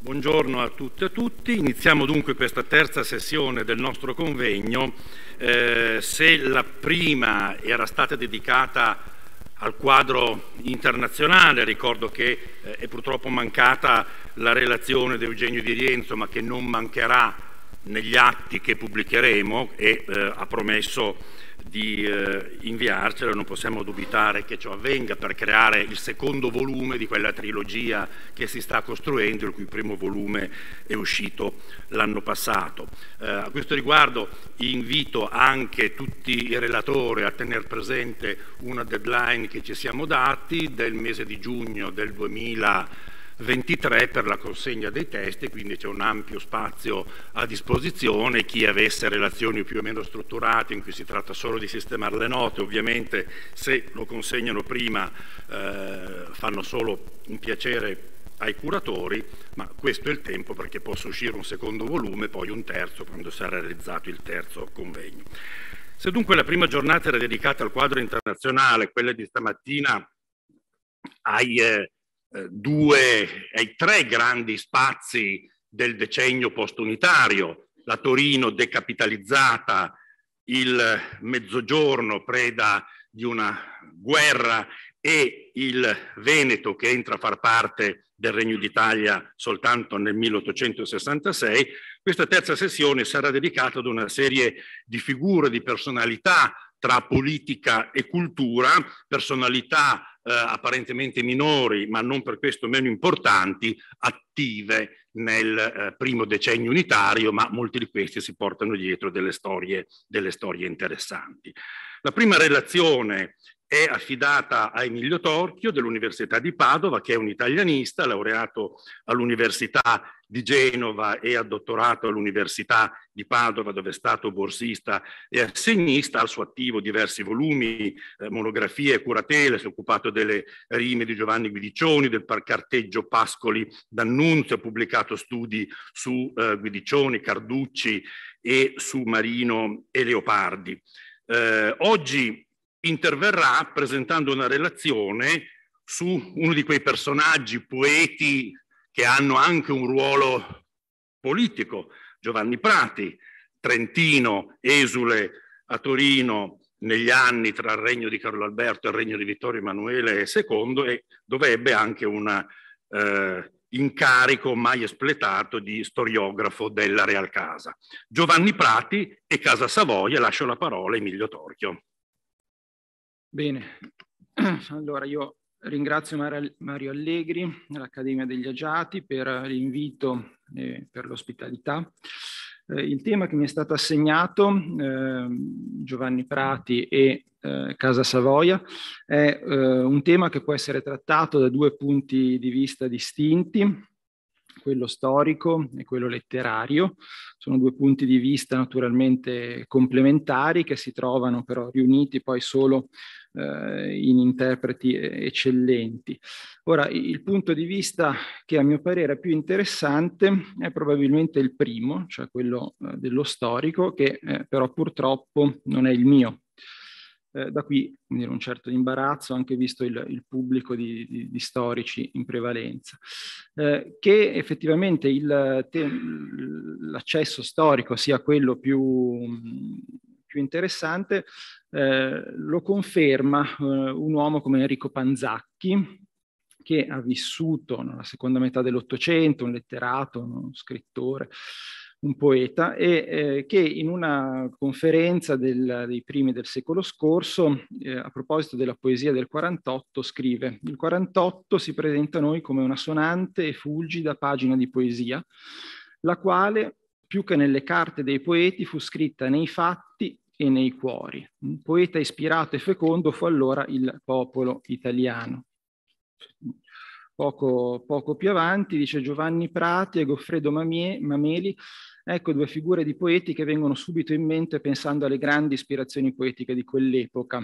Buongiorno a tutte e a tutti, iniziamo dunque questa terza sessione del nostro convegno. Eh, se la prima era stata dedicata al quadro internazionale, ricordo che eh, è purtroppo mancata la relazione di Eugenio Di Rienzo, ma che non mancherà negli atti che pubblicheremo e eh, ha promesso di eh, inviarcelo, non possiamo dubitare che ciò avvenga per creare il secondo volume di quella trilogia che si sta costruendo, il cui primo volume è uscito l'anno passato. Eh, a questo riguardo invito anche tutti i relatori a tenere presente una deadline che ci siamo dati del mese di giugno del 2020 23 per la consegna dei testi, quindi c'è un ampio spazio a disposizione. Chi avesse relazioni più o meno strutturate, in cui si tratta solo di sistemare le note, ovviamente se lo consegnano prima eh, fanno solo un piacere ai curatori, ma questo è il tempo perché possa uscire un secondo volume, poi un terzo quando sarà realizzato il terzo convegno. Se dunque la prima giornata era dedicata al quadro internazionale, quella di stamattina ai, eh, eh, due, ai eh, tre grandi spazi del decennio postunitario, la Torino decapitalizzata, il Mezzogiorno preda di una guerra e il Veneto che entra a far parte del Regno d'Italia soltanto nel 1866, questa terza sessione sarà dedicata ad una serie di figure, di personalità tra politica e cultura, personalità eh, apparentemente minori, ma non per questo meno importanti, attive nel eh, primo decennio unitario, ma molti di questi si portano dietro delle storie, delle storie interessanti. La prima relazione è affidata a Emilio Torchio dell'Università di Padova, che è un italianista, laureato all'Università di di Genova e ha dottorato all'Università di Padova dove è stato borsista e assegnista, al suo attivo diversi volumi, eh, monografie e curatele, si è occupato delle rime di Giovanni Guidiccioni, del carteggio Pascoli d'Annunzio, ha pubblicato studi su eh, Guidiccioni, Carducci e su Marino e Leopardi. Eh, oggi interverrà presentando una relazione su uno di quei personaggi poeti che hanno anche un ruolo politico. Giovanni Prati, Trentino, esule a Torino negli anni tra il regno di Carlo Alberto e il regno di Vittorio Emanuele II e dovrebbe anche un eh, incarico mai espletato di storiografo della Real Casa. Giovanni Prati e Casa Savoia, lascio la parola a Emilio Torchio. Bene, allora io Ringrazio Mario Allegri dell'Accademia degli Agiati per l'invito e per l'ospitalità. Eh, il tema che mi è stato assegnato, ehm, Giovanni Prati e eh, Casa Savoia, è eh, un tema che può essere trattato da due punti di vista distinti, quello storico e quello letterario. Sono due punti di vista naturalmente complementari che si trovano però riuniti poi solo eh, in interpreti eccellenti. Ora, il punto di vista che a mio parere è più interessante è probabilmente il primo, cioè quello eh, dello storico, che eh, però purtroppo non è il mio. Eh, da qui quindi, un certo imbarazzo, anche visto il, il pubblico di, di, di, storici in prevalenza, eh, che effettivamente l'accesso storico sia quello più mh, interessante, eh, lo conferma eh, un uomo come Enrico Panzacchi, che ha vissuto nella seconda metà dell'Ottocento, un letterato, uno scrittore, un poeta, e eh, che in una conferenza del, dei primi del secolo scorso, eh, a proposito della poesia del 48, scrive: Il 48 si presenta a noi come una sonante e fulgida pagina di poesia, la quale, più che nelle carte dei poeti, fu scritta nei fatti e nei cuori. Un poeta ispirato e fecondo fu allora il popolo italiano. Poco, poco più avanti dice Giovanni Prati e Goffredo Mamie, Mameli, ecco due figure di poeti che vengono subito in mente pensando alle grandi ispirazioni poetiche di quell'epoca.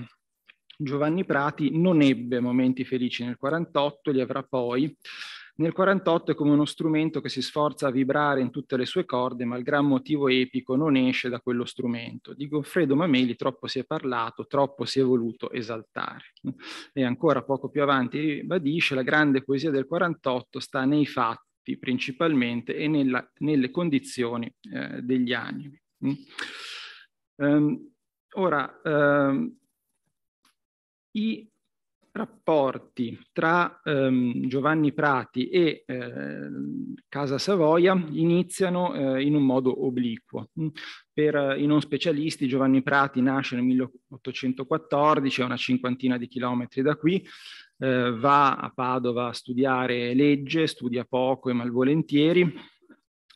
Giovanni Prati non ebbe momenti felici nel 48, li avrà poi, nel 48 è come uno strumento che si sforza a vibrare in tutte le sue corde, ma il gran motivo epico non esce da quello strumento. Di Goffredo Mameli troppo si è parlato, troppo si è voluto esaltare. E ancora poco più avanti ribadisce la grande poesia del 48 sta nei fatti principalmente e nella, nelle condizioni eh, degli animi. Um, ora, um, i rapporti tra ehm, Giovanni Prati e eh, Casa Savoia iniziano eh, in un modo obliquo. Mm. Per eh, i non specialisti Giovanni Prati nasce nel 1814, a una cinquantina di chilometri da qui, eh, va a Padova a studiare legge, studia poco e malvolentieri,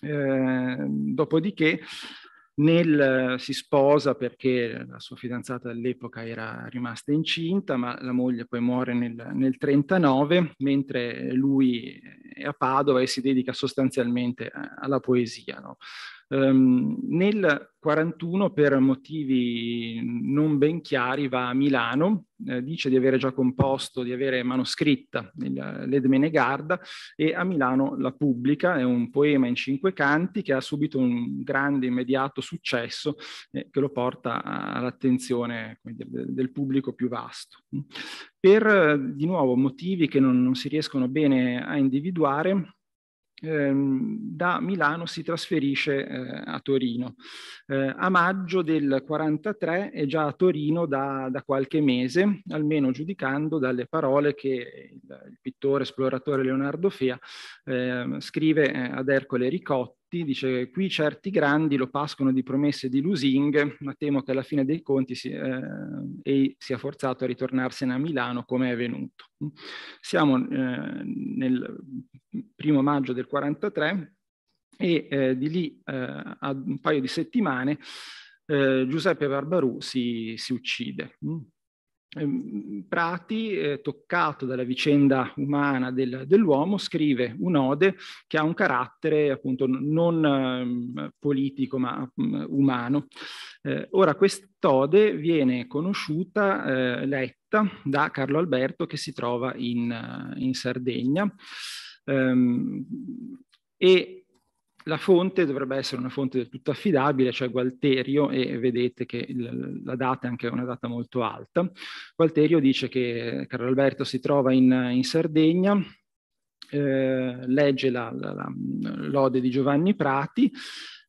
eh, dopodiché nel eh, si sposa perché la sua fidanzata all'epoca era rimasta incinta, ma la moglie poi muore nel, 1939, mentre lui è a Padova e si dedica sostanzialmente eh, alla poesia. No? Um, nel 41 per motivi non ben chiari va a Milano, eh, dice di avere già composto, di avere manoscritta eh, l'Edmenegarda e a Milano la pubblica, è un poema in cinque canti che ha subito un grande immediato successo eh, che lo porta all'attenzione del pubblico più vasto. Per eh, di nuovo motivi che non, non si riescono bene a individuare, Ehm, da Milano si trasferisce eh, a Torino. Eh, a maggio del 43 è già a Torino da, da, qualche mese, almeno giudicando dalle parole che il, il pittore esploratore Leonardo Fea ehm, eh, scrive ad Ercole Ricotti Motti dice qui certi grandi lo pascono di promesse di lusinghe, ma temo che alla fine dei conti si, eh, e sia forzato a ritornarsene a Milano come è venuto. Siamo eh, nel primo maggio del 43 e eh, di lì eh, a un paio di settimane eh, Giuseppe Barbarù si, si uccide. Ehm, Prati, eh, toccato dalla vicenda umana del, dell'uomo, scrive un'ode che ha un carattere appunto non eh, politico ma mh, mm, umano. Eh, ora quest'ode viene conosciuta, eh, letta da Carlo Alberto che si trova in, eh, in Sardegna. Ehm, e la fonte dovrebbe essere una fonte del tutto affidabile, cioè Gualterio, e vedete che il, la data è anche una data molto alta. Gualterio dice che Carlo Alberto si trova in, in Sardegna, eh, legge la, la, la, lode di Giovanni Prati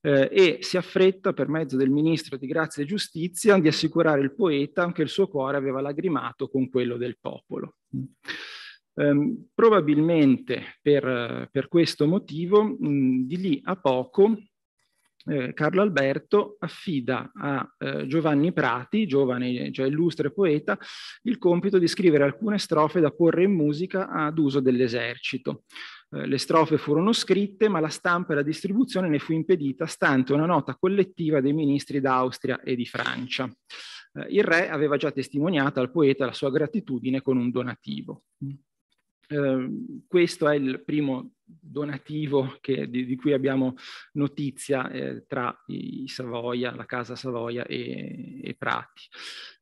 eh, e si affretta per mezzo del ministro di Grazia e Giustizia di assicurare il poeta che il suo cuore aveva lagrimato con quello del popolo. Eh, probabilmente per, per, questo motivo, mh, di lì a poco, eh, Carlo Alberto affida a eh, Giovanni Prati, giovane, cioè illustre poeta, il compito di scrivere alcune strofe da porre in musica ad uso dell'esercito. Eh, le strofe furono scritte, ma la stampa e la distribuzione ne fu impedita stante una nota collettiva dei ministri d'Austria e di Francia. Eh, il re aveva già testimoniato al poeta la sua gratitudine con un donativo. Ehm, questo è il primo donativo che, di, di, cui abbiamo notizia eh, tra i, Savoia, la casa Savoia e, e Prati.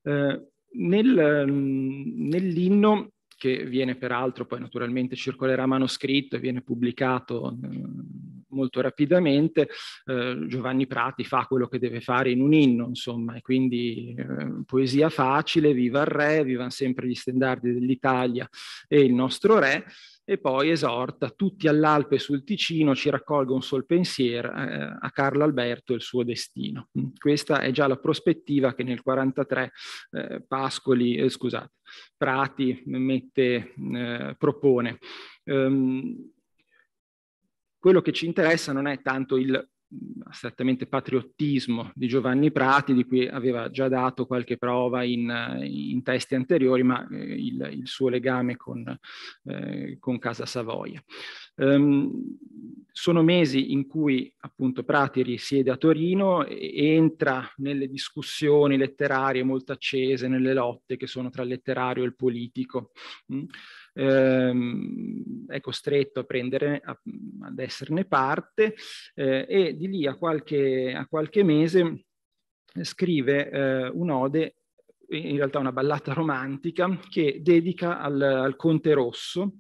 Eh, nel, ehm, nell'inno, che viene peraltro poi naturalmente circolerà manoscritto e viene pubblicato ehm, molto rapidamente, eh, Giovanni Prati fa quello che deve fare in un inno, insomma, e quindi eh, poesia facile, viva il re, vivano sempre gli stendardi dell'Italia e il nostro re e poi esorta tutti all'Alpe sul Ticino ci raccolga un sol pensiero eh, a Carlo Alberto e il suo destino. Questa è già la prospettiva che nel 43 eh, Pascoli, eh, scusate, Prati mette, eh, propone. Um, quello che ci interessa non è tanto il mm, strettamente patriottismo di Giovanni Prati, di cui aveva già dato qualche prova in, eh, in testi anteriori, ma eh, il, il suo legame con, eh, con Casa Savoia. Um, sono mesi in cui appunto Prati risiede a Torino e entra nelle discussioni letterarie molto accese, nelle lotte che sono tra il letterario e il politico. Mm. Ehm, è costretto a, prendere, a ad esserne parte eh, e di lì a qualche, a qualche mese scrive eh, un'ode in realtà una ballata romantica che dedica al, al Conte Rosso,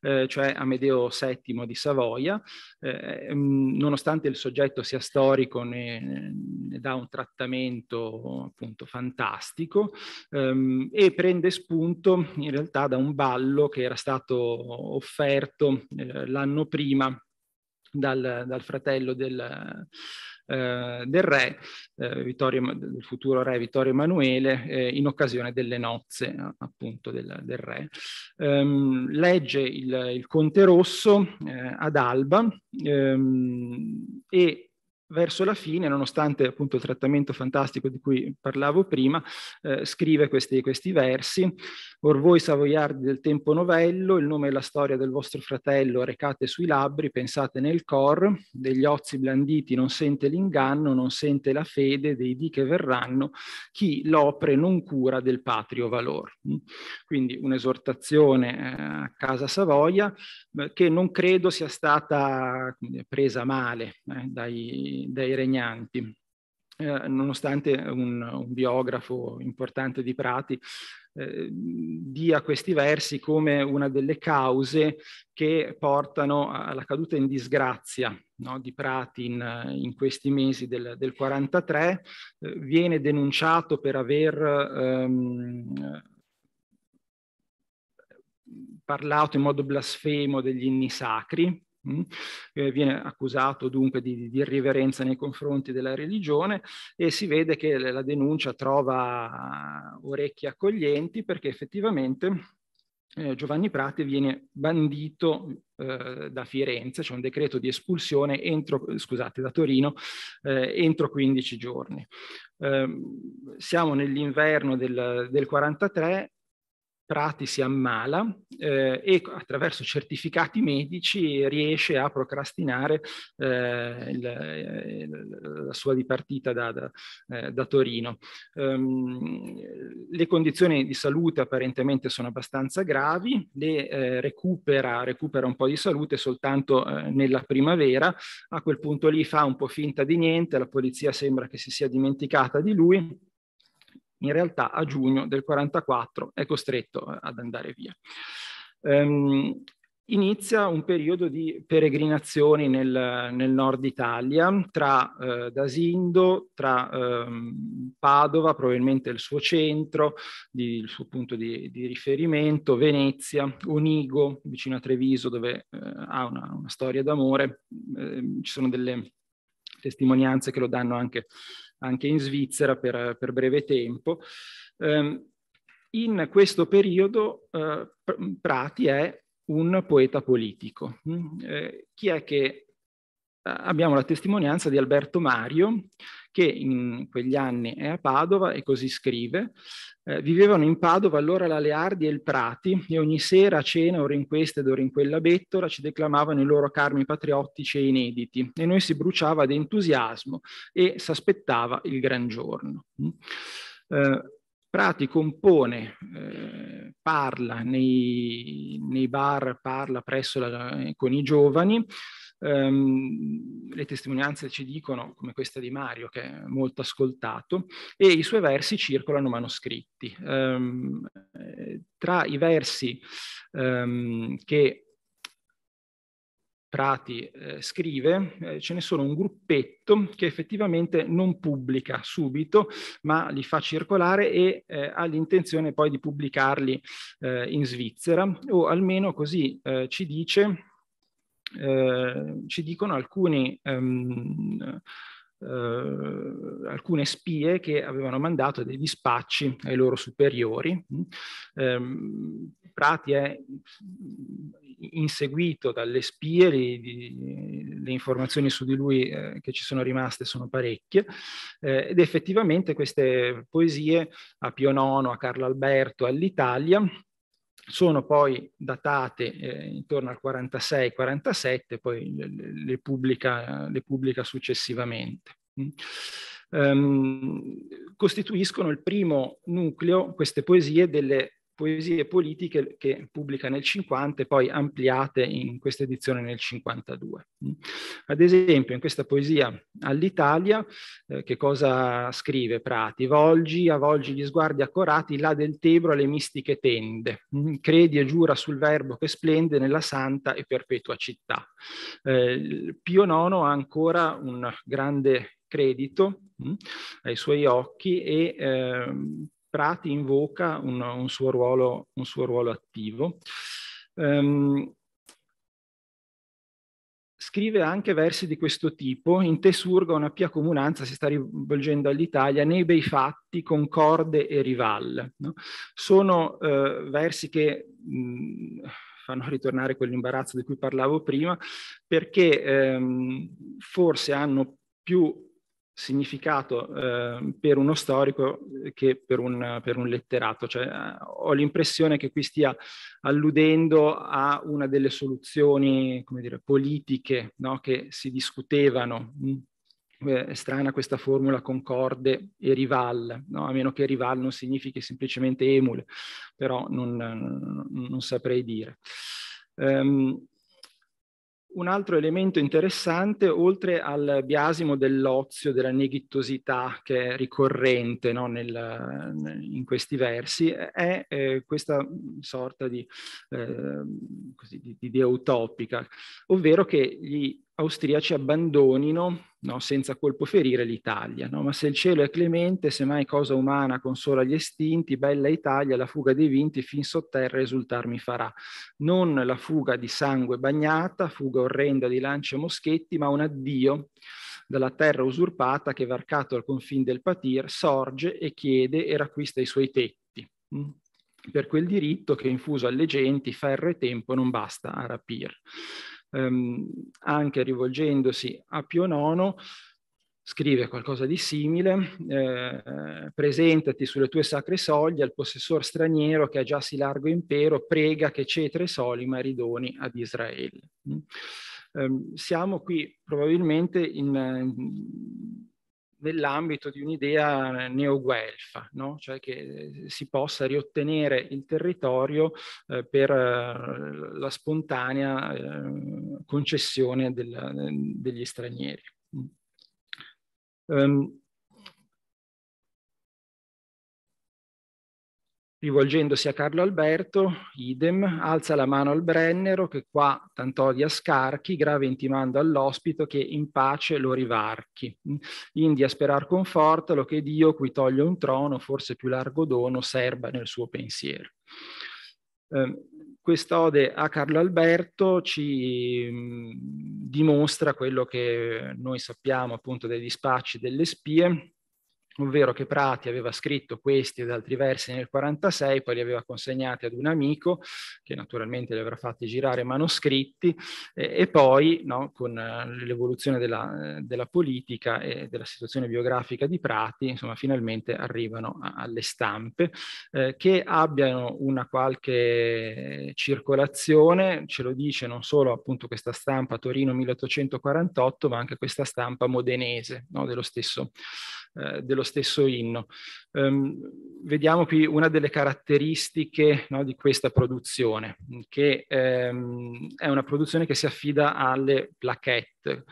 eh, cioè Amedeo VII di Savoia, eh, mm, nonostante il soggetto sia storico ne, ne dà un trattamento appunto fantastico ehm, e prende spunto in realtà da un ballo che era stato offerto eh, l'anno prima dal, dal fratello del, eh, del re, eh, Vittorio, del futuro re Vittorio Emanuele, eh, in occasione delle nozze appunto del, del re. Ehm, legge il, il Conte Rosso eh, ad Alba ehm, e verso la fine, nonostante appunto il trattamento fantastico di cui parlavo prima, eh, scrive questi, questi versi. Or voi savoiardi del tempo novello, il nome e la storia del vostro fratello recate sui labbri, pensate nel cor, degli ozi blanditi non sente l'inganno, non sente la fede dei dì che verranno, chi l'opre non cura del patrio valor. Mm. Quindi un'esortazione eh, a Casa Savoia eh, che non credo sia stata presa male eh, dai dai, regnanti. Eh, nonostante un, un, biografo importante di Prati eh, dia questi versi come una delle cause che portano alla caduta in disgrazia no, di Prati in, in, questi mesi del, del 43, eh, viene denunciato per aver ehm, parlato in modo blasfemo degli inni sacri, Mm? Eh, viene accusato dunque di, di, irriverenza nei confronti della religione e si vede che la denuncia trova eh, orecchie accoglienti perché effettivamente eh, Giovanni Prati viene bandito eh, da Firenze, c'è cioè un decreto di espulsione entro, scusate, da Torino eh, entro 15 giorni. Ehm, siamo nell'inverno del, del 43 Prati si ammala eh, e attraverso certificati medici riesce a procrastinare eh, il, il, eh, la sua dipartita da, da, eh, da Torino. Um, le condizioni di salute apparentemente sono abbastanza gravi, le eh, recupera, recupera, un po' di salute soltanto eh, nella primavera, a quel punto lì fa un po' finta di niente, la polizia sembra che si sia dimenticata di lui in realtà a giugno del 44 è costretto eh, ad andare via. Um, inizia un periodo di peregrinazioni nel, nel nord Italia, tra eh, Dasindo, tra eh, Padova, probabilmente il suo centro, di, il suo punto di, di, riferimento, Venezia, Onigo, vicino a Treviso, dove eh, ha una, una storia d'amore. Ehm, ci sono delle testimonianze che lo danno anche anche in Svizzera per, per breve tempo. Eh, in questo periodo eh, Prati è un poeta politico. Mm, eh, chi è che eh, abbiamo la testimonianza di Alberto Mario, che in quegli anni è a Padova e così scrive. Eh, vivevano in Padova allora la Leardi e il Prati e ogni sera a cena, ora in questa ed ora in quella bettola, ci declamavano i loro carmi patriottici e inediti e noi si bruciava di entusiasmo e s'aspettava il gran giorno. Mm. Eh, Prati compone, eh, parla nei, nei, bar, parla presso la, con i giovani. Um, le testimonianze ci dicono, come questa di Mario, che è molto ascoltato, e i suoi versi circolano manoscritti. Um, tra i versi um, che Prati eh, scrive, eh, ce ne sono un gruppetto che effettivamente non pubblica subito, ma li fa circolare e eh, ha l'intenzione poi di pubblicarli eh, in Svizzera, o almeno così eh, ci dice, eh, ci dicono alcuni... Ehm, eh, alcune spie che avevano mandato dei dispacci ai loro superiori. Mm. Ehm, Prati è inseguito dalle spie, le, le informazioni su di lui eh, che ci sono rimaste sono parecchie, eh, ed effettivamente queste poesie a Pio IX, a Carlo Alberto, all'Italia, sono poi datate eh, intorno al 46-47, poi le, le, pubblica, le, pubblica, successivamente. Um, costituiscono il primo nucleo, queste poesie, delle poesie politiche che pubblica nel 50 e poi ampliate in questa edizione nel 52. Mm. Ad esempio, in questa poesia all'Italia, eh, che cosa scrive Prati? Volgi, avvolgi gli sguardi accorati, là del Tebro alle mistiche tende, mm. credi e giura sul verbo che splende nella santa e perpetua città. Eh, Pio IX ha ancora un grande credito mh, mm, ai suoi occhi e eh, Prati invoca un, un, suo, ruolo, un suo, ruolo, attivo. Um, scrive anche versi di questo tipo, in te surga una pia comunanza, si sta rivolgendo all'Italia, nei bei fatti, concorde e rival. No? Sono eh, versi che mh, mm, fanno ritornare quell'imbarazzo di cui parlavo prima, perché ehm, forse hanno più significato eh, per uno storico eh, che per un, per un letterato. Cioè, eh, ho l'impressione che qui stia alludendo a una delle soluzioni come dire, politiche no? che si discutevano. Mm. Eh, è strana questa formula concorde e rival, no? a meno che rival non significhi semplicemente emule, però non, non, non saprei dire. Um, un altro elemento interessante, oltre al biasimo dell'ozio, della neghittosità che è ricorrente no, nel, in questi versi, è eh, questa sorta di, eh, così, di, di, di utopica, ovvero che gli austriaci abbandonino no, senza colpo ferire l'Italia. No? Ma se il cielo è clemente, semmai cosa umana consola gli estinti, bella Italia, la fuga dei vinti fin sotterra esultarmi farà. Non la fuga di sangue bagnata, fuga orrenda di lance e moschetti, ma un addio dalla terra usurpata che varcato al confine del patir sorge e chiede e racquista i suoi tetti. Mm? Per quel diritto che infuso alle genti ferro e tempo non basta a rapir ehm, anche rivolgendosi a Pio IX, scrive qualcosa di simile, eh, presentati sulle tue sacre soglie al possessor straniero che ha già si largo impero, prega che cetre solima ridoni ad Israele. Mm. Eh, siamo qui probabilmente in, in nell'ambito di un'idea neoguelfa, no? cioè che eh, si possa riottenere il territorio eh, per eh, la spontanea eh, concessione del, eh, degli stranieri. Um, Rivolgendosi a Carlo Alberto, idem, alza la mano al Brennero che qua Tantodia scarchi, grave intimando all'ospito che in pace lo rivarchi. Indi a sperar conforto lo che Dio cui toglie un trono, forse più largo dono, serba nel suo pensiero. Eh, quest'ode a Carlo Alberto ci mh, dimostra quello che noi sappiamo appunto dei dispacci delle spie, ovvero che Prati aveva scritto questi ed altri versi nel 1946, poi li aveva consegnati ad un amico che naturalmente li avrà fatti girare manoscritti eh, e poi no, con eh, l'evoluzione della, eh, della, politica e della situazione biografica di Prati, insomma finalmente arrivano a, alle stampe eh, che abbiano una qualche circolazione, ce lo dice non solo appunto questa stampa Torino 1848, ma anche questa stampa modenese no, dello stesso eh, dello stesso inno. Um, vediamo qui una delle caratteristiche no, di questa produzione, che ehm, è una produzione che si affida alle plaquette,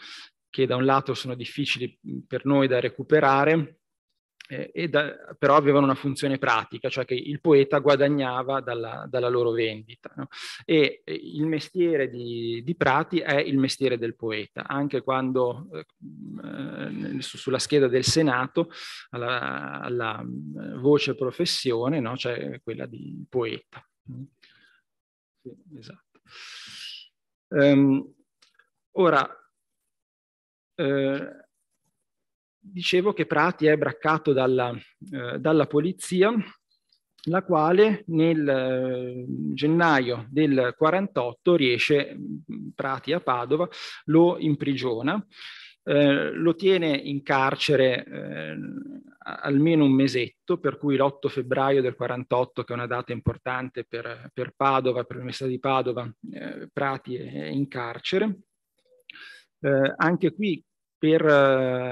che da un lato sono difficili per noi da recuperare, eh, e da, però avevano una funzione pratica, cioè che il poeta guadagnava dalla, dalla loro vendita. No? E eh, il mestiere di, di, Prati è il mestiere del poeta, anche quando eh, su, sulla scheda del Senato alla, alla eh, voce professione no? c'è quella di poeta. Mm. Sì, esatto. Um, ora, eh, dicevo che Prati è braccato dalla, eh, dalla polizia, la quale nel eh, gennaio del 48 riesce Prati a Padova, lo imprigiona, eh, lo tiene in carcere eh, almeno un mesetto, per cui l'8 febbraio del 48, che è una data importante per, per Padova, per l'Università di Padova, eh, Prati è in carcere. Eh, anche qui per, eh,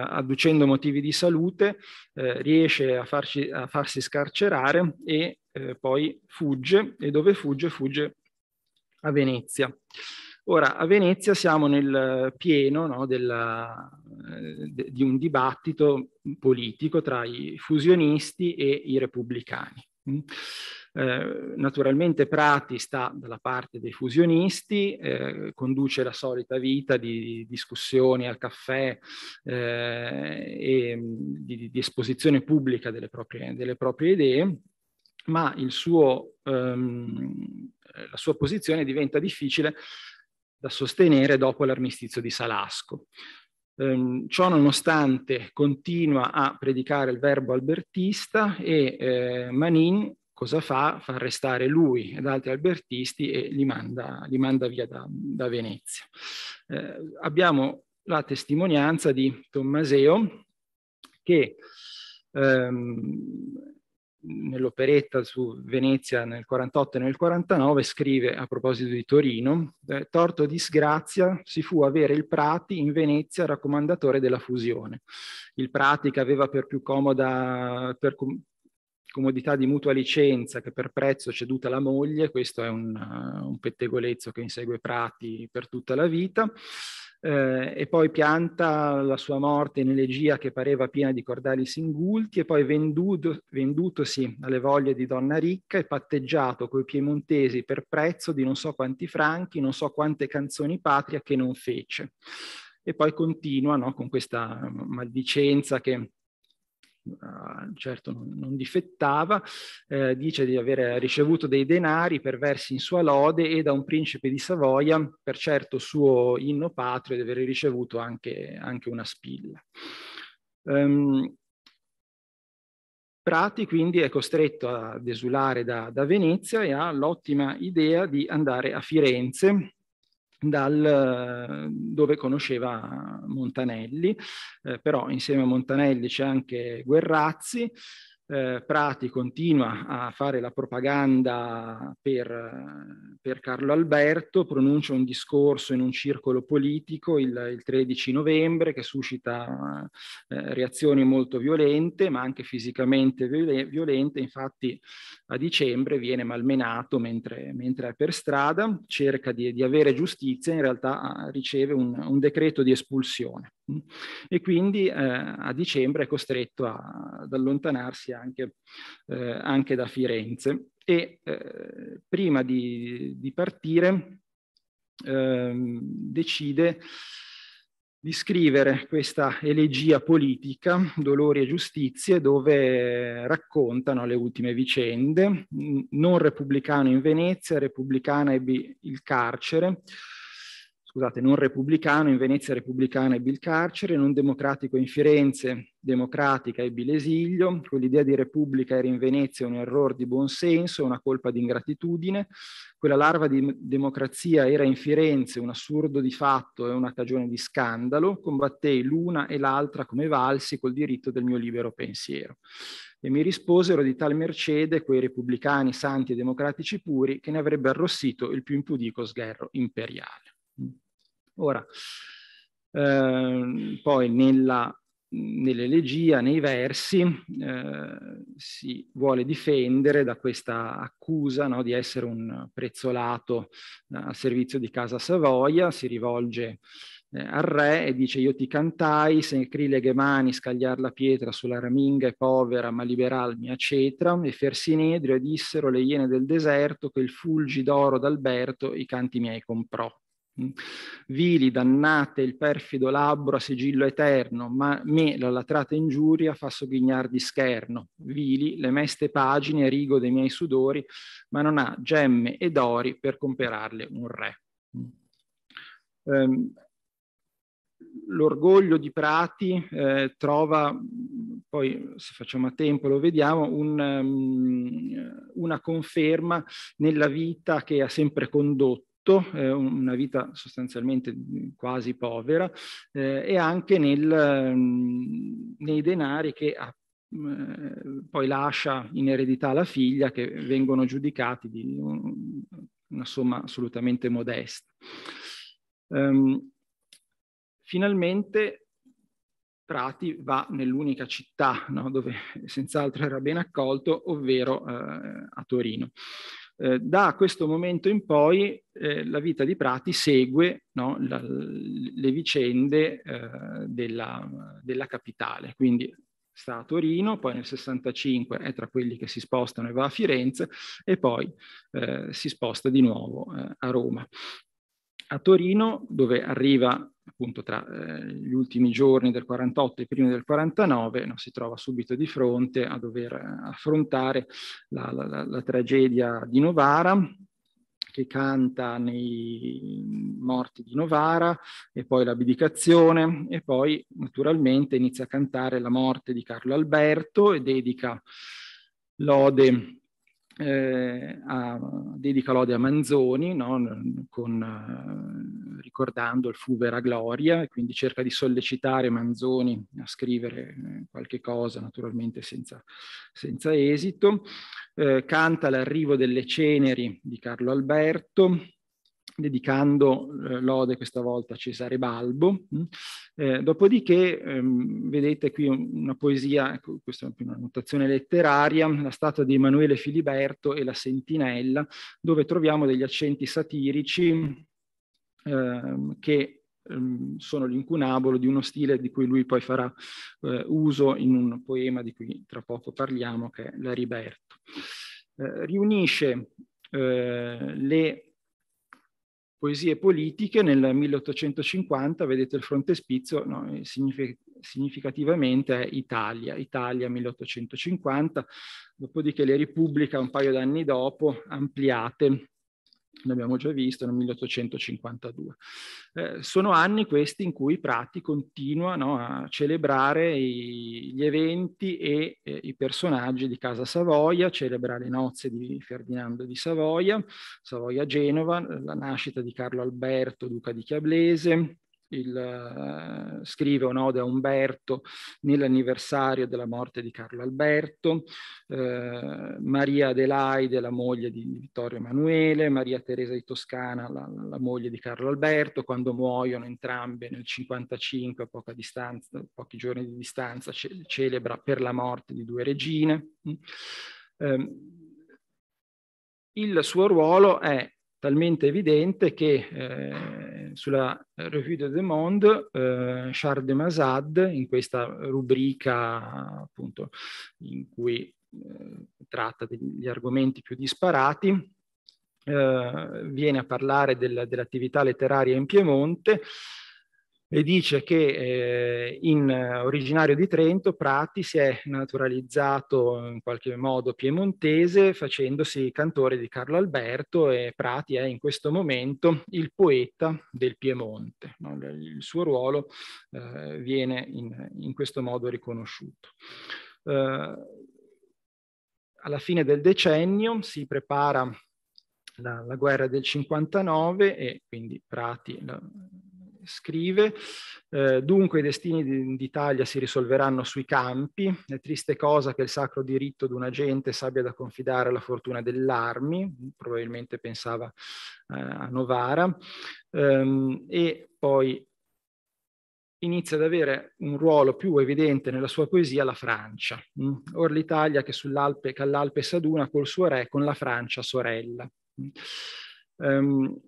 adducendo motivi di salute, eh, riesce a, farci, a, farsi scarcerare e eh, poi fugge. E dove fugge? Fugge a Venezia. Ora, a Venezia siamo nel pieno no, della, eh, de, di un dibattito politico tra i fusionisti e i repubblicani. Eh, naturalmente Prati sta dalla parte dei fusionisti, eh, conduce la solita vita di discussioni al caffè eh, e mm, di, di, esposizione pubblica delle proprie, delle proprie idee, ma suo, ehm, la sua posizione diventa difficile da sostenere dopo l'armistizio di Salasco. Ehm, ciò nonostante continua a predicare il verbo albertista e eh, Manin cosa fa? Fa arrestare lui ed altri albertisti e li manda, li manda via da, da Venezia. Eh, abbiamo la testimonianza di Tommaseo che ehm, nell'operetta su Venezia nel 48 e nel 49 scrive a proposito di Torino, eh, torto disgrazia si fu avere il Prati in Venezia raccomandatore della fusione. Il Prati che aveva per più comoda, per, comodità di mutua licenza che per prezzo ceduta la moglie, questo è un, uh, un pettegolezzo che insegue Prati per tutta la vita, eh, e poi pianta la sua morte in elegia che pareva piena di cordali singulti e poi venduto, vendutosi alle voglie di donna ricca e patteggiato coi piemontesi per prezzo di non so quanti franchi, non so quante canzoni patria che non fece. E poi continua no, con questa mm, maldicenza che Ah, certo non, non difettava, eh, dice di aver ricevuto dei denari per versi in sua lode e da un principe di Savoia per certo suo inno patrio di aver ricevuto anche, anche una spilla. Um, Prati quindi è costretto ad esulare da, da Venezia e ha l'ottima idea di andare a Firenze dal, dove conosceva Montanelli, eh, però insieme a Montanelli c'è anche Guerrazzi eh, Prati continua a fare la propaganda per, per, Carlo Alberto, pronuncia un discorso in un circolo politico il, il 13 novembre che suscita eh, reazioni molto violente, ma anche fisicamente violente. Infatti a dicembre viene malmenato mentre, mentre è per strada, cerca di, di, avere giustizia, in realtà ah, riceve un, un decreto di espulsione. E quindi eh, a dicembre è costretto a, ad allontanarsi anche, eh, anche, da Firenze. E eh, prima di, di partire ehm, decide di scrivere questa elegia politica, Dolori e Giustizie, dove raccontano le ultime vicende. Non repubblicano in Venezia, repubblicana ebbe il carcere, scusate, non repubblicano, in Venezia repubblicana e il carcere, non democratico in Firenze, democratica ebbe l'esilio, quell'idea di repubblica era in Venezia un errore di buonsenso, una colpa di ingratitudine, quella larva di democrazia era in Firenze un assurdo di fatto e una cagione di scandalo, combattei l'una e l'altra come valsi col diritto del mio libero pensiero. E mi risposero di tal mercede quei repubblicani santi e democratici puri che ne avrebbe arrossito il più impudico sgherro imperiale. Ora, eh, poi nella, nell'elegia, nei versi, eh, si vuole difendere da questa accusa no, di essere un prezzolato eh, a servizio di Casa Savoia, si rivolge eh, al re e dice io ti cantai, se sencrileghe mani, scagliar la pietra sulla raminga e povera, ma liberal mia cetra, e fer sinedrio e dissero le iene del deserto che il fulgi d'oro d'Alberto i canti miei comprò. Vili, dannate il perfido labbro a sigillo eterno, ma me la latrata ingiuria fa sogghignar di scherno. Vili, le meste pagine rigo dei miei sudori, ma non ha gemme ed ori per comperarle un re. Um, l'orgoglio di Prati eh, trova, poi se facciamo a tempo lo vediamo, un, um, una conferma nella vita che ha sempre condotto tutto, eh, una vita sostanzialmente mm, quasi povera, eh, e anche nel, mm, nei denari che ha ah, mm, eh, poi lascia in eredità alla figlia che vengono giudicati di una somma assolutamente modesta. Um, finalmente Prati va nell'unica città no, dove senz'altro era ben accolto, ovvero eh, a Torino. Eh, da questo momento in poi eh, la vita di Prati segue no, la, le vicende eh, della, della, capitale, quindi sta a Torino, poi nel 65 è tra quelli che si spostano e va a Firenze e poi eh, si sposta di nuovo eh, a Roma a Torino, dove arriva appunto tra eh, gli ultimi giorni del 48 e i primi del 49, no, si trova subito di fronte a dover eh, affrontare la, la, la tragedia di Novara, che canta nei morti di Novara e poi l'abdicazione e poi naturalmente inizia a cantare la morte di Carlo Alberto e dedica lode eh, a, dedica lode a Manzoni, no? Con, eh, ricordando il fu vera gloria, quindi cerca di sollecitare Manzoni a scrivere eh, qualche cosa, naturalmente senza, senza esito. Eh, canta L'arrivo delle ceneri di Carlo Alberto, dedicando eh, lode questa volta a Cesare Balbo. Mm. Eh, dopodiché ehm, vedete qui una poesia, ecco, questa è una notazione letteraria, la statua di Emanuele Filiberto e la sentinella, dove troviamo degli accenti satirici ehm, che ehm, sono l'incunabolo di uno stile di cui lui poi farà eh, uso in un poema di cui tra poco parliamo, che è La l'Ariberto. Eh, riunisce eh, le poesie politiche nel 1850, vedete il frontespizio, no, eh, significativamente è Italia, Italia 1850, dopodiché le ripubblica un paio d'anni dopo, ampliate l'abbiamo già visto nel 1852. Eh, sono anni questi in cui Prati continua no, a celebrare i, gli eventi e eh, i personaggi di Casa Savoia, celebra le nozze di Ferdinando di Savoia, Savoia-Genova, la nascita di Carlo Alberto, duca di Chiablese, il, uh, scrive un'ode a Umberto nell'anniversario della morte di Carlo Alberto, uh, Maria Adelaide, la moglie di Vittorio Emanuele, Maria Teresa di Toscana, la, la, moglie di Carlo Alberto, quando muoiono entrambe nel 55, a poca distanza, pochi giorni di distanza, ce, celebra per la morte di due regine. Mm. Ehm, il suo ruolo è talmente evidente che eh, sulla Revue de Le Monde eh, Charles de Mazade, in questa rubrica appunto in cui eh, tratta degli argomenti più disparati, eh, viene a parlare del, dell'attività letteraria in Piemonte e dice che eh, in, eh, originario di Trento, Prati si è naturalizzato in qualche modo piemontese facendosi cantore di Carlo Alberto e Prati è in questo momento il poeta del Piemonte. No? Il suo ruolo eh, viene in, in, questo modo riconosciuto. Eh, alla fine del decennio si prepara la, la guerra del 59 e quindi Prati... La, scrive, eh, dunque i destini d'Italia si risolveranno sui campi, è triste cosa che il sacro diritto di un agente s'abbia da confidare alla fortuna dell'armi, probabilmente pensava eh, a Novara, ehm, e poi inizia ad avere un ruolo più evidente nella sua poesia la Francia. Mm. Or l'Italia che sull'Alpe, che all'Alpe s'aduna col suo re, con la Francia sorella. Mm. Um,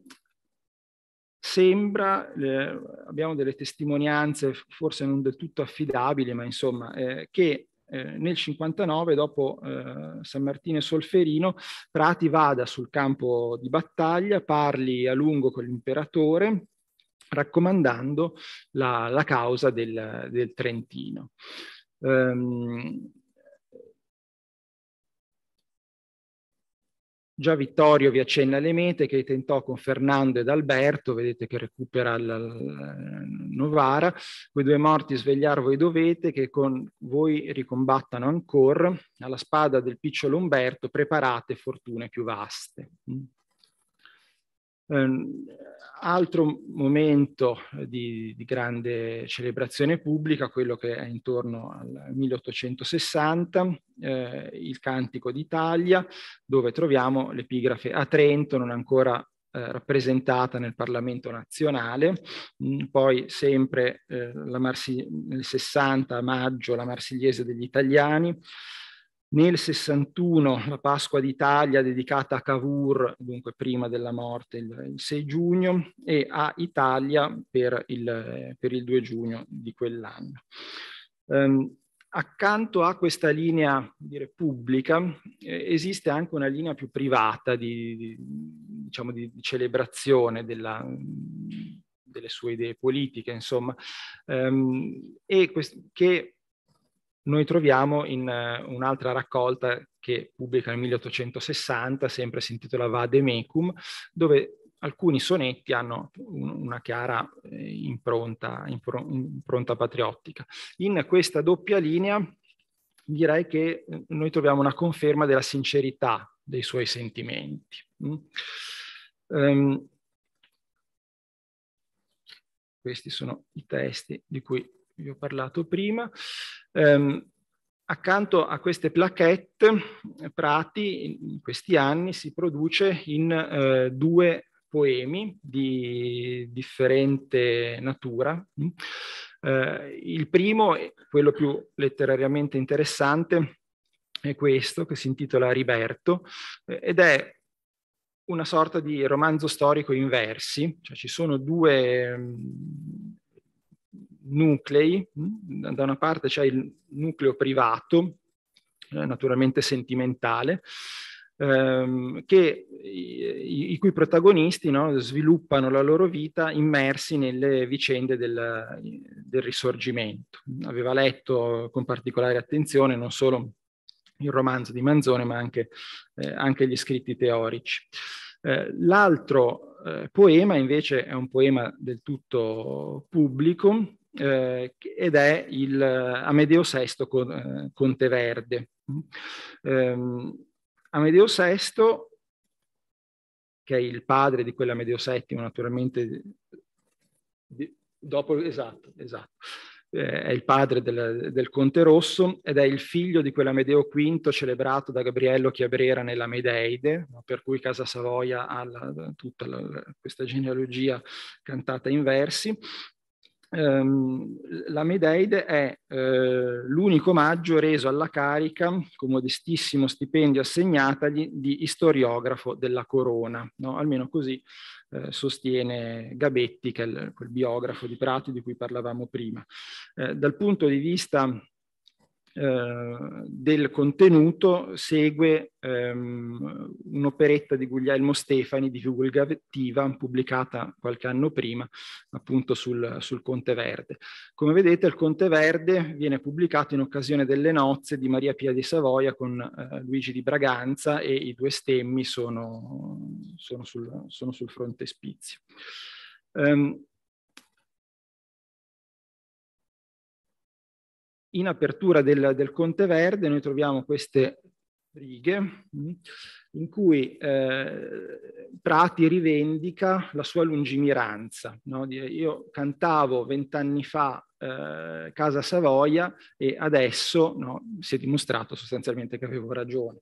sembra, eh, abbiamo delle testimonianze forse non del tutto affidabili, ma insomma, eh, che eh, nel 59, dopo eh, San Martino e Solferino, Prati vada sul campo di battaglia, parli a lungo con l'imperatore, raccomandando la, la causa del, del Trentino. Um, Già Vittorio vi accenna le mete che tentò con Fernando ed Alberto, vedete che recupera la, la Novara, voi due morti svegliar voi dovete, che con voi ricombattano ancora, alla spada del picciolo Umberto preparate fortune più vaste. Um, altro momento di, di, grande celebrazione pubblica, quello che è intorno al 1860, eh, il Cantico d'Italia, dove troviamo l'epigrafe a Trento, non ancora eh, rappresentata nel Parlamento nazionale, mm, poi sempre eh, nel 60 a maggio la Marsigliese degli italiani, nel 61 la Pasqua d'Italia dedicata a Cavour, dunque prima della morte, il, 6 giugno, e a Italia per il, per il 2 giugno di quell'anno. Um, accanto a questa linea dire, pubblica eh, esiste anche una linea più privata di, di, diciamo, di celebrazione della, delle sue idee politiche, insomma, um, e quest- che noi troviamo in uh, un'altra raccolta che pubblica nel 1860, sempre si intitola Vade Mecum, dove alcuni sonetti hanno una chiara eh, impronta, impro- impronta patriottica. In questa doppia linea direi che eh, noi troviamo una conferma della sincerità dei suoi sentimenti. Mm. Um, questi sono i testi di cui vi ho parlato prima. Ehm, accanto a queste plaquette, eh, Prati in questi anni si produce in eh, due poemi di differente natura. Mm. Eh, il primo, quello più letterariamente interessante, è questo che si intitola Riberto eh, ed è una sorta di romanzo storico in versi, cioè ci sono due, mm, nuclei, mm, da una parte c'è il nucleo privato, eh, naturalmente sentimentale, ehm, che, i, i, cui protagonisti no, sviluppano la loro vita immersi nelle vicende del, del risorgimento. Aveva letto con particolare attenzione non solo il romanzo di Manzone, ma anche, eh, anche gli scritti teorici. Eh, l'altro eh, poema invece è un poema del tutto pubblico, eh, ed è il eh, Amedeo VI con, eh, Conte Verde. Ehm, Amedeo VI, che è il padre di quell'Amedeo VII, naturalmente, di, dopo, esatto, esatto. Eh, è il padre del, del, Conte Rosso ed è il figlio di quell'Amedeo V celebrato da Gabriello Chiabrera nella Medeide, per cui Casa Savoia ha la, tutta la, questa genealogia cantata in versi. Ehm, la Medeide è eh, l'unico omaggio reso alla carica, con modestissimo stipendio assegnatagli, di istoriografo della corona, no? almeno così eh, sostiene Gabetti, che è il, quel biografo di Prati di cui parlavamo prima. Eh, dal punto di vista eh, del contenuto segue ehm, un'operetta di Guglielmo Stefani di divulgativa pubblicata qualche anno prima appunto sul, sul, Conte Verde. Come vedete il Conte Verde viene pubblicato in occasione delle nozze di Maria Pia di Savoia con eh, Luigi di Braganza e i due stemmi sono, sono, sul, sono sul, frontespizio. Um, ehm, In apertura del, del Conte Verde noi troviamo queste righe mm, in cui eh, Prati rivendica la sua lungimiranza. No? Io cantavo vent'anni fa eh, Casa Savoia e adesso no, si è dimostrato sostanzialmente che avevo ragione.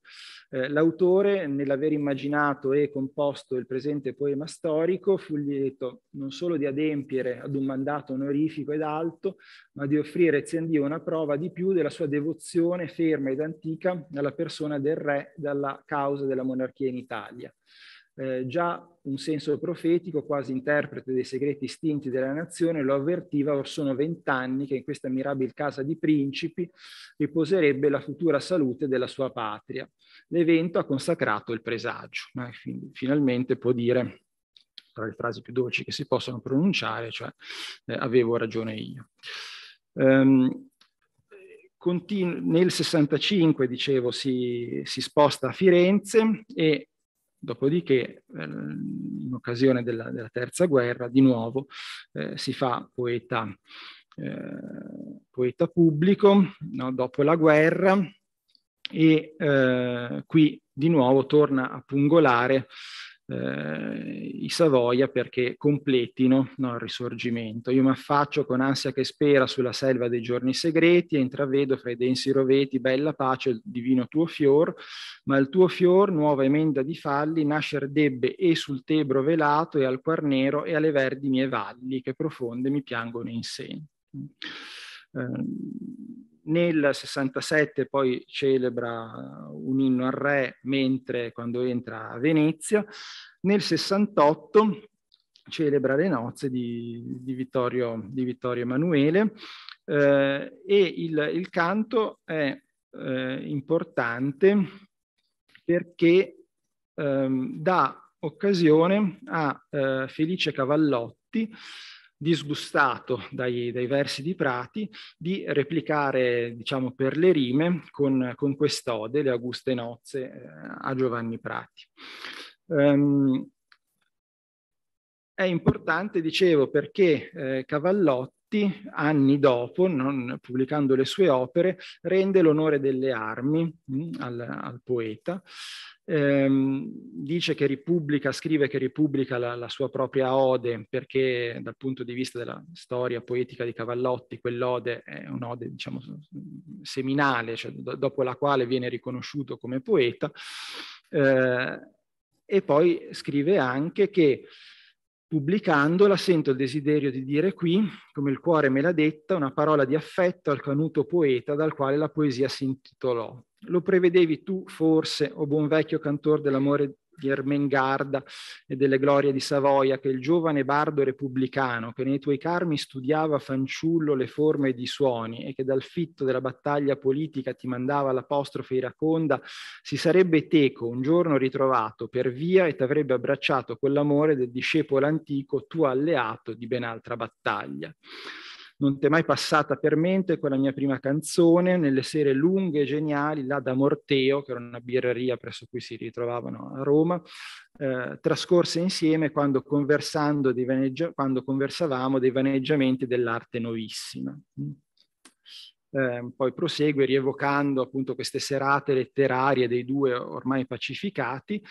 Eh, l'autore, nell'aver immaginato e composto il presente poema storico, fu lieto non solo di adempiere ad un mandato onorifico ed alto, ma di offrire a Ziandio una prova di più della sua devozione ferma ed antica alla persona del re, dalla causa della la monarchia in Italia. Eh, già un senso profetico, quasi interprete dei segreti istinti della nazione, lo avvertiva or sono vent'anni che in questa mirabile casa di principi riposerebbe la futura salute della sua patria. L'evento ha consacrato il presagio. Eh, fin- finalmente può dire, tra le frasi più dolci che si possono pronunciare, cioè eh, avevo ragione io. Um, Continu- nel 65, dicevo, si, si, sposta a Firenze e dopodiché, eh, in occasione della, della, Terza Guerra, di nuovo eh, si fa poeta, eh, poeta pubblico no? dopo la guerra e eh, qui di nuovo torna a pungolare eh, i Savoia perché completino no, il risorgimento. Io mi affaccio con ansia che spera sulla selva dei giorni segreti e intravedo fra i densi roveti bella pace il divino tuo fior, ma il tuo fior, nuova emenda di falli, nascer debbe e sul tebro velato e al nero e alle verdi mie valli che profonde mi piangono in sé. Eh, nel 67 poi celebra un inno al re mentre quando entra a Venezia, nel 68 celebra le nozze di, di, Vittorio, di Vittorio, Emanuele eh, e il, il, canto è eh, importante perché ehm, dà occasione a eh, Felice Cavallotti disgustato dai, dai, versi di Prati, di replicare, diciamo, per le rime con, con quest'ode, le auguste nozze, eh, a Giovanni Prati. Um, è importante, dicevo, perché eh, Cavallotti anni dopo, non, pubblicando le sue opere, rende l'onore delle armi mh, mm, al, al, poeta. Ehm, dice che ripubblica, scrive che ripubblica la, la, sua propria ode perché dal punto di vista della storia poetica di Cavallotti quell'ode è un'ode diciamo seminale, cioè do, dopo la quale viene riconosciuto come poeta. Ehm, e poi scrive anche che Pubblicandola sento il desiderio di dire qui, come il cuore me l'ha detta, una parola di affetto al canuto poeta dal quale la poesia si intitolò. Lo prevedevi tu, forse, o buon vecchio cantor dell'amore di Ermengarda e delle glorie di Savoia, che il giovane bardo repubblicano che nei tuoi carmi studiava fanciullo le forme di suoni e che dal fitto della battaglia politica ti mandava l'apostrofe iraconda, si sarebbe teco un giorno ritrovato per via e t'avrebbe abbracciato quell'amore del discepolo antico, tuo alleato di ben altra battaglia. Non ti è mai passata per mente quella mia prima canzone, nelle sere lunghe e geniali, là da Morteo, che era una birreria presso cui si ritrovavano a Roma, eh, trascorse insieme quando, conversando dei vaneggia- quando conversavamo dei vaneggiamenti dell'arte novissima. Eh, poi prosegue rievocando appunto queste serate letterarie dei due ormai pacificati,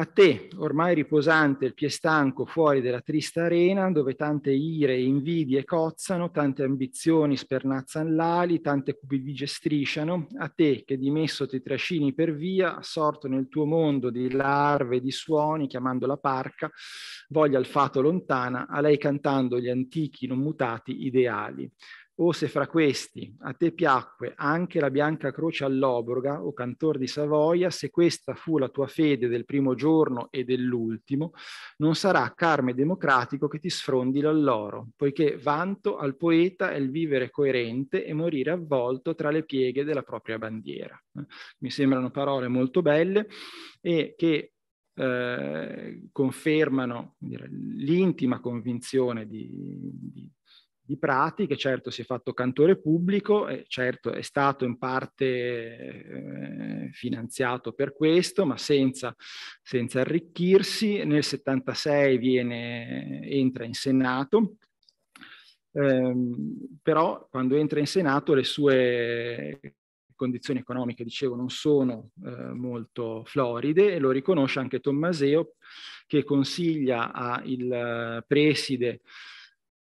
a te, ormai riposante il pie stanco fuori della trista arena, dove tante ire, e invidie cozzano, tante ambizioni spernazzan l'ali, tante cupidigie strisciano, a te che dimesso ti trascini per via, assorto nel tuo mondo di larve e di suoni, chiamando la parca, voglia al fato lontana, a lei cantando gli antichi non mutati ideali. O se fra questi a te piacque anche la bianca croce all'obroga, o cantor di Savoia, se questa fu la tua fede del primo giorno e dell'ultimo, non sarà carme democratico che ti sfrondi l'alloro, poiché vanto al poeta è il vivere coerente e morire avvolto tra le pieghe della propria bandiera. Mi sembrano parole molto belle e che eh, confermano dire, l'intima convinzione di, di di Prati, che certo si è fatto cantore pubblico, e certo è stato in parte eh, finanziato per questo, ma senza, senza arricchirsi. Nel 76 viene, entra in Senato, eh, però quando entra in Senato le sue condizioni economiche, dicevo, non sono eh, molto floride e lo riconosce anche Tommaseo che consiglia al eh, preside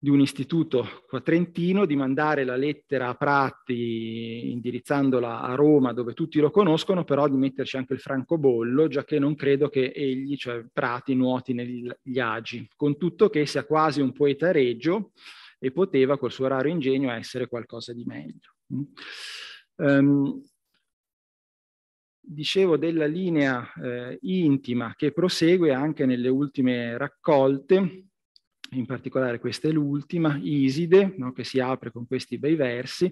di un istituto quatrentino di mandare la lettera a Prati indirizzandola a Roma dove tutti lo conoscono, però di metterci anche il francobollo, già che non credo che egli, cioè Prati, nuoti negli agi, con tutto che sia quasi un poeta regio e poteva col suo raro ingegno essere qualcosa di meglio. Um, dicevo della linea eh, intima che prosegue anche nelle ultime raccolte in particolare questa è l'ultima, Iside, no, che si apre con questi bei versi.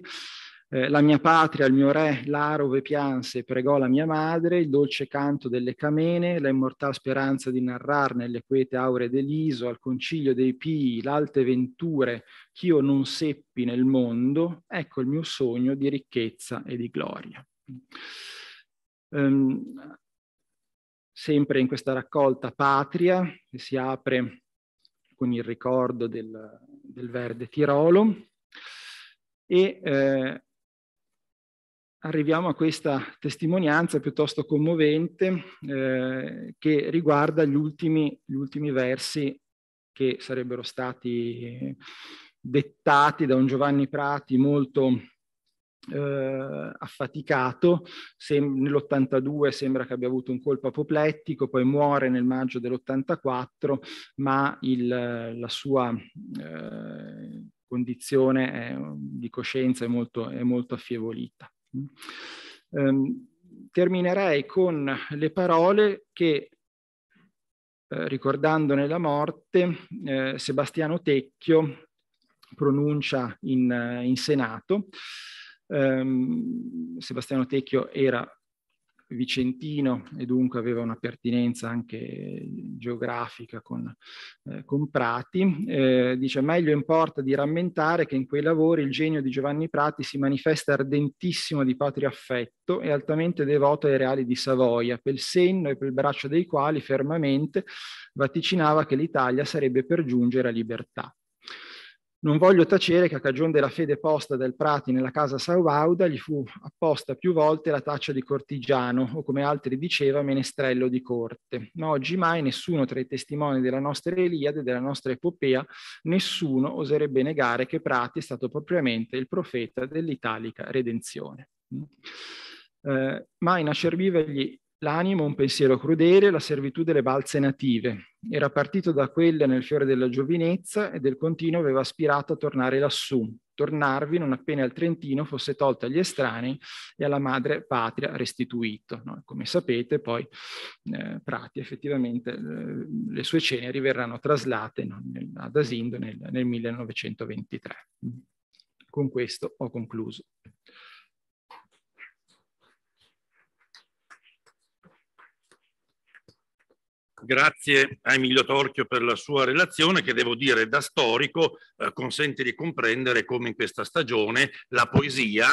Eh, la mia patria, il mio re, l'arove pianse, pregò la mia madre, il dolce canto delle camene, la immortal speranza di narrar nelle quete aure dell'iso, al concilio dei pii, l'alte venture ch'io non seppi nel mondo, ecco il mio sogno di ricchezza e di gloria. Um, sempre in questa raccolta patria, che si apre con il ricordo del, del verde Tirolo e eh, arriviamo a questa testimonianza piuttosto commovente eh, che riguarda gli ultimi, gli ultimi, versi che sarebbero stati dettati da un Giovanni Prati molto eh, affaticato, Sem- nell'82 sembra che abbia avuto un colpo apoplettico, poi muore nel maggio dell'84, ma il, la sua eh, condizione è, eh, di coscienza è molto, è molto affievolita. Um, terminerei con le parole che eh, ricordandone la morte, eh, Sebastiano Tecchio pronuncia in, in Senato Um, Sebastiano Tecchio era vicentino e dunque aveva una pertinenza anche geografica con, eh, con Prati. Eh, dice meglio importa di rammentare che in quei lavori il genio di Giovanni Prati si manifesta ardentissimo di patrio affetto e altamente devoto ai reali di Savoia, pel senno e pel braccio dei quali fermamente vaticinava che l'Italia sarebbe per giungere a libertà. Non voglio tacere che a cagion della fede posta del Prati nella casa Sauvauda gli fu apposta più volte la taccia di cortigiano o come altri diceva menestrello di corte. Ma oggi mai nessuno tra i testimoni della nostra Eliade, della nostra epopea, nessuno oserebbe negare che Prati è stato propriamente il profeta dell'italica redenzione. Mm. Eh, ma in Acervivegli L'animo, un pensiero crudele, la servitù delle balze native. Era partito da quelle nel fiore della giovinezza e del continuo aveva aspirato a tornare lassù, tornarvi non appena il Trentino fosse tolto agli estranei e alla madre patria restituito. No? Come sapete poi eh, Prati effettivamente eh, le sue ceneri verranno traslate no? nel, ad Asindo nel, nel 1923. Con questo ho concluso. Grazie a Emilio Torchio per la sua relazione che devo dire da storico eh, consente di comprendere come in questa stagione la poesia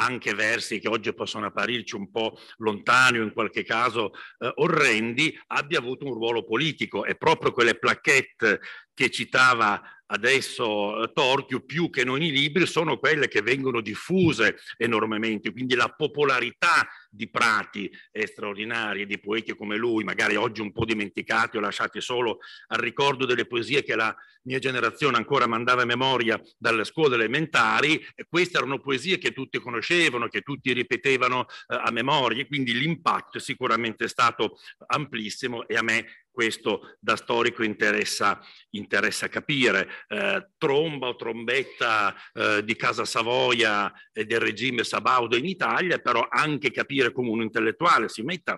anche versi che oggi possono apparirci un po' lontani o in qualche caso eh, orrendi, abbia avuto un ruolo politico. E proprio quelle plaquette che citava adesso eh, Torchio, più che non i libri, sono quelle che vengono diffuse enormemente. Quindi la popolarità di prati straordinari di poeti come lui, magari oggi un po' dimenticati o lasciati solo al ricordo delle poesie che la mia generazione ancora mandava a memoria dalle scuole elementari, queste erano poesie che tutti conoscevano, che tutti ripetevano eh, a memoria, quindi l'impatto è sicuramente stato amplissimo e a me questo da storico interessa, interessa capire. Eh, tromba o trombetta eh, di Casa Savoia e del regime Sabaudo in Italia, però anche capire come un intellettuale si metta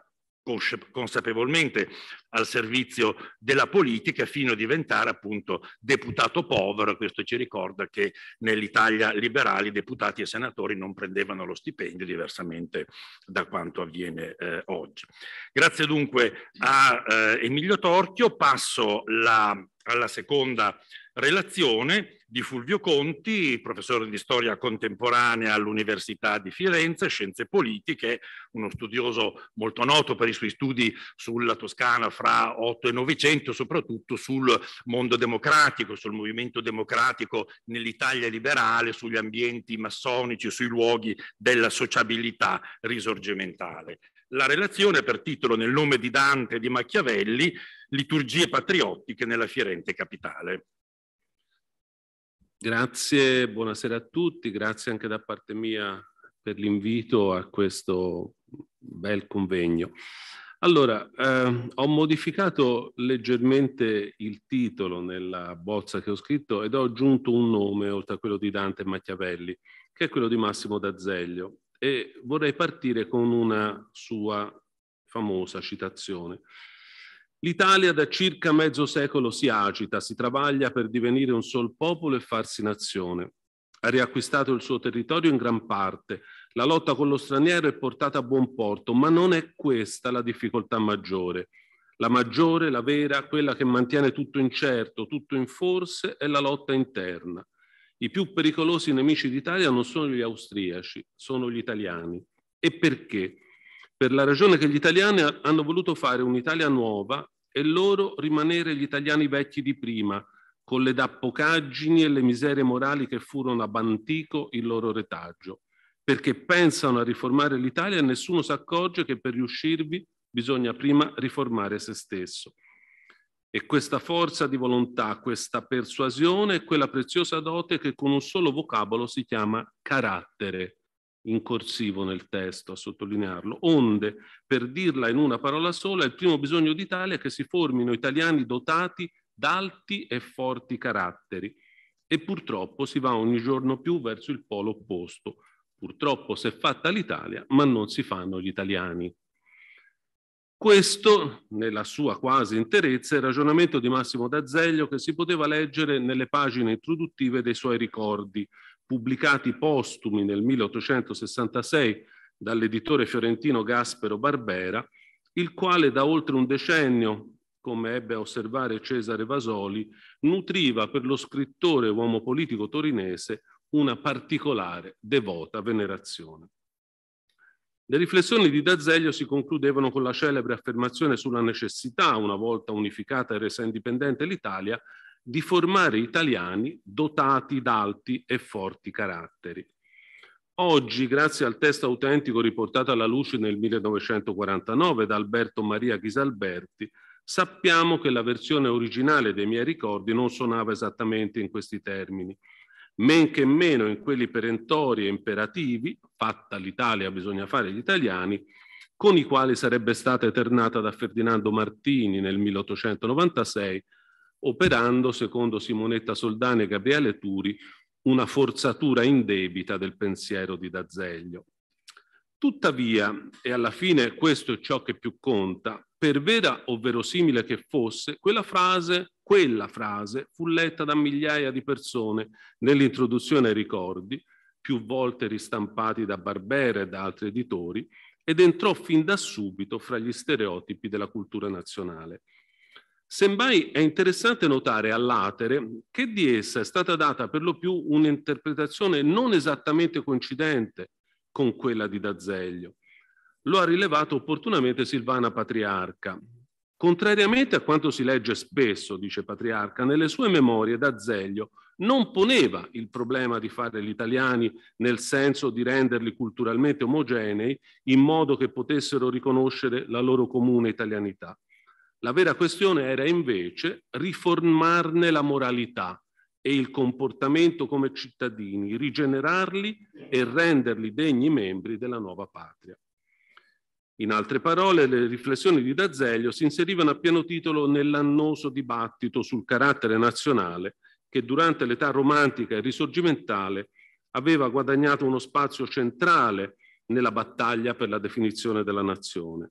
consapevolmente al servizio della politica fino a diventare appunto deputato povero. Questo ci ricorda che nell'Italia liberale i deputati e senatori non prendevano lo stipendio diversamente da quanto avviene eh, oggi. Grazie dunque a eh, Emilio Torchio, passo la, alla seconda relazione di Fulvio Conti, professore di storia contemporanea all'Università di Firenze, scienze politiche, uno studioso molto noto per i suoi studi sulla Toscana fra 8 e 900, soprattutto sul mondo democratico, sul movimento democratico nell'Italia liberale, sugli ambienti massonici, sui luoghi della sociabilità risorgimentale la relazione per titolo Nel nome di Dante e di Machiavelli, liturgie patriottiche nella Firenze capitale. Grazie, buonasera a tutti, grazie anche da parte mia per l'invito a questo bel convegno. Allora, eh, ho modificato leggermente il titolo nella bozza che ho scritto ed ho aggiunto un nome oltre a quello di Dante Machiavelli, che è quello di Massimo d'Azeglio e vorrei partire con una sua famosa citazione L'Italia da circa mezzo secolo si agita, si travaglia per divenire un sol popolo e farsi nazione. Ha riacquistato il suo territorio in gran parte. La lotta con lo straniero è portata a buon porto, ma non è questa la difficoltà maggiore. La maggiore, la vera, quella che mantiene tutto incerto, tutto in forse, è la lotta interna. I più pericolosi nemici d'Italia non sono gli austriaci, sono gli italiani. E perché? per la ragione che gli italiani hanno voluto fare un'Italia nuova e loro rimanere gli italiani vecchi di prima, con le dappocaggini e le miserie morali che furono ab antico il loro retaggio, perché pensano a riformare l'Italia e nessuno si accorge che per riuscirvi bisogna prima riformare se stesso. E questa forza di volontà, questa persuasione è quella preziosa dote che con un solo vocabolo si chiama carattere in corsivo nel testo a sottolinearlo, onde, per dirla in una parola sola, il primo bisogno d'Italia è che si formino italiani dotati d'alti e forti caratteri e purtroppo si va ogni giorno più verso il polo opposto. Purtroppo si è fatta l'Italia, ma non si fanno gli italiani. Questo, nella sua quasi interezza, è il ragionamento di Massimo D'Azeglio che si poteva leggere nelle pagine introduttive dei suoi ricordi, pubblicati postumi nel 1866 dall'editore fiorentino Gaspero Barbera, il quale da oltre un decennio, come ebbe a osservare Cesare Vasoli, nutriva per lo scrittore uomo politico torinese una particolare devota venerazione. Le riflessioni di D'Azeglio si concludevano con la celebre affermazione sulla necessità, una volta unificata e resa indipendente l'Italia, di formare italiani dotati d'alti e forti caratteri. Oggi, grazie al testo autentico riportato alla luce nel 1949 da Alberto Maria Ghisalberti, sappiamo che la versione originale dei miei ricordi non suonava esattamente in questi termini, men che meno in quelli perentori e imperativi, fatta l'Italia bisogna fare gli italiani, con i quali sarebbe stata eternata da Ferdinando Martini nel 1896 operando, secondo Simonetta Soldani e Gabriele Turi, una forzatura indebita del pensiero di D'Azeglio. Tuttavia, e alla fine questo è ciò che più conta, per vera o verosimile che fosse, quella frase, quella frase fu letta da migliaia di persone nell'introduzione ai ricordi, più volte ristampati da Barbera e da altri editori, ed entrò fin da subito fra gli stereotipi della cultura nazionale. Semmai è interessante notare all'atere che di essa è stata data per lo più un'interpretazione non esattamente coincidente con quella di D'Azeglio. Lo ha rilevato opportunamente Silvana Patriarca. Contrariamente a quanto si legge spesso, dice Patriarca, nelle sue memorie D'Azeglio non poneva il problema di fare gli italiani nel senso di renderli culturalmente omogenei in modo che potessero riconoscere la loro comune italianità la vera questione era invece riformarne la moralità e il comportamento come cittadini, rigenerarli e renderli degni membri della nuova patria. In altre parole, le riflessioni di D'Azeglio si inserivano a pieno titolo nell'annoso dibattito sul carattere nazionale che durante l'età romantica e risorgimentale aveva guadagnato uno spazio centrale nella battaglia per la definizione della nazione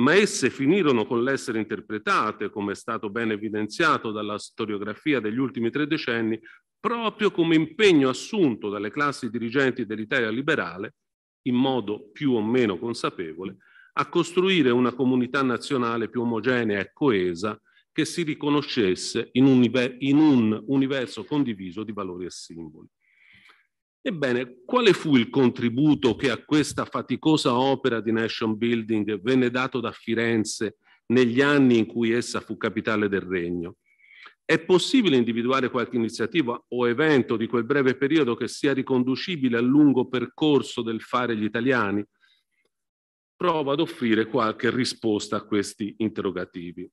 ma esse finirono con l'essere interpretate, come è stato ben evidenziato dalla storiografia degli ultimi tre decenni, proprio come impegno assunto dalle classi dirigenti dell'Italia liberale, in modo più o meno consapevole, a costruire una comunità nazionale più omogenea e coesa che si riconoscesse in un, in un universo condiviso di valori e simboli. Ebbene, quale fu il contributo che a questa faticosa opera di nation building venne dato da Firenze negli anni in cui essa fu capitale del regno? È possibile individuare qualche iniziativa o evento di quel breve periodo che sia riconducibile al lungo percorso del fare gli italiani? Provo ad offrire qualche risposta a questi interrogativi.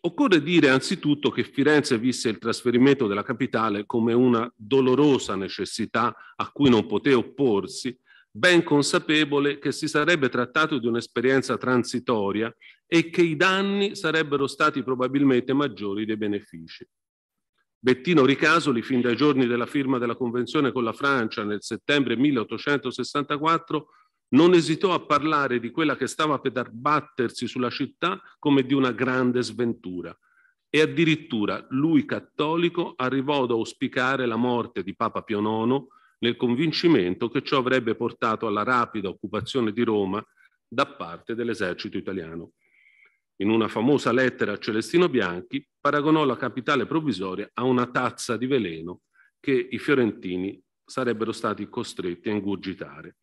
Occorre dire anzitutto che Firenze visse il trasferimento della capitale come una dolorosa necessità a cui non poté opporsi, ben consapevole che si sarebbe trattato di un'esperienza transitoria e che i danni sarebbero stati probabilmente maggiori dei benefici. Bettino Ricasoli, fin dai giorni della firma della convenzione con la Francia nel settembre 1864, non esitò a parlare di quella che stava per abbattersi sulla città come di una grande sventura. E addirittura lui cattolico arrivò ad auspicare la morte di Papa Pio IX nel convincimento che ciò avrebbe portato alla rapida occupazione di Roma da parte dell'esercito italiano. In una famosa lettera a Celestino Bianchi paragonò la capitale provvisoria a una tazza di veleno che i fiorentini sarebbero stati costretti a ingurgitare.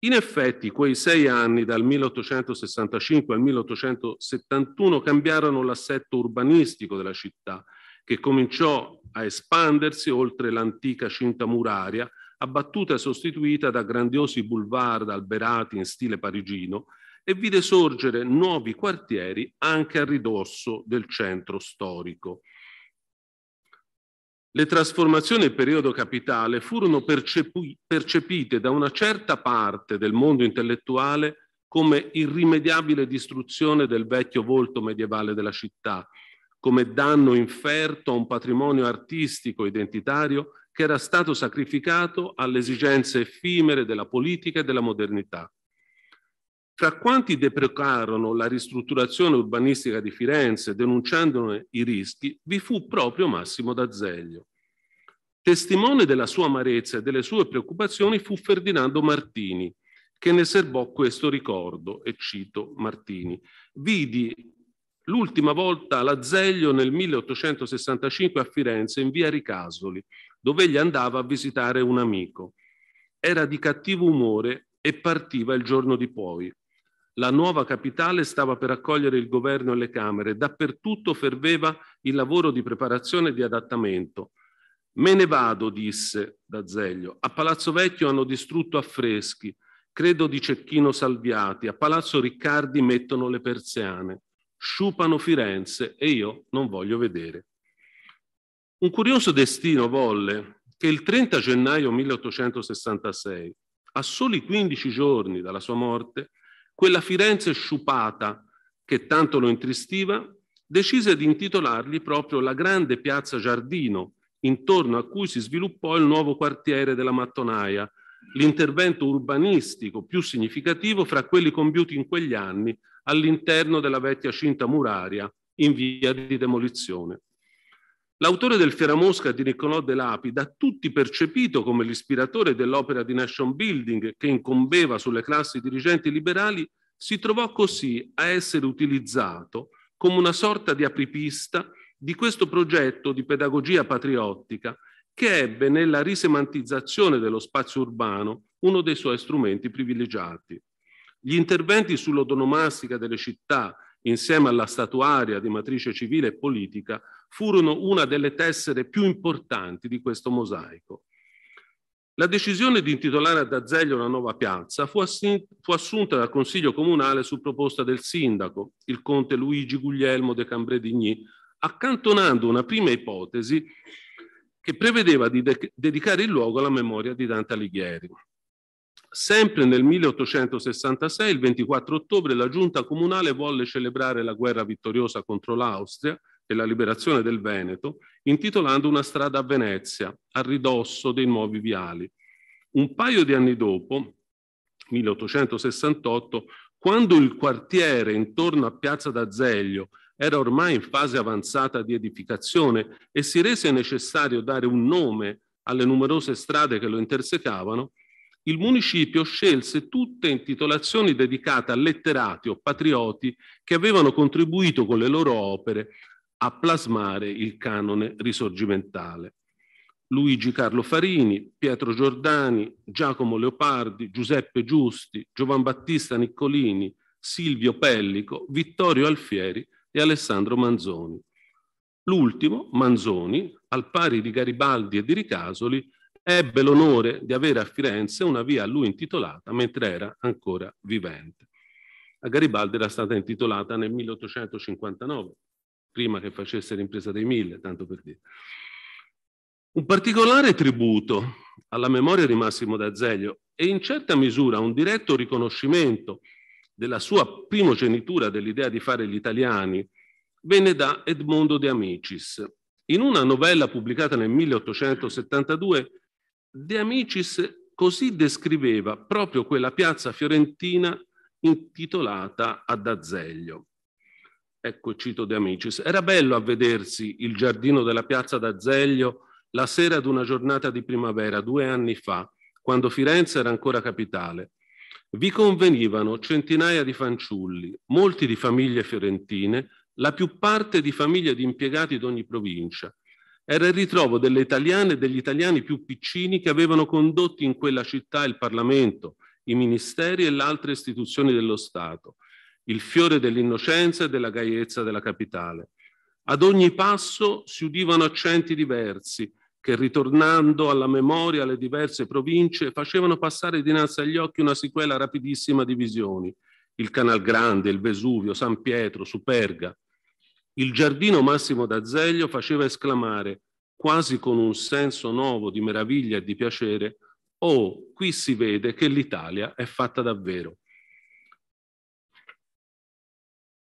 In effetti quei sei anni dal 1865 al 1871 cambiarono l'assetto urbanistico della città, che cominciò a espandersi oltre l'antica cinta muraria, abbattuta e sostituita da grandiosi boulevard alberati in stile parigino, e vide sorgere nuovi quartieri anche a ridosso del centro storico le trasformazioni del periodo capitale furono percepi percepite da una certa parte del mondo intellettuale come irrimediabile distruzione del vecchio volto medievale della città, come danno inferto a un patrimonio artistico identitario che era stato sacrificato alle esigenze effimere della politica e della modernità. Fra quanti deprecarono la ristrutturazione urbanistica di Firenze, denunciandone i rischi, vi fu proprio Massimo d'Azeglio. Testimone della sua amarezza e delle sue preoccupazioni fu Ferdinando Martini, che ne serbò questo ricordo, e cito Martini. Vidi l'ultima volta l'Azeglio nel 1865 a Firenze, in via Ricasoli, dove egli andava a visitare un amico. Era di cattivo umore e partiva il giorno di poi. La nuova capitale stava per accogliere il governo e le Camere, dappertutto ferveva il lavoro di preparazione e di adattamento. Me ne vado, disse D'Azeglio. A Palazzo Vecchio hanno distrutto affreschi, credo di Cecchino Salviati, a Palazzo Riccardi mettono le persiane, sciupano Firenze e io non voglio vedere. Un curioso destino volle che il 30 gennaio 1866, a soli 15 giorni dalla sua morte, quella Firenze sciupata che tanto lo intristiva, decise di intitolargli proprio la grande piazza Giardino, intorno a cui si sviluppò il nuovo quartiere della Mattonaia, l'intervento urbanistico più significativo fra quelli compiuti in quegli anni all'interno della vecchia cinta muraria in via di demolizione. L'autore del Fieramosca di Niccolò De Lapi, da tutti percepito come l'ispiratore dell'opera di nation building che incombeva sulle classi dirigenti liberali, si trovò così a essere utilizzato come una sorta di apripista di questo progetto di pedagogia patriottica che ebbe nella risemantizzazione dello spazio urbano uno dei suoi strumenti privilegiati. Gli interventi sull'odonomastica delle città, insieme alla statuaria di matrice civile e politica, furono una delle tessere più importanti di questo mosaico. La decisione di intitolare ad Azeglio la nuova piazza fu, fu, assunta dal Consiglio Comunale su proposta del sindaco, il conte Luigi Guglielmo de Cambredigny, accantonando una prima ipotesi che prevedeva di de dedicare il luogo alla memoria di Dante Alighieri. Sempre nel 1866, il 24 ottobre, la giunta comunale volle celebrare la guerra vittoriosa contro l'Austria e la liberazione del Veneto, intitolando una strada a Venezia, a ridosso dei nuovi viali. Un paio di anni dopo, 1868, quando il quartiere intorno a Piazza d'Azeglio era ormai in fase avanzata di edificazione e si rese necessario dare un nome alle numerose strade che lo intersecavano, il municipio scelse tutte intitolazioni dedicate a letterati o patrioti che avevano contribuito con le loro opere a plasmare il canone risorgimentale. Luigi Carlo Farini, Pietro Giordani, Giacomo Leopardi, Giuseppe Giusti, Giovan Battista Niccolini, Silvio Pellico, Vittorio Alfieri e Alessandro Manzoni. L'ultimo, Manzoni, al pari di Garibaldi e di Ricasoli, ebbe l'onore di avere a Firenze una via a lui intitolata mentre era ancora vivente. A Garibaldi era stata intitolata nel 1859 prima che facesse l'impresa dei mille, tanto per dire. Un particolare tributo alla memoria di Massimo d'Azeglio e in certa misura un diretto riconoscimento della sua primogenitura dell'idea di fare gli italiani venne da Edmondo De Amicis. In una novella pubblicata nel 1872, De Amicis così descriveva proprio quella piazza fiorentina intitolata ad Azeglio. Ecco, cito De Amicis. Era bello a vedersi il giardino della piazza d'Azeglio la sera di una giornata di primavera, due anni fa, quando Firenze era ancora capitale. Vi convenivano centinaia di fanciulli, molti di famiglie fiorentine, la più parte di famiglie di impiegati d'ogni provincia. Era il ritrovo delle italiane e degli italiani più piccini che avevano condotti in quella città il Parlamento, i ministeri e le altre istituzioni dello Stato, il fiore dell'innocenza e della gaiezza della capitale. Ad ogni passo si udivano accenti diversi che, ritornando alla memoria alle diverse province, facevano passare dinanzi agli occhi una sequela rapidissima di visioni. Il Canal Grande, il Vesuvio, San Pietro, Superga. Il giardino Massimo d'Azeglio faceva esclamare, quasi con un senso nuovo di meraviglia e di piacere, Oh, qui si vede che l'Italia è fatta davvero.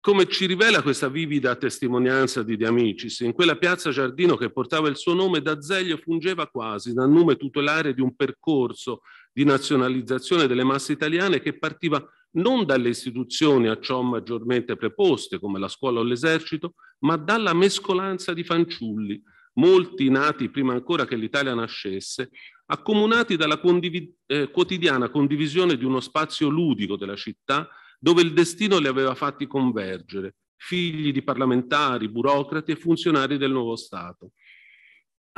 Come ci rivela questa vivida testimonianza di De Amicis, in quella piazza Giardino che portava il suo nome, D'Azeglio fungeva quasi da nome tutelare di un percorso di nazionalizzazione delle masse italiane che partiva non dalle istituzioni a ciò maggiormente preposte, come la scuola o l'esercito, ma dalla mescolanza di fanciulli, molti nati prima ancora che l'Italia nascesse, accomunati dalla condiv eh, quotidiana condivisione di uno spazio ludico della città dove il destino li aveva fatti convergere, figli di parlamentari, burocrati e funzionari del nuovo Stato.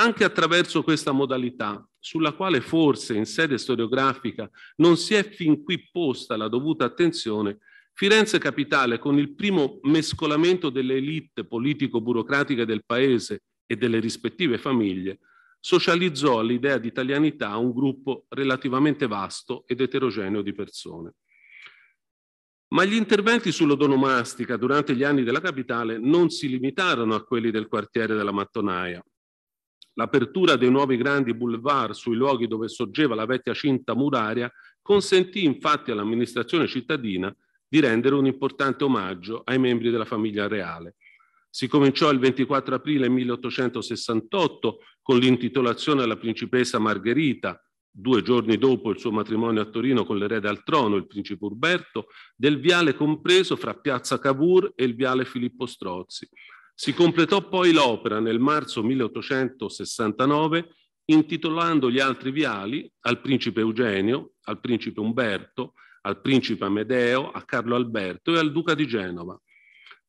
Anche attraverso questa modalità, sulla quale forse in sede storiografica non si è fin qui posta la dovuta attenzione, Firenze Capitale, con il primo mescolamento delle elite politico-burocratiche del paese e delle rispettive famiglie, socializzò l'idea di italianità a un gruppo relativamente vasto ed eterogeneo di persone. Ma gli interventi sull'odonomastica durante gli anni della capitale non si limitarono a quelli del quartiere della Mattonaia. L'apertura dei nuovi grandi boulevard sui luoghi dove sorgeva la vecchia cinta muraria consentì infatti all'amministrazione cittadina di rendere un importante omaggio ai membri della famiglia reale. Si cominciò il 24 aprile 1868 con l'intitolazione alla principessa Margherita, due giorni dopo il suo matrimonio a Torino con l'erede al trono, il principe Urberto, del viale compreso fra piazza Cavour e il viale Filippo Strozzi. Si completò poi l'opera nel marzo 1869 intitolando gli altri viali al principe Eugenio, al principe Umberto, al principe Amedeo, a Carlo Alberto e al duca di Genova.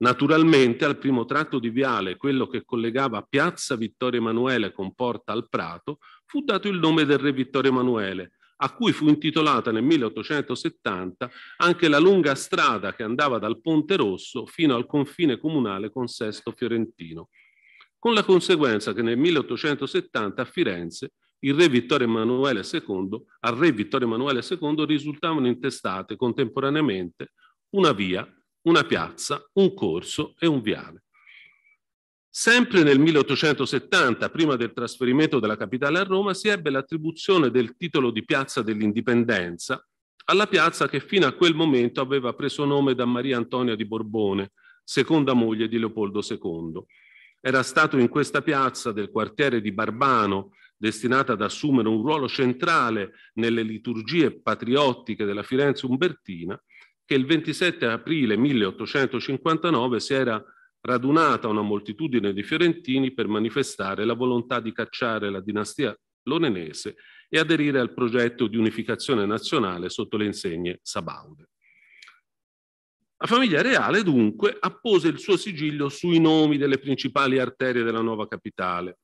Naturalmente al primo tratto di viale, quello che collegava piazza Vittorio Emanuele con Porta al Prato, fu dato il nome del re Vittorio Emanuele, a cui fu intitolata nel 1870 anche la lunga strada che andava dal Ponte Rosso fino al confine comunale con Sesto Fiorentino, con la conseguenza che nel 1870 a Firenze il re Vittorio Emanuele II, al re Vittorio Emanuele II risultavano intestate contemporaneamente una via, una piazza, un corso e un viale. Sempre nel 1870, prima del trasferimento della capitale a Roma, si ebbe l'attribuzione del titolo di Piazza dell'Indipendenza alla piazza che fino a quel momento aveva preso nome da Maria Antonia di Borbone, seconda moglie di Leopoldo II. Era stato in questa piazza del quartiere di Barbano, destinata ad assumere un ruolo centrale nelle liturgie patriottiche della Firenze Umbertina, che il 27 aprile 1859 si era radunata una moltitudine di fiorentini per manifestare la volontà di cacciare la dinastia lonenese e aderire al progetto di unificazione nazionale sotto le insegne sabaude. La famiglia reale dunque appose il suo sigillo sui nomi delle principali arterie della nuova capitale.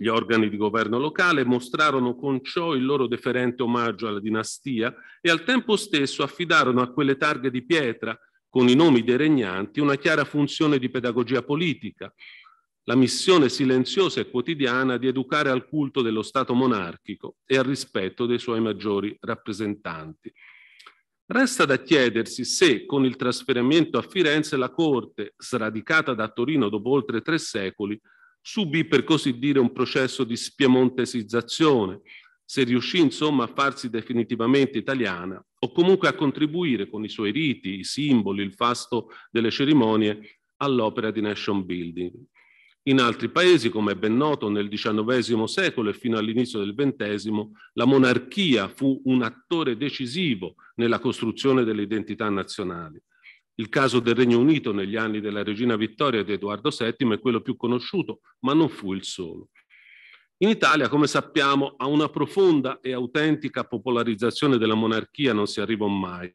Gli organi di governo locale mostrarono con ciò il loro deferente omaggio alla dinastia e al tempo stesso affidarono a quelle targhe di pietra con i nomi dei regnanti, una chiara funzione di pedagogia politica, la missione silenziosa e quotidiana di educare al culto dello Stato monarchico e al rispetto dei suoi maggiori rappresentanti. Resta da chiedersi se con il trasferimento a Firenze la Corte, sradicata da Torino dopo oltre tre secoli, subì per così dire un processo di spiemontesizzazione, se riuscì insomma a farsi definitivamente italiana o comunque a contribuire con i suoi riti, i simboli, il fasto delle cerimonie all'opera di nation building. In altri paesi, come è ben noto, nel XIX secolo e fino all'inizio del XX, la monarchia fu un attore decisivo nella costruzione delle identità nazionali. Il caso del Regno Unito negli anni della regina Vittoria ed Edoardo VII è quello più conosciuto, ma non fu il solo. In Italia, come sappiamo, a una profonda e autentica popolarizzazione della monarchia non si arrivò mai.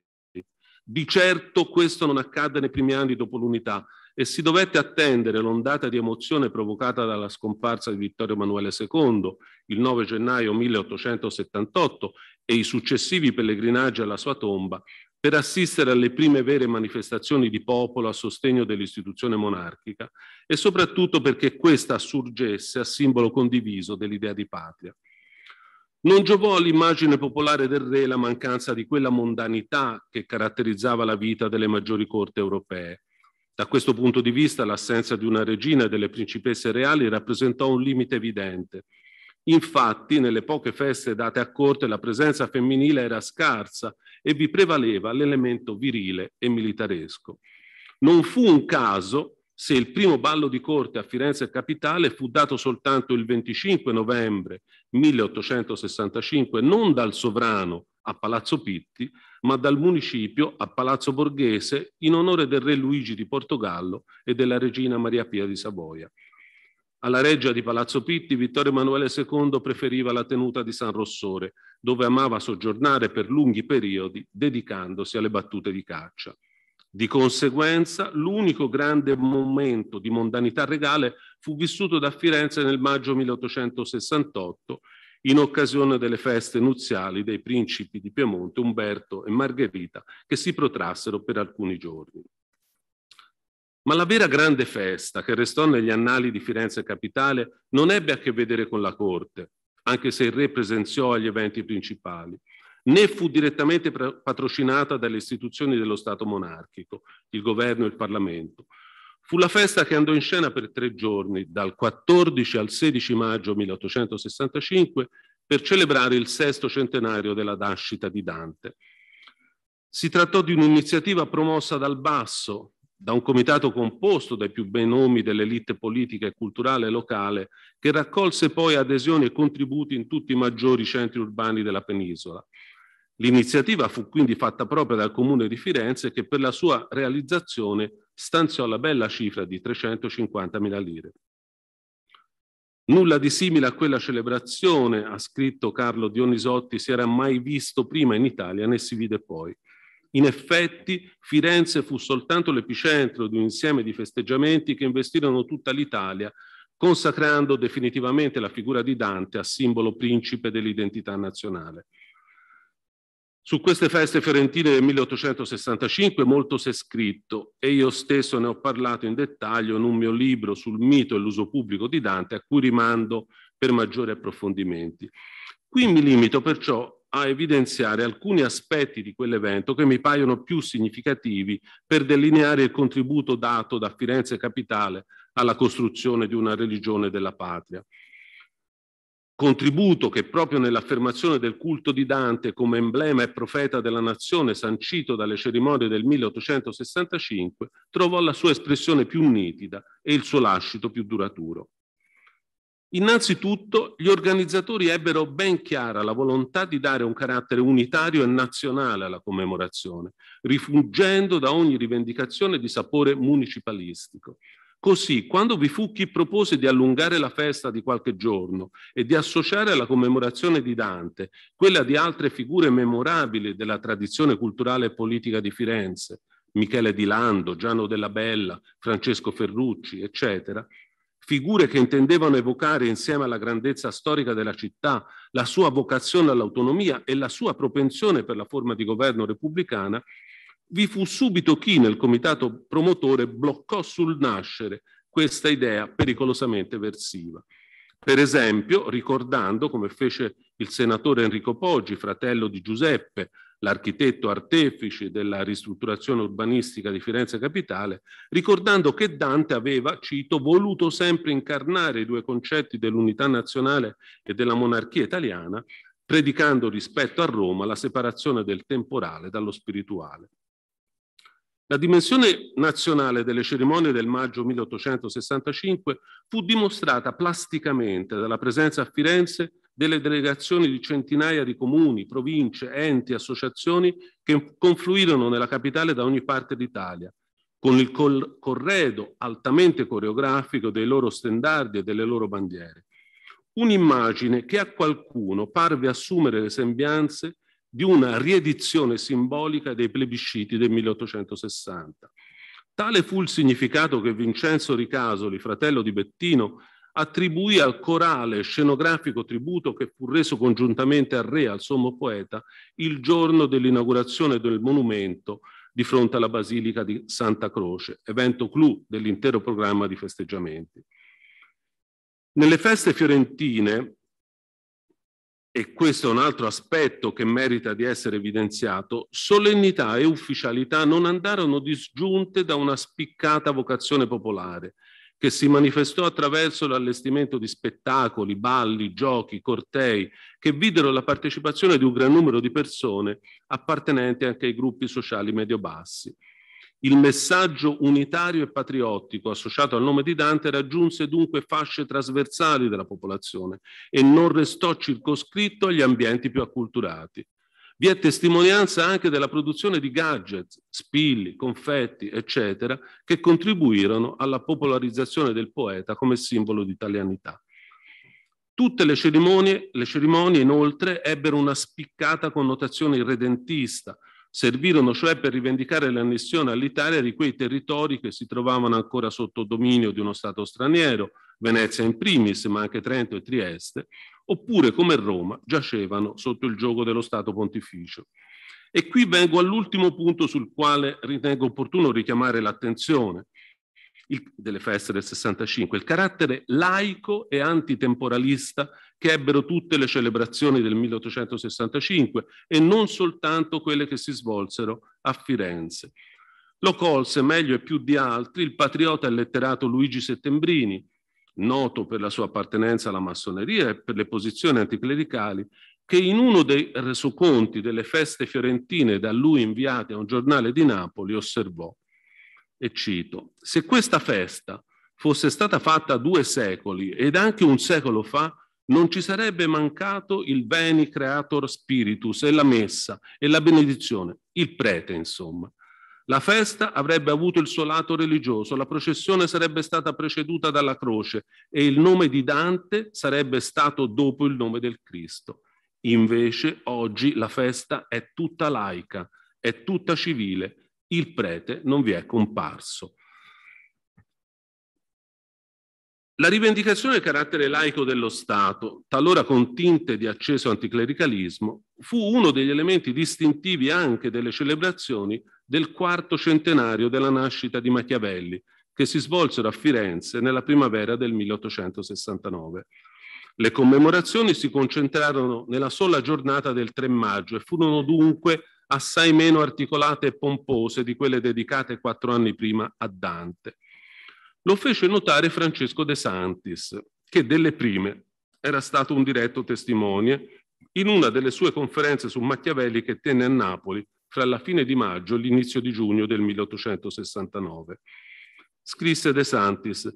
Di certo questo non accadde nei primi anni dopo l'unità e si dovette attendere l'ondata di emozione provocata dalla scomparsa di Vittorio Emanuele II il 9 gennaio 1878 e i successivi pellegrinaggi alla sua tomba per assistere alle prime vere manifestazioni di popolo a sostegno dell'istituzione monarchica e soprattutto perché questa assurgesse a simbolo condiviso dell'idea di patria. Non giovò all'immagine popolare del re la mancanza di quella mondanità che caratterizzava la vita delle maggiori corti europee. Da questo punto di vista l'assenza di una regina e delle principesse reali rappresentò un limite evidente, Infatti, nelle poche feste date a corte, la presenza femminile era scarsa e vi prevaleva l'elemento virile e militaresco. Non fu un caso se il primo ballo di corte a Firenze Capitale fu dato soltanto il 25 novembre 1865, non dal sovrano a Palazzo Pitti, ma dal municipio a Palazzo Borghese in onore del re Luigi di Portogallo e della regina Maria Pia di Savoia. Alla reggia di Palazzo Pitti, Vittorio Emanuele II preferiva la tenuta di San Rossore, dove amava soggiornare per lunghi periodi dedicandosi alle battute di caccia. Di conseguenza, l'unico grande momento di mondanità regale fu vissuto da Firenze nel maggio 1868, in occasione delle feste nuziali dei principi di Piemonte Umberto e Margherita, che si protrassero per alcuni giorni. Ma la vera grande festa che restò negli annali di Firenze Capitale non ebbe a che vedere con la corte, anche se il re presenziò agli eventi principali, né fu direttamente patrocinata dalle istituzioni dello Stato monarchico, il governo e il Parlamento. Fu la festa che andò in scena per tre giorni, dal 14 al 16 maggio 1865, per celebrare il sesto centenario della nascita di Dante. Si trattò di un'iniziativa promossa dal basso, da un comitato composto dai più bei nomi dell'elite politica e culturale locale, che raccolse poi adesioni e contributi in tutti i maggiori centri urbani della penisola. L'iniziativa fu quindi fatta propria dal Comune di Firenze che per la sua realizzazione stanziò la bella cifra di 350.000 lire. Nulla di simile a quella celebrazione, ha scritto Carlo Dionisotti, si era mai visto prima in Italia né si vide poi. In effetti, Firenze fu soltanto l'epicentro di un insieme di festeggiamenti che investirono tutta l'Italia, consacrando definitivamente la figura di Dante a simbolo principe dell'identità nazionale. Su queste feste fiorentine del 1865 molto si è scritto e io stesso ne ho parlato in dettaglio in un mio libro sul mito e l'uso pubblico di Dante a cui rimando per maggiori approfondimenti. Qui mi limito perciò a evidenziare alcuni aspetti di quell'evento che mi paiono più significativi per delineare il contributo dato da Firenze Capitale alla costruzione di una religione della patria. Contributo che proprio nell'affermazione del culto di Dante come emblema e profeta della nazione sancito dalle cerimonie del 1865 trovò la sua espressione più nitida e il suo lascito più duraturo. Innanzitutto gli organizzatori ebbero ben chiara la volontà di dare un carattere unitario e nazionale alla commemorazione, rifuggendo da ogni rivendicazione di sapore municipalistico. Così, quando vi fu chi propose di allungare la festa di qualche giorno e di associare alla commemorazione di Dante quella di altre figure memorabili della tradizione culturale e politica di Firenze, Michele Di Lando, Giano della Bella, Francesco Ferrucci, eccetera, figure che intendevano evocare insieme alla grandezza storica della città la sua vocazione all'autonomia e la sua propensione per la forma di governo repubblicana, vi fu subito chi nel comitato promotore bloccò sul nascere questa idea pericolosamente versiva. Per esempio, ricordando, come fece il senatore Enrico Poggi, fratello di Giuseppe, l'architetto artefice della ristrutturazione urbanistica di Firenze Capitale, ricordando che Dante aveva, cito, voluto sempre incarnare i due concetti dell'unità nazionale e della monarchia italiana, predicando rispetto a Roma la separazione del temporale dallo spirituale. La dimensione nazionale delle cerimonie del maggio 1865 fu dimostrata plasticamente dalla presenza a Firenze delle delegazioni di centinaia di comuni, province, enti, associazioni che confluirono nella capitale da ogni parte d'Italia, con il col- corredo altamente coreografico dei loro stendardi e delle loro bandiere. Un'immagine che a qualcuno parve assumere le sembianze di una riedizione simbolica dei plebisciti del 1860. Tale fu il significato che Vincenzo Ricasoli, fratello di Bettino, attribuì al corale scenografico tributo che fu reso congiuntamente al re, al sommo poeta, il giorno dell'inaugurazione del monumento di fronte alla Basilica di Santa Croce, evento clou dell'intero programma di festeggiamenti. Nelle feste fiorentine, e questo è un altro aspetto che merita di essere evidenziato, solennità e ufficialità non andarono disgiunte da una spiccata vocazione popolare, che si manifestò attraverso l'allestimento di spettacoli, balli, giochi, cortei, che videro la partecipazione di un gran numero di persone appartenenti anche ai gruppi sociali medio-bassi. Il messaggio unitario e patriottico associato al nome di Dante raggiunse dunque fasce trasversali della popolazione e non restò circoscritto agli ambienti più acculturati. Vi è testimonianza anche della produzione di gadget, spilli, confetti, eccetera, che contribuirono alla popolarizzazione del poeta come simbolo di italianità. Tutte le cerimonie, le cerimonie, inoltre, ebbero una spiccata connotazione irredentista, servirono cioè per rivendicare l'annessione all'Italia di quei territori che si trovavano ancora sotto dominio di uno Stato straniero, Venezia in primis, ma anche Trento e Trieste, oppure come Roma giacevano sotto il gioco dello Stato pontificio. E qui vengo all'ultimo punto sul quale ritengo opportuno richiamare l'attenzione il, delle feste del 65, il carattere laico e antitemporalista che ebbero tutte le celebrazioni del 1865 e non soltanto quelle che si svolsero a Firenze. Lo colse meglio e più di altri il patriota e letterato Luigi Settembrini, noto per la sua appartenenza alla massoneria e per le posizioni anticlericali, che in uno dei resoconti delle feste fiorentine da lui inviate a un giornale di Napoli osservò, e cito, se questa festa fosse stata fatta due secoli ed anche un secolo fa, non ci sarebbe mancato il Veni Creator Spiritus e la messa e la benedizione, il prete insomma. La festa avrebbe avuto il suo lato religioso, la processione sarebbe stata preceduta dalla croce e il nome di Dante sarebbe stato dopo il nome del Cristo. Invece oggi la festa è tutta laica, è tutta civile, il prete non vi è comparso. La rivendicazione del carattere laico dello Stato, talora con tinte di acceso anticlericalismo, fu uno degli elementi distintivi anche delle celebrazioni del quarto centenario della nascita di Machiavelli, che si svolsero a Firenze nella primavera del 1869. Le commemorazioni si concentrarono nella sola giornata del 3 maggio e furono dunque assai meno articolate e pompose di quelle dedicate quattro anni prima a Dante. Lo fece notare Francesco De Santis, che delle prime era stato un diretto testimone in una delle sue conferenze su Machiavelli che tenne a Napoli fra la fine di maggio e l'inizio di giugno del 1869. Scrisse De Santis,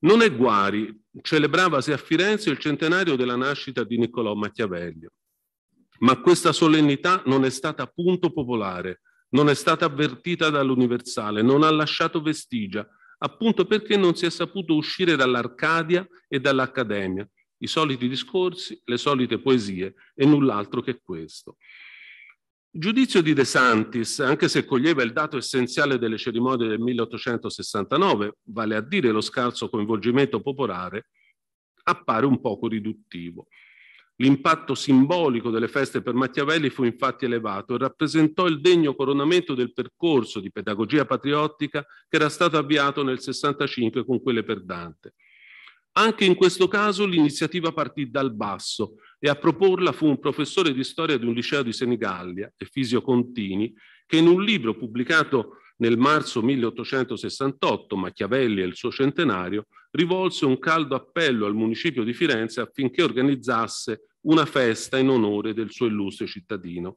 non è guari, celebravasi a Firenze il centenario della nascita di Niccolò Machiavelli, ma questa solennità non è stata punto popolare, non è stata avvertita dall'universale, non ha lasciato vestigia, appunto perché non si è saputo uscire dall'Arcadia e dall'Accademia, i soliti discorsi, le solite poesie e null'altro che questo giudizio di De Santis, anche se coglieva il dato essenziale delle cerimonie del 1869, vale a dire lo scarso coinvolgimento popolare, appare un poco riduttivo. L'impatto simbolico delle feste per Machiavelli fu infatti elevato e rappresentò il degno coronamento del percorso di pedagogia patriottica che era stato avviato nel 65 con quelle per Dante. Anche in questo caso l'iniziativa partì dal basso, e a proporla fu un professore di storia di un liceo di Senigallia, Efisio Contini, che in un libro pubblicato nel marzo 1868, Machiavelli e il suo centenario, rivolse un caldo appello al municipio di Firenze affinché organizzasse una festa in onore del suo illustre cittadino.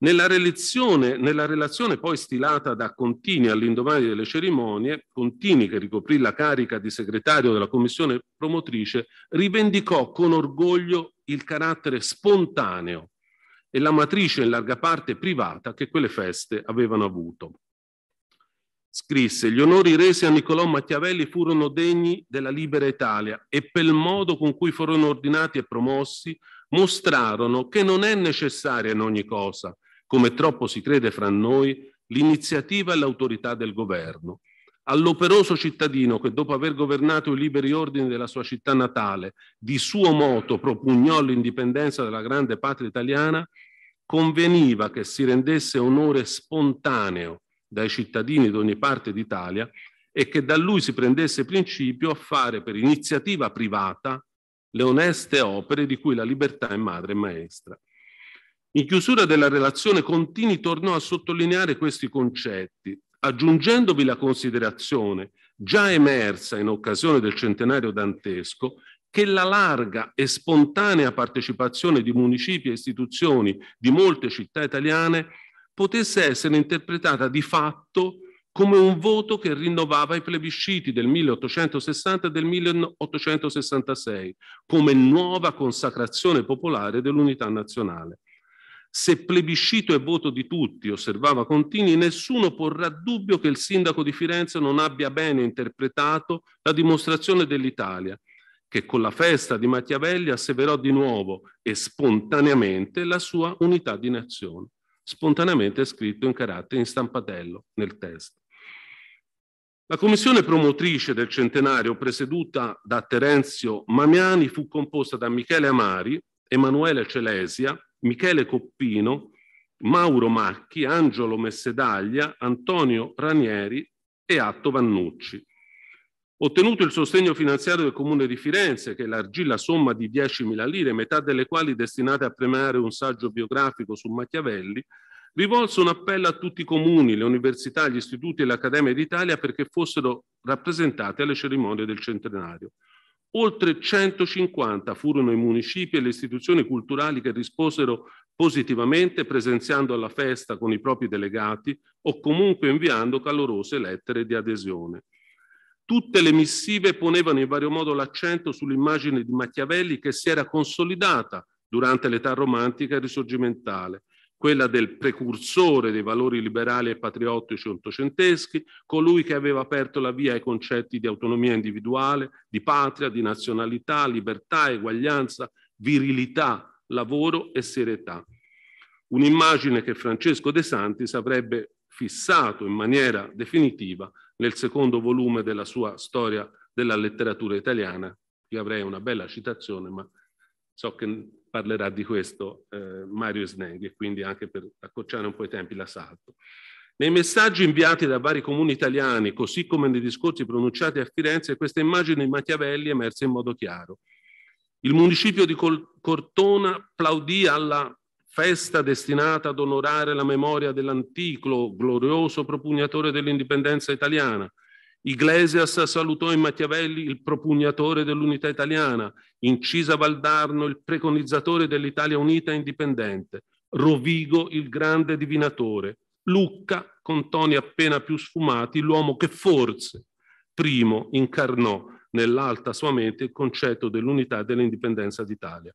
Nella relazione, nella relazione, poi stilata da Contini all'indomani delle cerimonie, Contini, che ricoprì la carica di segretario della commissione promotrice, rivendicò con orgoglio il carattere spontaneo e la matrice in larga parte privata che quelle feste avevano avuto. Scrisse, gli onori resi a Niccolò Machiavelli furono degni della libera Italia e per modo con cui furono ordinati e promossi mostrarono che non è necessaria in ogni cosa come troppo si crede fra noi, l'iniziativa e l'autorità del governo. All'operoso cittadino che dopo aver governato i liberi ordini della sua città natale, di suo moto propugnò l'indipendenza della grande patria italiana, conveniva che si rendesse onore spontaneo dai cittadini di ogni parte d'Italia e che da lui si prendesse principio a fare per iniziativa privata le oneste opere di cui la libertà è madre e maestra. In chiusura della relazione Contini tornò a sottolineare questi concetti, aggiungendovi la considerazione, già emersa in occasione del centenario dantesco, che la larga e spontanea partecipazione di municipi e istituzioni di molte città italiane potesse essere interpretata di fatto come un voto che rinnovava i plebisciti del 1860 e del 1866 come nuova consacrazione popolare dell'unità nazionale. Se plebiscito è voto di tutti, osservava Contini, nessuno porrà dubbio che il sindaco di Firenze non abbia bene interpretato la dimostrazione dell'Italia, che con la festa di Machiavelli asseverò di nuovo e spontaneamente la sua unità di nazione. Spontaneamente è scritto in carattere in stampatello nel testo. La commissione promotrice del centenario, presieduta da Terenzio Mamiani, fu composta da Michele Amari, Emanuele Celesia, Michele Coppino, Mauro Macchi, Angelo Messedaglia, Antonio Ranieri e Atto Vannucci. Ottenuto il sostegno finanziario del Comune di Firenze, che largì la somma di 10.000 lire, metà delle quali destinate a premiare un saggio biografico su Machiavelli, rivolse un appello a tutti i comuni, le università, gli istituti e l'Accademia d'Italia perché fossero rappresentati alle cerimonie del centenario. Oltre 150 furono i municipi e le istituzioni culturali che risposero positivamente presenziando alla festa con i propri delegati o comunque inviando calorose lettere di adesione. Tutte le missive ponevano in vario modo l'accento sull'immagine di Machiavelli che si era consolidata durante l'età romantica e risorgimentale, quella del precursore dei valori liberali e patriottici ottocenteschi, colui che aveva aperto la via ai concetti di autonomia individuale, di patria, di nazionalità, libertà, eguaglianza, virilità, lavoro e serietà. Un'immagine che Francesco De Santis avrebbe fissato in maniera definitiva nel secondo volume della sua storia della letteratura italiana. Io avrei una bella citazione, ma so che parlerà di questo eh, Mario Snenghi e quindi anche per accorciare un po' i tempi l'assalto. Nei messaggi inviati da vari comuni italiani, così come nei discorsi pronunciati a Firenze, questa immagine di Machiavelli emerse in modo chiaro. Il municipio di Cortona plaudì alla festa destinata ad onorare la memoria dell'antico glorioso propugnatore dell'indipendenza italiana, Iglesias salutò in Machiavelli il propugnatore dell'unità italiana, incisa Valdarno il preconizzatore dell'Italia unita e indipendente, Rovigo il grande divinatore, Lucca con toni appena più sfumati l'uomo che forse primo incarnò nell'alta sua mente il concetto dell'unità e dell'indipendenza d'Italia.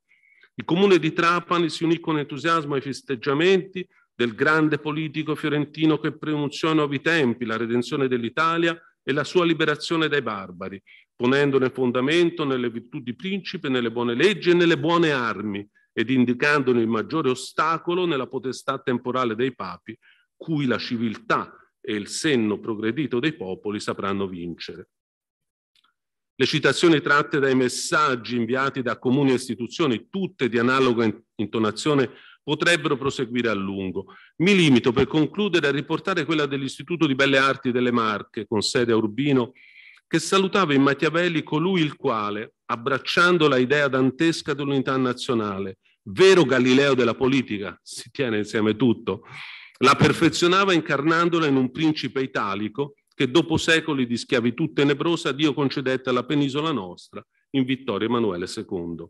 Il comune di Trapani si unì con entusiasmo ai festeggiamenti del grande politico fiorentino che premunziò a nuovi tempi la redenzione dell'Italia e la sua liberazione dai barbari, ponendone fondamento nelle virtù di principe, nelle buone leggi e nelle buone armi, ed indicandone il maggiore ostacolo nella potestà temporale dei papi, cui la civiltà e il senno progredito dei popoli sapranno vincere. Le citazioni tratte dai messaggi inviati da comuni e istituzioni, tutte di analoga intonazione, potrebbero proseguire a lungo. Mi limito per concludere a riportare quella dell'Istituto di Belle Arti delle Marche, con sede a Urbino, che salutava in Machiavelli colui il quale, abbracciando la idea dantesca dell'unità nazionale, vero Galileo della politica, si tiene insieme tutto, la perfezionava incarnandola in un principe italico che dopo secoli di schiavitù tenebrosa Dio concedette alla penisola nostra in Vittorio Emanuele II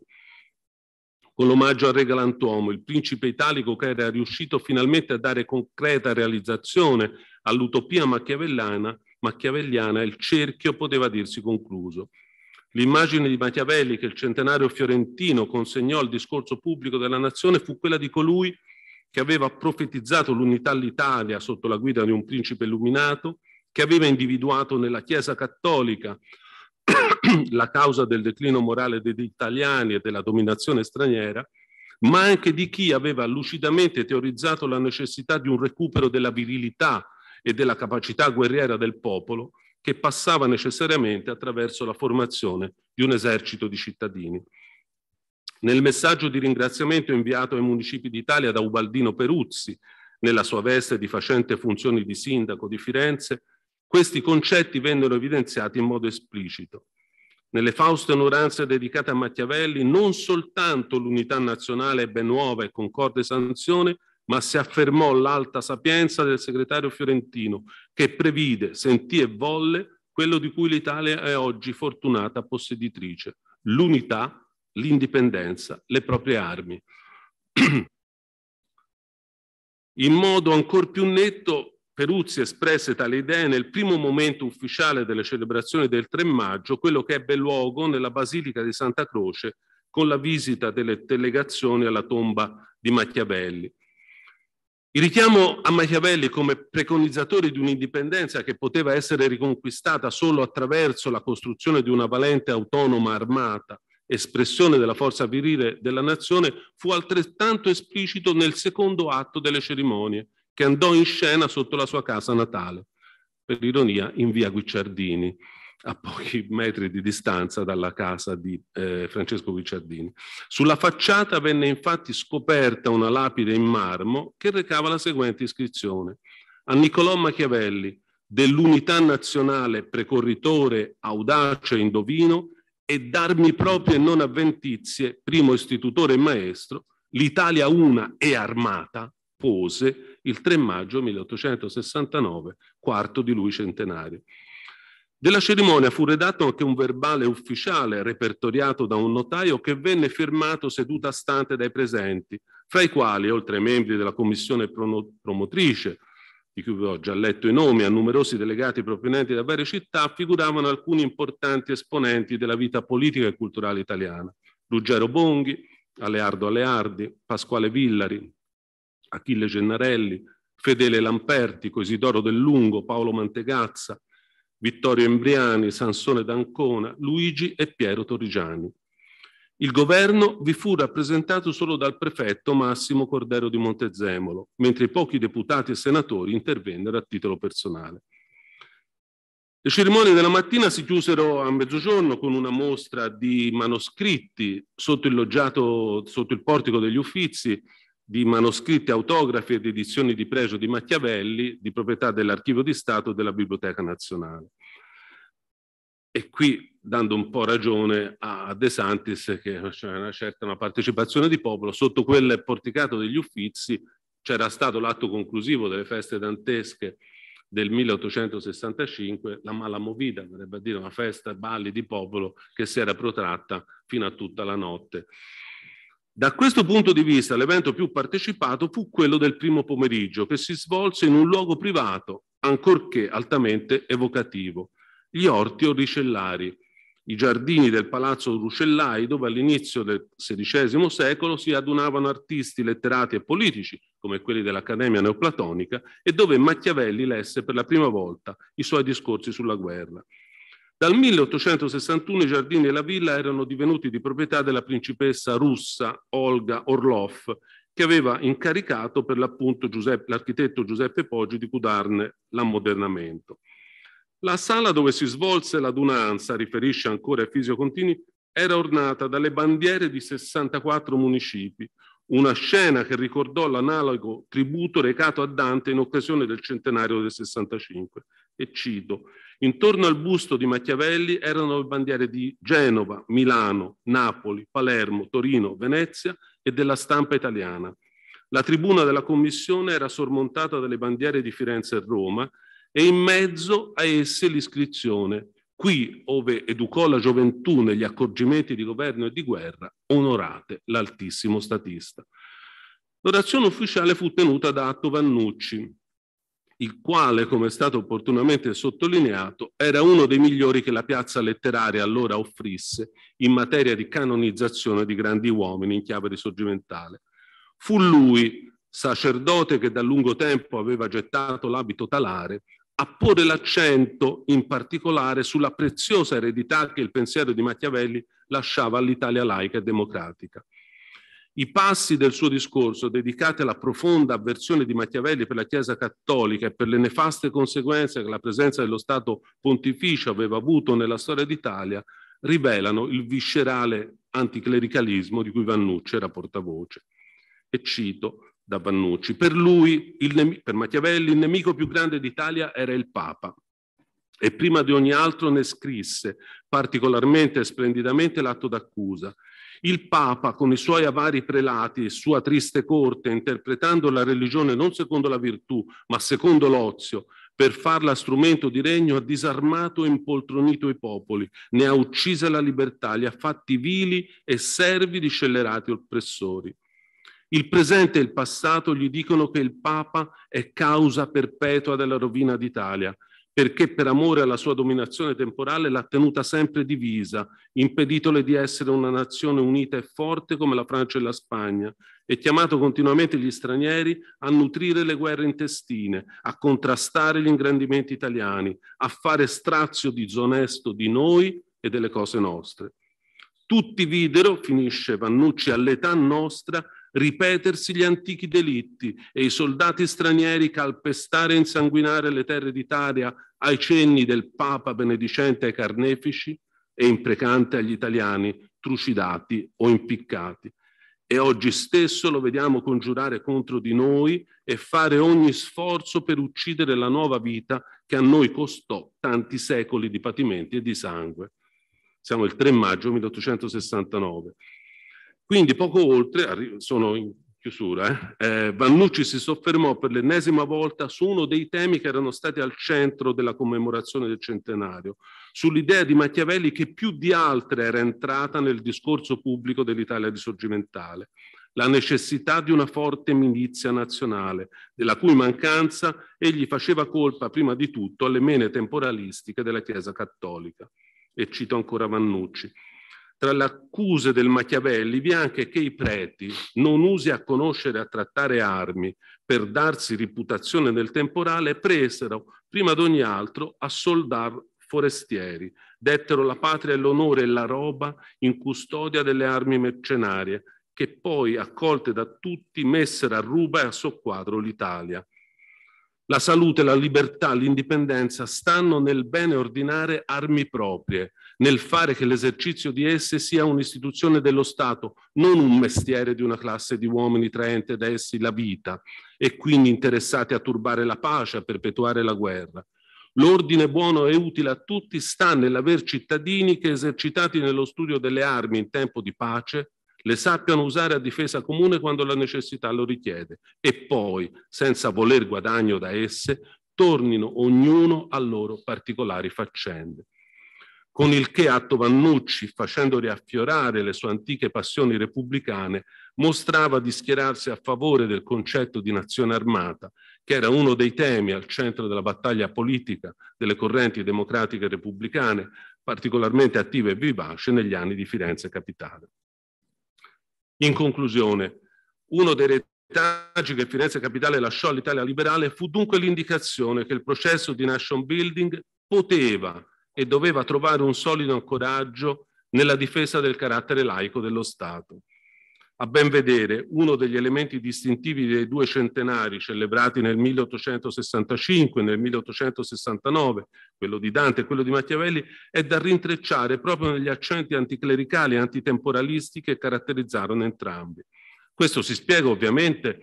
con l'omaggio a Regalantuomo, il principe italico che era riuscito finalmente a dare concreta realizzazione all'utopia machiavellana, machiavelliana, il cerchio poteva dirsi concluso. L'immagine di Machiavelli che il centenario fiorentino consegnò al discorso pubblico della nazione fu quella di colui che aveva profetizzato l'unità all'Italia sotto la guida di un principe illuminato, che aveva individuato nella Chiesa cattolica la causa del declino morale degli italiani e della dominazione straniera, ma anche di chi aveva lucidamente teorizzato la necessità di un recupero della virilità e della capacità guerriera del popolo, che passava necessariamente attraverso la formazione di un esercito di cittadini. Nel messaggio di ringraziamento inviato ai municipi d'Italia da Ubaldino Peruzzi, nella sua veste di facente funzioni di sindaco di Firenze, questi concetti vennero evidenziati in modo esplicito. Nelle fauste onoranze dedicate a Machiavelli non soltanto l'unità nazionale ebbe nuova e concorde sanzione, ma si affermò l'alta sapienza del segretario fiorentino che previde, sentì e volle quello di cui l'Italia è oggi fortunata posseditrice, l'unità, l'indipendenza, le proprie armi. In modo ancor più netto Peruzzi espresse tale idea nel primo momento ufficiale delle celebrazioni del 3 maggio, quello che ebbe luogo nella Basilica di Santa Croce con la visita delle delegazioni alla tomba di Machiavelli. Il richiamo a Machiavelli come preconizzatore di un'indipendenza che poteva essere riconquistata solo attraverso la costruzione di una valente autonoma armata, espressione della forza virile della nazione, fu altrettanto esplicito nel secondo atto delle cerimonie, che andò in scena sotto la sua casa natale, per ironia in via Guicciardini, a pochi metri di distanza dalla casa di eh, Francesco Guicciardini. Sulla facciata venne infatti scoperta una lapide in marmo che recava la seguente iscrizione. A Niccolò Machiavelli, dell'unità nazionale precorritore, audace e indovino, e d'armi proprie non avventizie, primo istitutore e maestro, l'Italia una e armata, pose il 3 maggio 1869, quarto di lui centenario. Della cerimonia fu redatto anche un verbale ufficiale repertoriato da un notaio che venne firmato seduta stante dai presenti, fra i quali, oltre ai membri della commissione promotrice, di cui vi ho già letto i nomi, a numerosi delegati provenienti da varie città, figuravano alcuni importanti esponenti della vita politica e culturale italiana. Ruggero Bonghi, Aleardo Aleardi, Pasquale Villari, Achille Gennarelli, Fedele Lamperti, Coisidoro Del Lungo, Paolo Mantegazza, Vittorio Embriani, Sansone D'Ancona, Luigi e Piero Torrigiani. Il governo vi fu rappresentato solo dal prefetto Massimo Cordero di Montezemolo, mentre i pochi deputati e senatori intervennero a titolo personale. Le cerimonie della mattina si chiusero a mezzogiorno con una mostra di manoscritti sotto il, loggiato, sotto il portico degli Uffizi, di manoscritti autografi ed edizioni di pregio di Machiavelli, di proprietà dell'Archivio di Stato e della Biblioteca Nazionale. E qui dando un po' ragione a De Santis, che c'è una certa una partecipazione di popolo, sotto quel porticato degli Uffizi c'era stato l'atto conclusivo delle feste dantesche del 1865, la Malamovida, verrebbe a dire una festa balli di popolo che si era protratta fino a tutta la notte. Da questo punto di vista l'evento più partecipato fu quello del primo pomeriggio, che si svolse in un luogo privato, ancorché altamente evocativo, gli orti oricellari, i giardini del palazzo Rucellai, dove all'inizio del XVI secolo si adunavano artisti, letterati e politici, come quelli dell'Accademia Neoplatonica, e dove Machiavelli lesse per la prima volta i suoi discorsi sulla guerra. Dal 1861 i giardini e la villa erano divenuti di proprietà della principessa russa Olga Orlov, che aveva incaricato per l'appunto l'architetto Giuseppe Poggi di cudarne l'ammodernamento. La sala dove si svolse l'adunanza, riferisce ancora Fisio Contini, era ornata dalle bandiere di 64 municipi, una scena che ricordò l'analogo tributo recato a Dante in occasione del centenario del 65. E cito, intorno al busto di Machiavelli erano le bandiere di Genova, Milano, Napoli, Palermo, Torino, Venezia e della stampa italiana. La tribuna della commissione era sormontata dalle bandiere di Firenze e Roma e in mezzo a esse l'iscrizione Qui, ove educò la gioventù negli accorgimenti di governo e di guerra, onorate l'altissimo statista. L'orazione ufficiale fu tenuta da Atto Vannucci, il quale, come è stato opportunamente sottolineato, era uno dei migliori che la piazza letteraria allora offrisse in materia di canonizzazione di grandi uomini in chiave risorgimentale. Fu lui, sacerdote che da lungo tempo aveva gettato l'abito talare, a porre l'accento in particolare sulla preziosa eredità che il pensiero di Machiavelli lasciava all'Italia laica e democratica. I passi del suo discorso dedicati alla profonda avversione di Machiavelli per la Chiesa cattolica e per le nefaste conseguenze che la presenza dello Stato pontificio aveva avuto nella storia d'Italia rivelano il viscerale anticlericalismo di cui Vannucci era portavoce. E cito, da Vannucci. Per lui, nemico, per Machiavelli, il nemico più grande d'Italia era il Papa e prima di ogni altro ne scrisse particolarmente e splendidamente l'atto d'accusa. Il Papa, con i suoi avari prelati e sua triste corte, interpretando la religione non secondo la virtù, ma secondo l'ozio, per farla strumento di regno, ha disarmato e impoltronito i popoli, ne ha uccise la libertà, li ha fatti vili e servi di scellerati oppressori. Il presente e il passato gli dicono che il Papa è causa perpetua della rovina d'Italia, perché per amore alla sua dominazione temporale l'ha tenuta sempre divisa, impeditole di essere una nazione unita e forte come la Francia e la Spagna, e chiamato continuamente gli stranieri a nutrire le guerre intestine, a contrastare gli ingrandimenti italiani, a fare strazio disonesto di noi e delle cose nostre. Tutti videro, finisce Vannucci, all'età nostra ripetersi gli antichi delitti e i soldati stranieri calpestare e insanguinare le terre d'Italia ai cenni del Papa benedicente ai carnefici e imprecante agli italiani trucidati o impiccati. E oggi stesso lo vediamo congiurare contro di noi e fare ogni sforzo per uccidere la nuova vita che a noi costò tanti secoli di patimenti e di sangue. Siamo il 3 maggio 1869. Quindi poco oltre, sono in chiusura, eh, eh, Vannucci si soffermò per l'ennesima volta su uno dei temi che erano stati al centro della commemorazione del centenario, sull'idea di Machiavelli che più di altre era entrata nel discorso pubblico dell'Italia risorgimentale, la necessità di una forte milizia nazionale, della cui mancanza egli faceva colpa prima di tutto alle mene temporalistiche della Chiesa cattolica. E cito ancora Vannucci tra le accuse del Machiavelli vi è anche che i preti non usi a conoscere e a trattare armi per darsi riputazione nel temporale, presero prima di ogni altro a soldar forestieri, dettero la patria e l'onore e la roba in custodia delle armi mercenarie, che poi, accolte da tutti, messero a ruba e a soqquadro l'Italia. La salute, la libertà, l'indipendenza stanno nel bene ordinare armi proprie, nel fare che l'esercizio di esse sia un'istituzione dello Stato, non un mestiere di una classe di uomini traente da essi la vita e quindi interessati a turbare la pace, a perpetuare la guerra. L'ordine buono e utile a tutti sta nell'aver cittadini che, esercitati nello studio delle armi in tempo di pace, le sappiano usare a difesa comune quando la necessità lo richiede e poi, senza voler guadagno da esse, tornino ognuno a loro particolari faccende con il che Atto Vannucci, facendo riaffiorare le sue antiche passioni repubblicane, mostrava di schierarsi a favore del concetto di nazione armata, che era uno dei temi al centro della battaglia politica delle correnti democratiche e repubblicane, particolarmente attive e vivace negli anni di Firenze Capitale. In conclusione, uno dei retaggi che Firenze Capitale lasciò all'Italia liberale fu dunque l'indicazione che il processo di nation building poteva e doveva trovare un solido ancoraggio nella difesa del carattere laico dello Stato. A ben vedere, uno degli elementi distintivi dei due centenari celebrati nel 1865 e nel 1869, quello di Dante e quello di Machiavelli, è da rintrecciare proprio negli accenti anticlericali e antitemporalisti che caratterizzarono entrambi. Questo si spiega ovviamente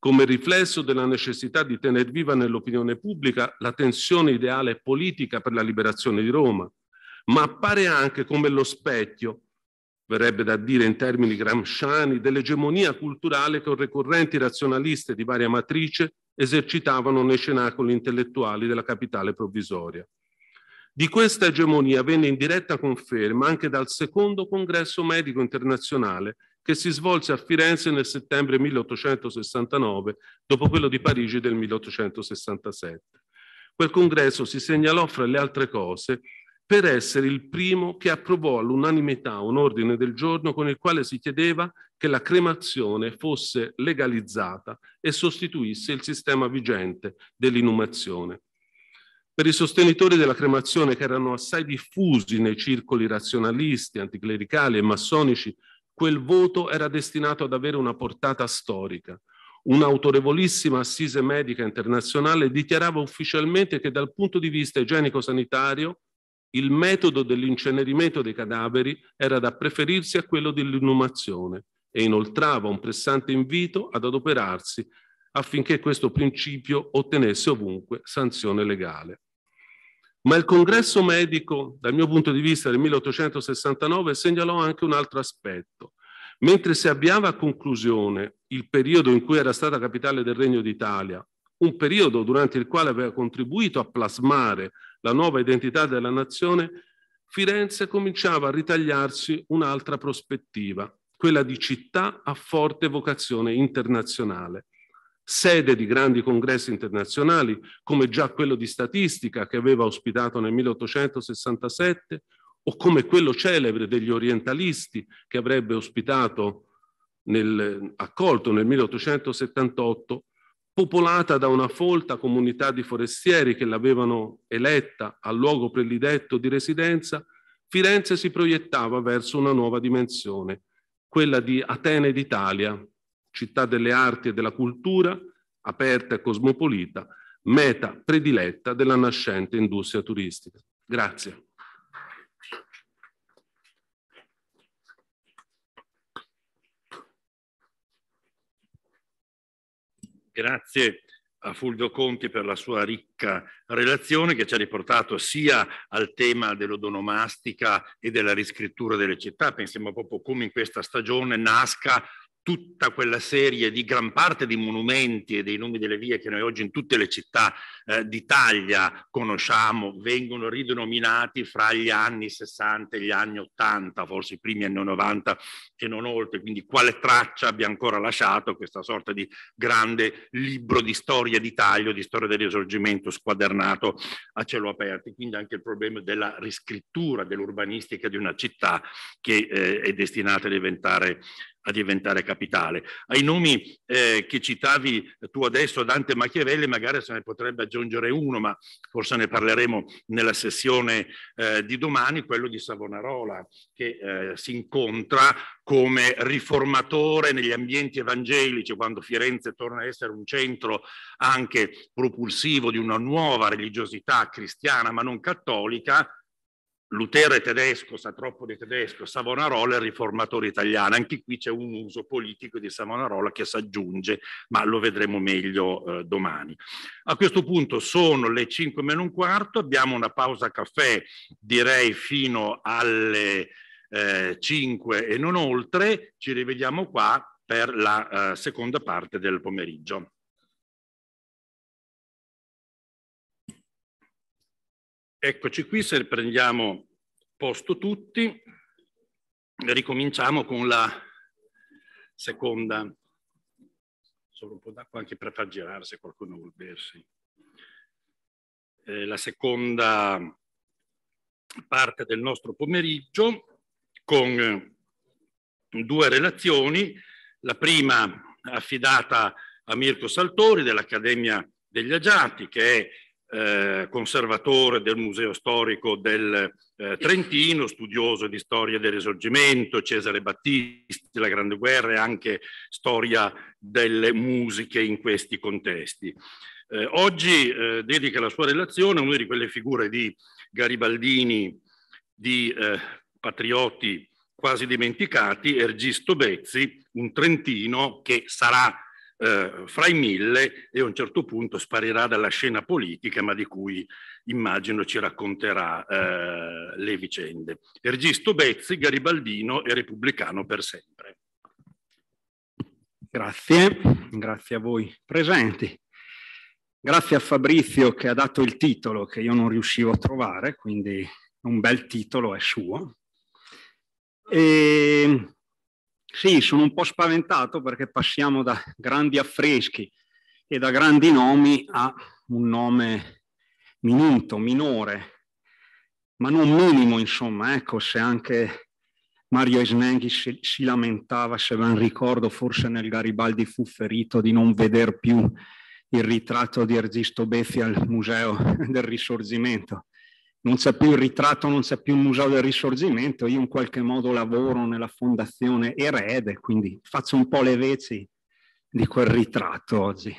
come riflesso della necessità di tenere viva nell'opinione pubblica la tensione ideale politica per la liberazione di Roma, ma appare anche come lo specchio, verrebbe da dire in termini gramsciani, dell'egemonia culturale che ricorrenti razionaliste di varia matrice esercitavano nei cenacoli intellettuali della capitale provvisoria. Di questa egemonia venne in diretta conferma anche dal secondo congresso medico internazionale che si svolse a Firenze nel settembre 1869, dopo quello di Parigi del 1867. Quel congresso si segnalò, fra le altre cose, per essere il primo che approvò all'unanimità un ordine del giorno con il quale si chiedeva che la cremazione fosse legalizzata e sostituisse il sistema vigente dell'inumazione. Per i sostenitori della cremazione, che erano assai diffusi nei circoli razionalisti, anticlericali e massonici, quel voto era destinato ad avere una portata storica. Un'autorevolissima assise medica internazionale dichiarava ufficialmente che dal punto di vista igienico-sanitario il metodo dell'incenerimento dei cadaveri era da preferirsi a quello dell'inumazione e inoltrava un pressante invito ad adoperarsi affinché questo principio ottenesse ovunque sanzione legale. Ma il congresso medico, dal mio punto di vista, del 1869 segnalò anche un altro aspetto. Mentre si avviava a conclusione il periodo in cui era stata capitale del Regno d'Italia, un periodo durante il quale aveva contribuito a plasmare la nuova identità della nazione, Firenze cominciava a ritagliarsi un'altra prospettiva, quella di città a forte vocazione internazionale sede di grandi congressi internazionali come già quello di statistica che aveva ospitato nel 1867 o come quello celebre degli orientalisti che avrebbe ospitato nel, accolto nel 1878 popolata da una folta comunità di forestieri che l'avevano eletta al luogo prediletto di residenza, Firenze si proiettava verso una nuova dimensione, quella di Atene d'Italia, città delle arti e della cultura, aperta e cosmopolita, meta prediletta della nascente industria turistica. Grazie. Grazie a Fulvio Conti per la sua ricca relazione che ci ha riportato sia al tema dell'odonomastica e della riscrittura delle città. Pensiamo proprio come in questa stagione nasca tutta quella serie di gran parte dei monumenti e dei nomi delle vie che noi oggi in tutte le città eh, d'Italia conosciamo vengono ridenominati fra gli anni 60 e gli anni 80, forse i primi anni 90 e non oltre, quindi quale traccia abbia ancora lasciato questa sorta di grande libro di storia d'Italia, di storia del risorgimento squadernato a cielo aperto, quindi anche il problema della riscrittura dell'urbanistica di una città che eh, è destinata a diventare a diventare capitale. Ai nomi eh, che citavi tu adesso, Dante Machiavelli, magari se ne potrebbe aggiungere uno, ma forse ne parleremo nella sessione eh, di domani, quello di Savonarola, che eh, si incontra come riformatore negli ambienti evangelici, quando Firenze torna a essere un centro anche propulsivo di una nuova religiosità cristiana, ma non cattolica, Lutero è tedesco, sa troppo di tedesco, Savonarola è riformatore italiano, anche qui c'è un uso politico di Savonarola che si aggiunge, ma lo vedremo meglio eh, domani. A questo punto sono le 5 meno un quarto, abbiamo una pausa caffè direi fino alle eh, 5 e non oltre, ci rivediamo qua per la eh, seconda parte del pomeriggio. Eccoci qui, se prendiamo posto tutti, ricominciamo con la seconda, solo un po' d'acqua anche per far girare se qualcuno vuol bersi, eh, la seconda parte del nostro pomeriggio con due relazioni, la prima affidata a Mirko Saltori dell'Accademia degli Agiati, che è eh, conservatore del Museo Storico del eh, Trentino, studioso di storia del Risorgimento, Cesare Battisti, la Grande Guerra e anche storia delle musiche in questi contesti. Eh, oggi eh, dedica la sua relazione a una di quelle figure di garibaldini, di eh, patrioti quasi dimenticati, Ergisto Bezzi, un trentino che sarà eh, fra i mille e a un certo punto sparirà dalla scena politica, ma di cui immagino ci racconterà eh, le vicende. Ergisto Bezzi, garibaldino e repubblicano per sempre. Grazie, grazie a voi presenti. Grazie a Fabrizio che ha dato il titolo che io non riuscivo a trovare, quindi un bel titolo è suo. E sì, sono un po' spaventato perché passiamo da grandi affreschi e da grandi nomi a un nome minuto, minore, ma non minimo, insomma. Ecco, se anche Mario Esnenghi si, si, lamentava, se ben ricordo, forse nel Garibaldi fu ferito di non veder più il ritratto di Ergisto Beffi al Museo del Risorgimento non c'è più il ritratto, non c'è più il museo del risorgimento, io in qualche modo lavoro nella fondazione erede, quindi faccio un po' le veci di quel ritratto oggi.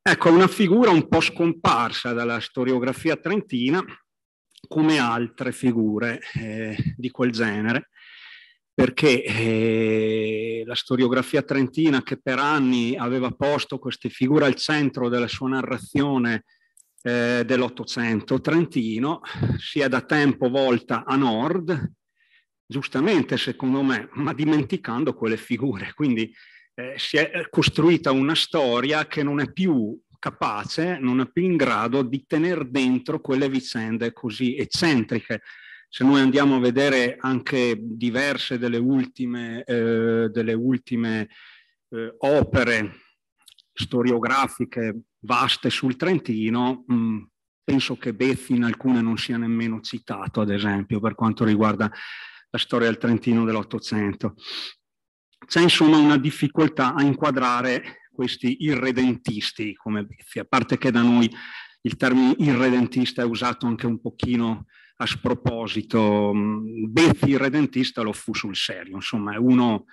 Ecco, una figura un po' scomparsa dalla storiografia trentina, come altre figure eh, di quel genere, perché eh, la storiografia trentina che per anni aveva posto queste figure al centro della sua narrazione eh, dell'Ottocento, Trentino, si è da tempo volta a nord, giustamente secondo me, ma dimenticando quelle figure. Quindi eh, si è eh, costruita una storia che non è più capace, non è più in grado di tenere dentro quelle vicende così eccentriche. Se noi andiamo a vedere anche diverse delle ultime, eh, delle ultime eh, opere storiografiche vaste sul Trentino, mh, mm, penso che Bezzi in alcune non sia nemmeno citato, ad esempio, per quanto riguarda la storia del Trentino dell'Ottocento. C'è insomma una difficoltà a inquadrare questi irredentisti come Bezzi, a parte che da noi il termine irredentista è usato anche un pochino a sproposito. Mm, Bezzi irredentista lo fu sul serio, insomma è uno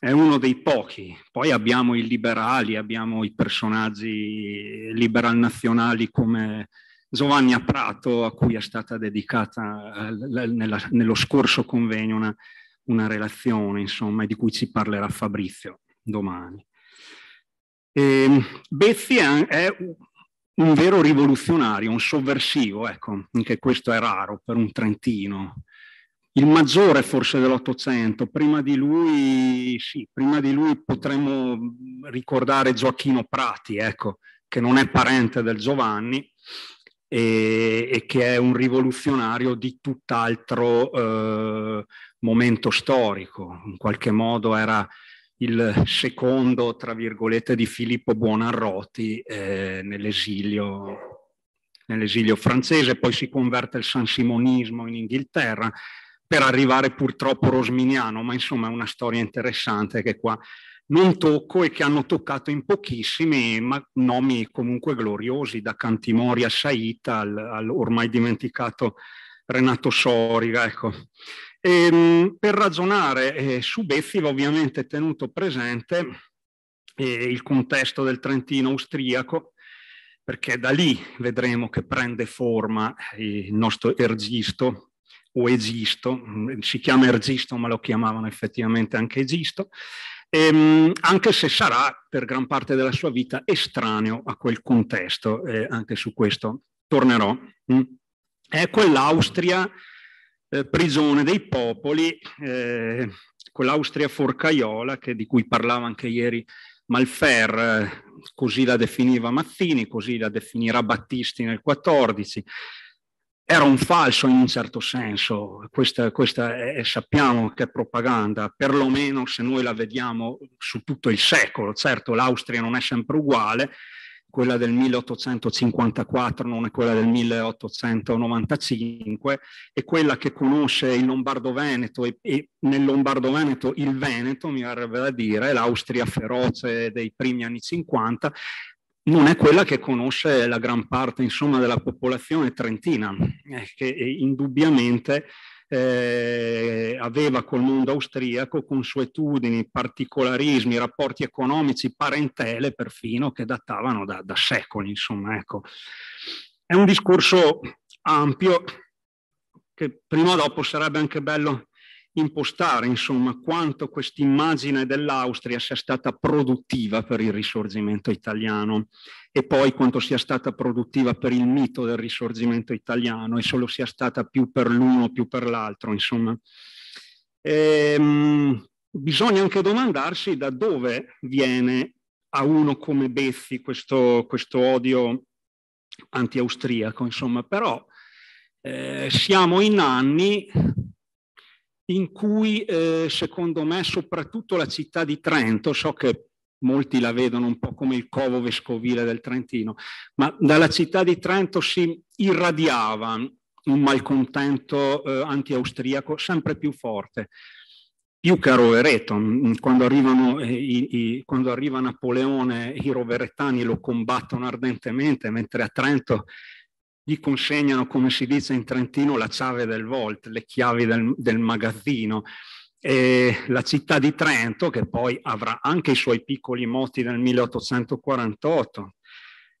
è uno dei pochi. Poi abbiamo i liberali, abbiamo i personaggi liberal nazionali come Giovanni Prato, a cui è stata dedicata eh, nella, nello scorso convegno una, una relazione, insomma, di cui ci parlerà Fabrizio domani. E ehm, Bezzi è, è un vero rivoluzionario, un sovversivo, ecco, anche questo è raro per un trentino, il maggiore forse dell'Ottocento. Prima, sì, prima di lui, potremmo ricordare Gioacchino Prati, ecco, che non è parente del Giovanni e, e che è un rivoluzionario di tutt'altro eh, momento storico. In qualche modo era il secondo, tra virgolette, di Filippo Buonarroti eh, nell'esilio nell francese, poi si converte al sansimonismo in Inghilterra per arrivare purtroppo Rosminiano, ma insomma è una storia interessante che qua non tocco e che hanno toccato in pochissimi ma nomi comunque gloriosi, da Cantimori a Saita all'ormai al dimenticato Renato Soriga. Ecco. E, ehm, per ragionare eh, su Beffi va ovviamente tenuto presente eh, il contesto del Trentino austriaco, perché da lì vedremo che prende forma eh, il nostro ergisto o Egisto, mm, si chiama Ergisto ma lo chiamavano effettivamente anche Egisto, ehm, anche se sarà per gran parte della sua vita estraneo a quel contesto, eh, anche su questo tornerò, mm. è quell'Austria eh, prigione dei popoli, eh, quell'Austria forcaiola che, di cui parlava anche ieri Malfer, eh, così la definiva Mazzini, così la definirà Battisti nel 14, era un falso in un certo senso, questa, questa è, sappiamo che è propaganda, perlomeno se noi la vediamo su tutto il secolo, certo l'Austria non è sempre uguale, quella del 1854 non è quella del 1895 e quella che conosce il Lombardo-Veneto e, e nel Lombardo-Veneto il Veneto, mi verrebbe da dire, l'Austria feroce dei primi anni 50 non è quella che conosce la gran parte insomma, della popolazione trentina, eh, che eh, indubbiamente eh, aveva col mondo austriaco consuetudini, particolarismi, rapporti economici, parentele perfino che datavano da, da secoli. Insomma, ecco. È un discorso ampio che prima o dopo sarebbe anche bello impostare insomma quanto quest'immagine dell'Austria sia stata produttiva per il risorgimento italiano e poi quanto sia stata produttiva per il mito del risorgimento italiano e solo sia stata più per l'uno o più per l'altro insomma. Ehm, bisogna anche domandarsi da dove viene a uno come Bezzi questo, questo odio anti-austriaco insomma però eh, siamo in anni in cui eh, secondo me soprattutto la città di Trento, so che molti la vedono un po' come il covo vescovile del Trentino, ma dalla città di Trento si irradiava un malcontento eh, anti-austriaco sempre più forte. Più che a Rovereto, mm, mm, quando, arrivano, eh, i, i, quando arriva Napoleone i roveretani lo combattono ardentemente, mentre a Trento gli consegnano, come si dice in Trentino, la chiave del Volt, le chiavi del, del magazzino. E la città di Trento, che poi avrà anche i suoi piccoli moti nel 1848,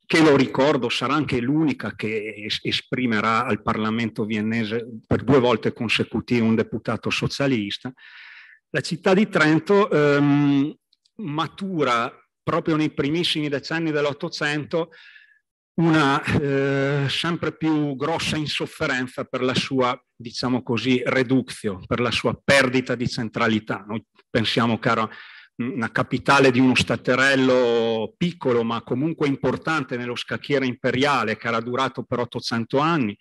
che lo ricordo sarà anche l'unica che esprimerà al Parlamento viennese per due volte consecutive un deputato socialista, la città di Trento ehm, matura proprio nei primissimi decenni dell'Ottocento una eh, sempre più grossa insofferenza per la sua, diciamo così, reductio, per la sua perdita di centralità. Noi pensiamo che era una capitale di uno staterello piccolo ma comunque importante nello scacchiere imperiale che era durato per 800 anni,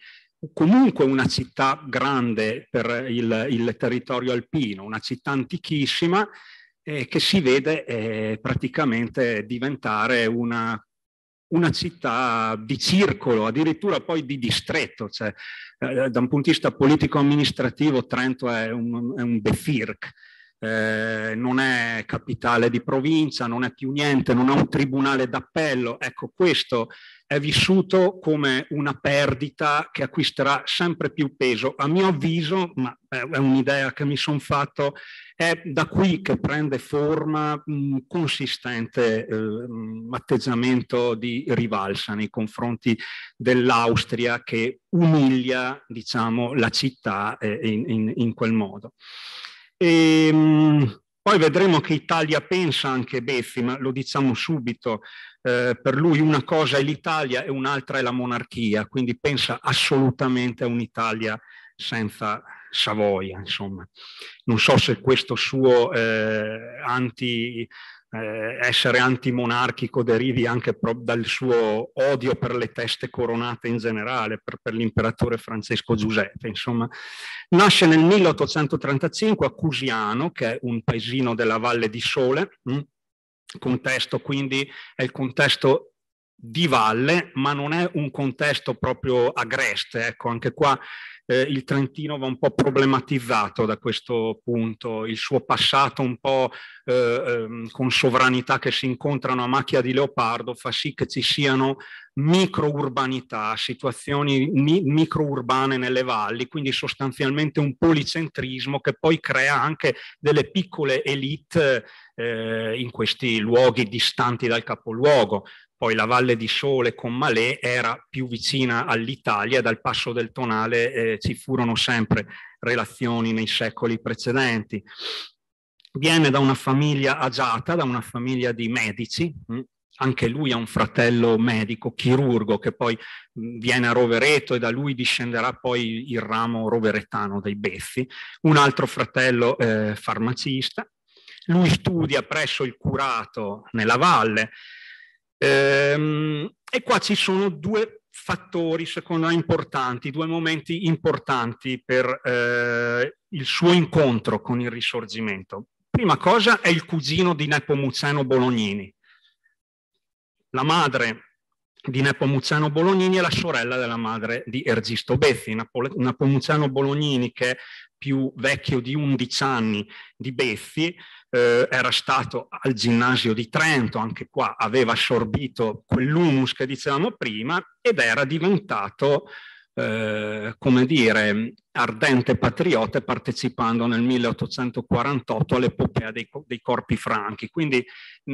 comunque una città grande per il, il territorio alpino, una città antichissima eh, che si vede eh, praticamente diventare una una città di circolo, addirittura poi di distretto, cioè, eh, da un punto di vista politico-amministrativo Trento è un, è un befirk, eh, non è capitale di provincia, non è più niente, non ha un tribunale d'appello. Ecco, questo è vissuto come una perdita che acquisterà sempre più peso. A mio avviso, ma è un'idea che mi sono fatto, è da qui che prende forma un consistente eh, atteggiamento di rivalsa nei confronti dell'Austria che umilia diciamo, la città eh, in, in, in quel modo. E, ehm, mh, poi vedremo che Italia pensa anche Beffi, ma lo diciamo subito, eh, per lui una cosa è l'Italia e un'altra è la monarchia, quindi pensa assolutamente a un'Italia senza Savoia, insomma. Non so se questo suo eh, anti eh, essere antimonarchico derivi anche dal suo odio per le teste coronate in generale, per, per l'imperatore Francesco Giuseppe. Insomma, nasce nel 1835 a Cusiano, che è un paesino della Valle di Sole, mh? Mm? contesto quindi è il contesto di valle, ma non è un contesto proprio agreste, ecco, anche qua eh, il Trentino va un po' problematizzato da questo punto, il suo passato un po' eh, ehm, con sovranità che si incontrano a macchia di leopardo fa sì che ci siano microurbanità, situazioni mi- microurbane nelle valli, quindi sostanzialmente un policentrismo che poi crea anche delle piccole elite eh, in questi luoghi distanti dal capoluogo poi la Valle di Sole con Malé era più vicina all'Italia dal passo del Tonale eh, ci furono sempre relazioni nei secoli precedenti. Viene da una famiglia agiata, da una famiglia di medici, mm. anche lui ha un fratello medico, chirurgo, che poi mm, viene a Rovereto e da lui discenderà poi il ramo roveretano dei Beffi, un altro fratello eh, farmacista. Lui studia presso il curato nella valle, Ehm, e qua ci sono due fattori, secondo me, importanti, due momenti importanti per eh, il suo incontro con il risorgimento. Prima cosa è il cugino di Nepomuceno Bolognini. La madre di Nepomuceno Bolognini è la sorella della madre di Ergisto Bezzi. Napole- Bolognini, che è più vecchio di 11 anni di Bezzi, eh, era stato al ginnasio di Trento, anche qua aveva assorbito quell'humus che dicevamo prima, ed era diventato eh, come dire, ardente patriota partecipando nel 1848 all'epopea dei, dei, corpi franchi. Quindi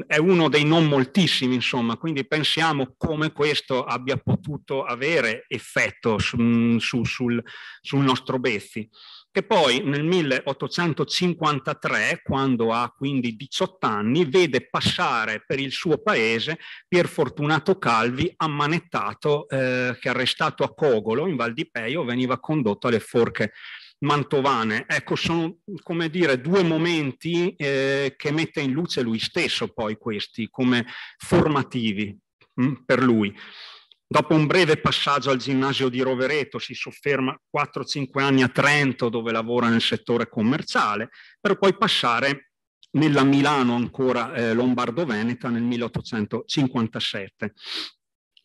è uno dei non moltissimi, insomma, quindi pensiamo come questo abbia potuto avere effetto su, su, sul, sul nostro Beffi che poi nel 1853, quando ha quindi 18 anni, vede passare per il suo paese Pier Fortunato Calvi ammanettato, eh, che arrestato a Cogolo, in Val di Peio, veniva condotto alle forche mantovane. Ecco, sono come dire due momenti eh, che mette in luce lui stesso poi questi come formativi mh, mm, per lui. Dopo un breve passaggio al ginnasio di Rovereto si sofferma 4-5 anni a Trento dove lavora nel settore commerciale, per poi passare nella Milano ancora eh, Lombardo-Veneta nel 1857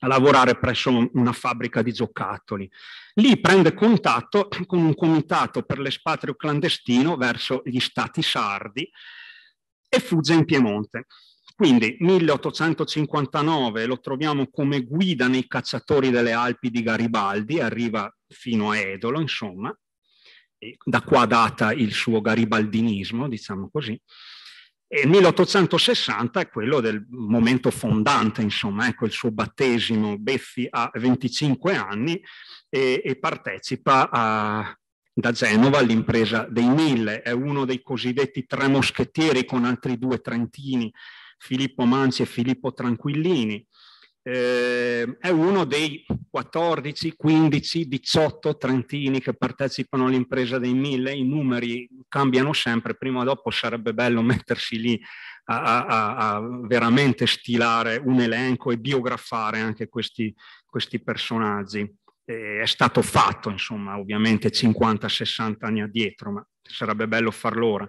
a lavorare presso una fabbrica di giocattoli. Lì prende contatto con un comitato per l'espatrio clandestino verso gli stati sardi e fugge in Piemonte. Quindi 1859 lo troviamo come guida nei cacciatori delle Alpi di Garibaldi, arriva fino a Edolo, insomma, e da qua data il suo garibaldinismo, diciamo così. E 1860 è quello del momento fondante, insomma, ecco il suo battesimo, Beffi ha 25 anni e, e partecipa a, da Genova all'impresa dei Mille, è uno dei cosiddetti tre moschettieri con altri due trentini Filippo Manzi e Filippo Tranquillini. Eh, è uno dei 14, 15, 18 trentini che partecipano all'impresa dei mille, i numeri cambiano sempre, prima o dopo sarebbe bello mettersi lì a, a, a veramente stilare un elenco e biografare anche questi, questi personaggi. Eh, è stato fatto, insomma, ovviamente 50-60 anni addietro, ma sarebbe bello farlo ora.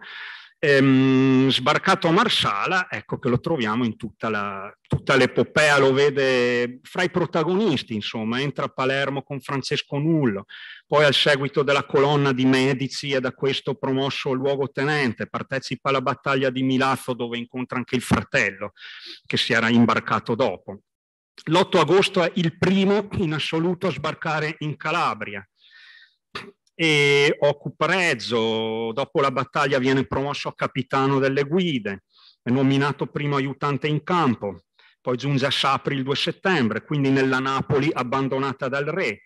Ehm, sbarcato a Marsala, ecco che lo troviamo in tutta, la, tutta l'epopea, lo vede fra i protagonisti, insomma, entra a Palermo con Francesco Nullo, poi al seguito della colonna di Medici è da questo promosso luogotenente, partecipa alla battaglia di Milazzo dove incontra anche il fratello che si era imbarcato dopo. L'8 agosto è il primo in assoluto a sbarcare in Calabria, e occupa Reggio, dopo la battaglia viene promosso a capitano delle guide, è nominato primo aiutante in campo, poi giunge a Sapri il 2 settembre, quindi nella Napoli abbandonata dal re,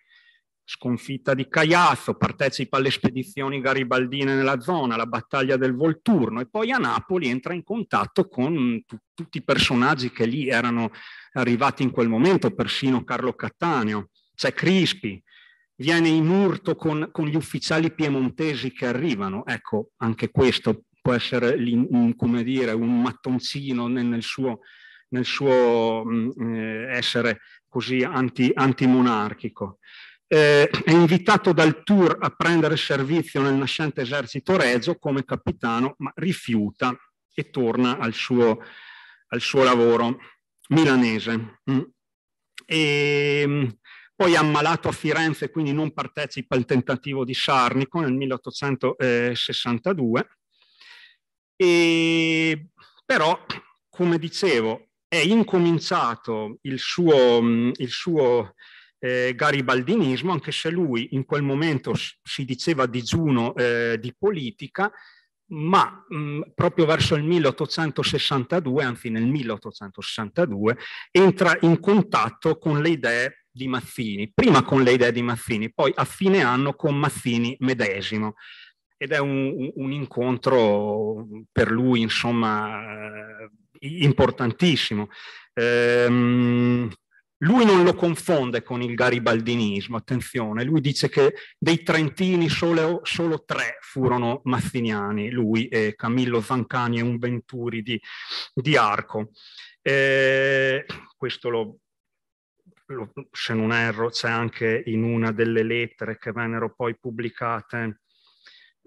sconfitta di Caiazzo, partecipa alle spedizioni garibaldine nella zona, la battaglia del Volturno e poi a Napoli entra in contatto con tutti i personaggi che lì erano arrivati in quel momento, persino Carlo Cattaneo, c'è Crispi, viene in urto con, con gli ufficiali piemontesi che arrivano. Ecco, anche questo può essere, come dire, un mattoncino nel, nel suo, nel suo mm, eh, essere così anti, antimonarchico. Eh, è invitato dal Tour a prendere servizio nel nascente esercito regio come capitano, ma rifiuta e torna al suo, al suo lavoro milanese. Mm. E, ehm, poi ammalato a Firenze, quindi non partecipa al tentativo di Sarnico nel 1862, e, però, come dicevo, è incominciato il suo, mm, il suo eh, garibaldinismo, anche se lui in quel momento si diceva digiuno eh, di politica, ma mh, mm, proprio verso il 1862, anzi nel 1862, entra in contatto con le idee di Mazzini, prima con le idee di Mazzini, poi a fine anno con Mazzini medesimo. Ed è un, un incontro per lui, insomma, eh, importantissimo. Ehm, lui non lo confonde con il garibaldinismo, attenzione, lui dice che dei trentini solo, solo tre furono mazziniani, lui e Camillo Zancani e un Venturi di, di Arco. Eh, questo lo, lo, se non erro c'è anche in una delle lettere che vennero poi pubblicate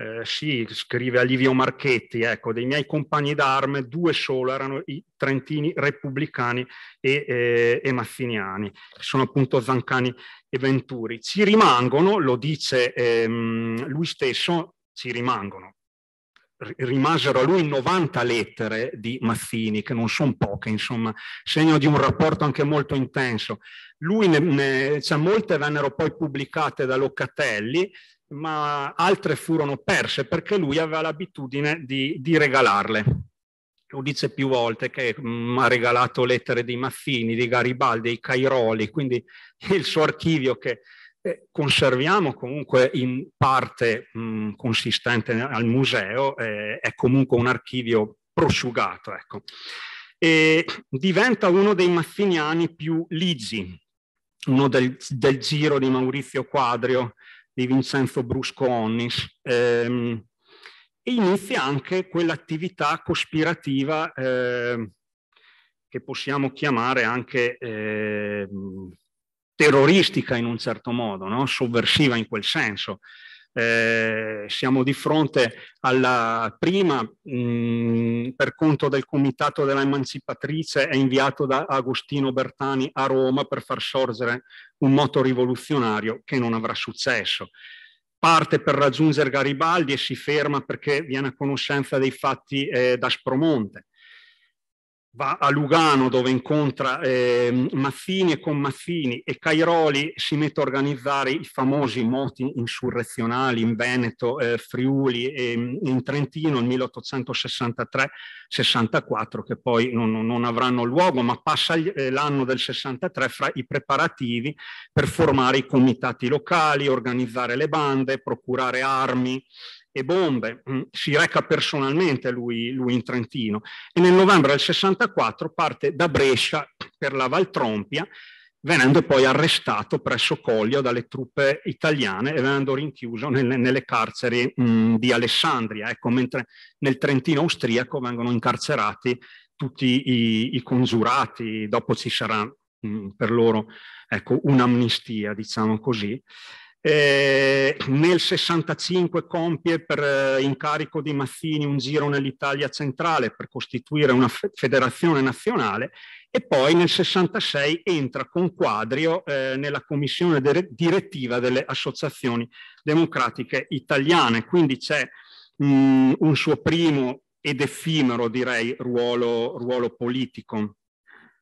eh, sì, scrive Alivio Marchetti, ecco, dei miei compagni d'arme, due solo erano i trentini repubblicani e, eh, e mazziniani, che sono appunto Zancani e Venturi. Ci rimangono, lo dice ehm, lui stesso, ci rimangono. rimasero a lui 90 lettere di Mazzini, che non sono poche, insomma, segno di un rapporto anche molto intenso. Lui ne, ne, cioè, molte vennero poi pubblicate da Locatelli, ma altre furono perse perché lui aveva l'abitudine di, di regalarle. Lo dice più volte che mh, mm, ha regalato lettere di Maffini, di Garibaldi, di Cairoli, quindi il suo archivio che eh, conserviamo comunque in parte mh, mm, consistente al museo, eh, è comunque un archivio prosciugato. Ecco. E diventa uno dei maffiniani più ligi, uno del, del giro di Maurizio Quadrio, di Vincenzo Brusconis. Ehm, inizia anche quell'attività cospirativa eh, che possiamo chiamare anche eh, terroristica in un certo modo, no? sovversiva in quel senso. Eh, siamo di fronte alla prima, mh, mm, per conto del Comitato della Emancipatrice, è inviato da Agostino Bertani a Roma per far sorgere un moto rivoluzionario che non avrà successo. Parte per raggiungere Garibaldi e si ferma perché viene a conoscenza dei fatti eh, da Spromonte va a Lugano dove incontra eh, Maffini e con Mazzini e Cairoli si mette a organizzare i famosi moti insurrezionali in Veneto, eh, Friuli e ehm, in Trentino nel 1863-64 che poi non, non, avranno luogo ma passa eh, l'anno del 63 fra i preparativi per formare i comitati locali, organizzare le bande, procurare armi e bombe, mm, si reca personalmente lui, lui in Trentino e nel novembre del 64 parte da Brescia per la Valtrompia venendo poi arrestato presso Collio dalle truppe italiane e venendo rinchiuso nelle, nelle carceri mh, mm, di Alessandria, ecco, mentre nel Trentino austriaco vengono incarcerati tutti i, i congiurati, dopo ci sarà mh, mm, per loro ecco, un'amnistia, diciamo così. Eh, nel 65 compie per eh, incarico di Mazzini un giro nell'Italia centrale per costituire una fe federazione nazionale e poi nel 66 entra con Quadrio eh, nella commissione direttiva delle associazioni democratiche italiane, quindi c'è mm, un suo primo ed effimero direi ruolo, ruolo politico.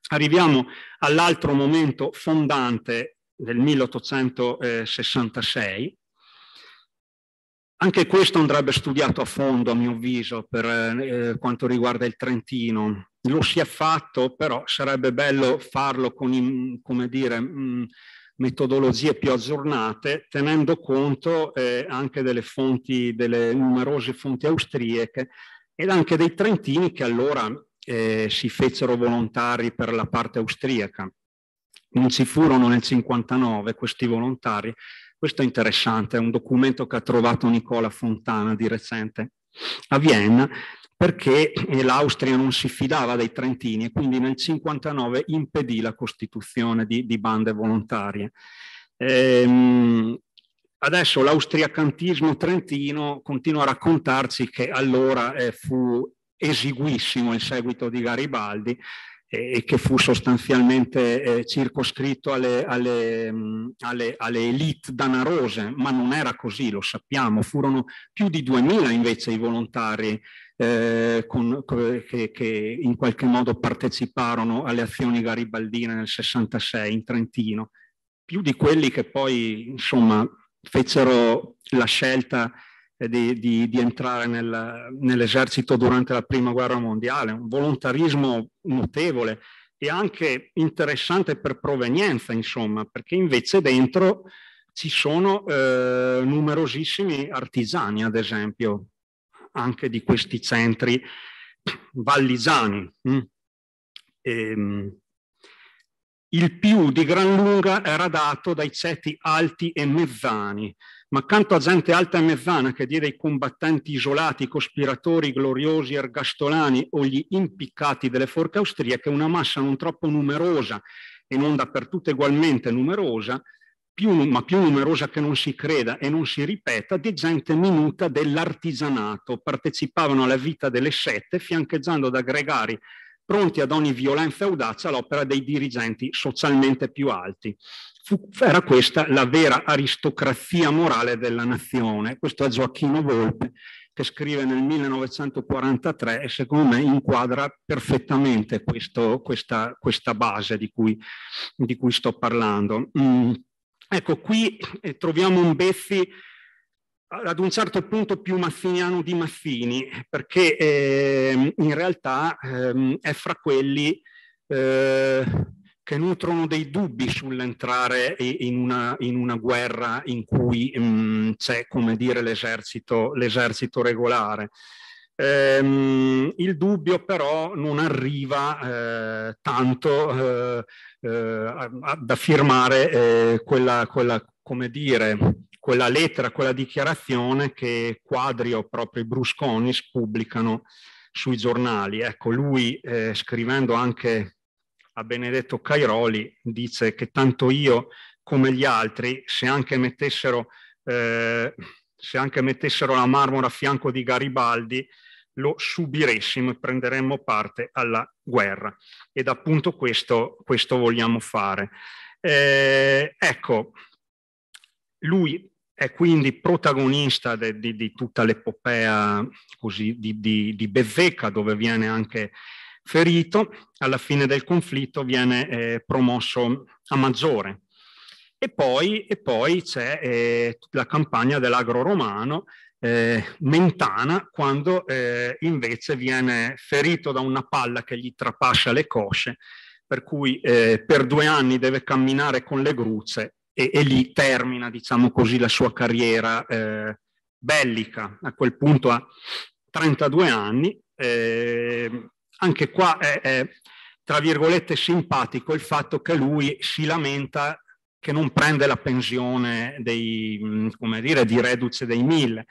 Arriviamo all'altro momento fondante del 1866. Anche questo andrebbe studiato a fondo, a mio avviso, per eh, quanto riguarda il Trentino. Lo si è fatto, però sarebbe bello farlo con, come dire, mh, mm, metodologie più aggiornate, tenendo conto eh, anche delle fonti, delle numerose fonti austriache ed anche dei trentini che allora eh, si fecero volontari per la parte austriaca non ci furono nel 59 questi volontari. Questo è interessante, è un documento che ha trovato Nicola Fontana di recente a Vienna, perché eh, l'Austria non si fidava dei trentini e quindi nel 59 impedì la costituzione di, di bande volontarie. Ehm, adesso l'austriacantismo trentino continua a raccontarci che allora eh, fu esiguissimo il seguito di Garibaldi e che fu sostanzialmente eh, circoscritto alle, alle, mm, alle, alle, elite danarose, ma non era così, lo sappiamo, furono più di 2000 invece i volontari eh, con, che, che, in qualche modo parteciparono alle azioni garibaldine nel 66 in Trentino, più di quelli che poi insomma fecero la scelta eh, di, di, di entrare nel, nell'esercito durante la prima guerra mondiale, un volontarismo notevole e anche interessante per provenienza, insomma, perché invece dentro ci sono eh, numerosissimi artigiani, ad esempio, anche di questi centri vallisani. Mm. E, ehm, il più di gran lunga era dato dai ceti alti e mezzani, ma accanto a gente alta e mezzana, che dire i combattenti isolati, i cospiratori gloriosi ergastolani o gli impiccati delle forche austriache, una massa non troppo numerosa e non dappertutto ugualmente numerosa, più, ma più numerosa che non si creda e non si ripeta, di gente minuta dell'artigianato. Partecipavano alla vita delle sette, fiancheggiando da gregari pronti ad ogni violenza e audacia all'opera dei dirigenti socialmente più alti fu, era questa la vera aristocrazia morale della nazione. Questo è Gioacchino Volpe che scrive nel 1943 e secondo me inquadra perfettamente questo, questa, questa, base di cui, di cui sto parlando. Mm. Ecco, qui eh, troviamo un Beffi ad un certo punto più mazziniano di Mazzini, perché eh, in realtà eh, è fra quelli eh, che nutrono dei dubbi sull'entrare in una, in una, guerra in cui mm, c'è, come dire, l'esercito, l'esercito regolare. Ehm, il dubbio però non arriva eh, tanto eh, eh, ad affermare eh, quella, quella, come dire, quella lettera, quella dichiarazione che Quadri o proprio i Brusconis pubblicano sui giornali. Ecco, lui eh, scrivendo anche a Benedetto Cairoli dice che tanto io come gli altri, se anche mettessero, eh, se anche mettessero la marmora a fianco di Garibaldi, lo subiressimo e prenderemmo parte alla guerra. Ed appunto questo, questo vogliamo fare. Eh, ecco, lui è quindi protagonista de, di, di, tutta l'epopea di, di, di Bevecca, dove viene anche ferito, alla fine del conflitto viene eh, promosso a maggiore. E poi, e poi c'è eh, la campagna dell'agro romano, eh, Mentana, quando eh, invece viene ferito da una palla che gli trapascia le cosce, per cui eh, per due anni deve camminare con le grucce e, e lì termina, diciamo così, la sua carriera eh, bellica. A quel punto ha 32 anni, eh, anche qua è, è, tra virgolette simpatico il fatto che lui si lamenta che non prende la pensione dei, mm, come dire, di reduce dei mille,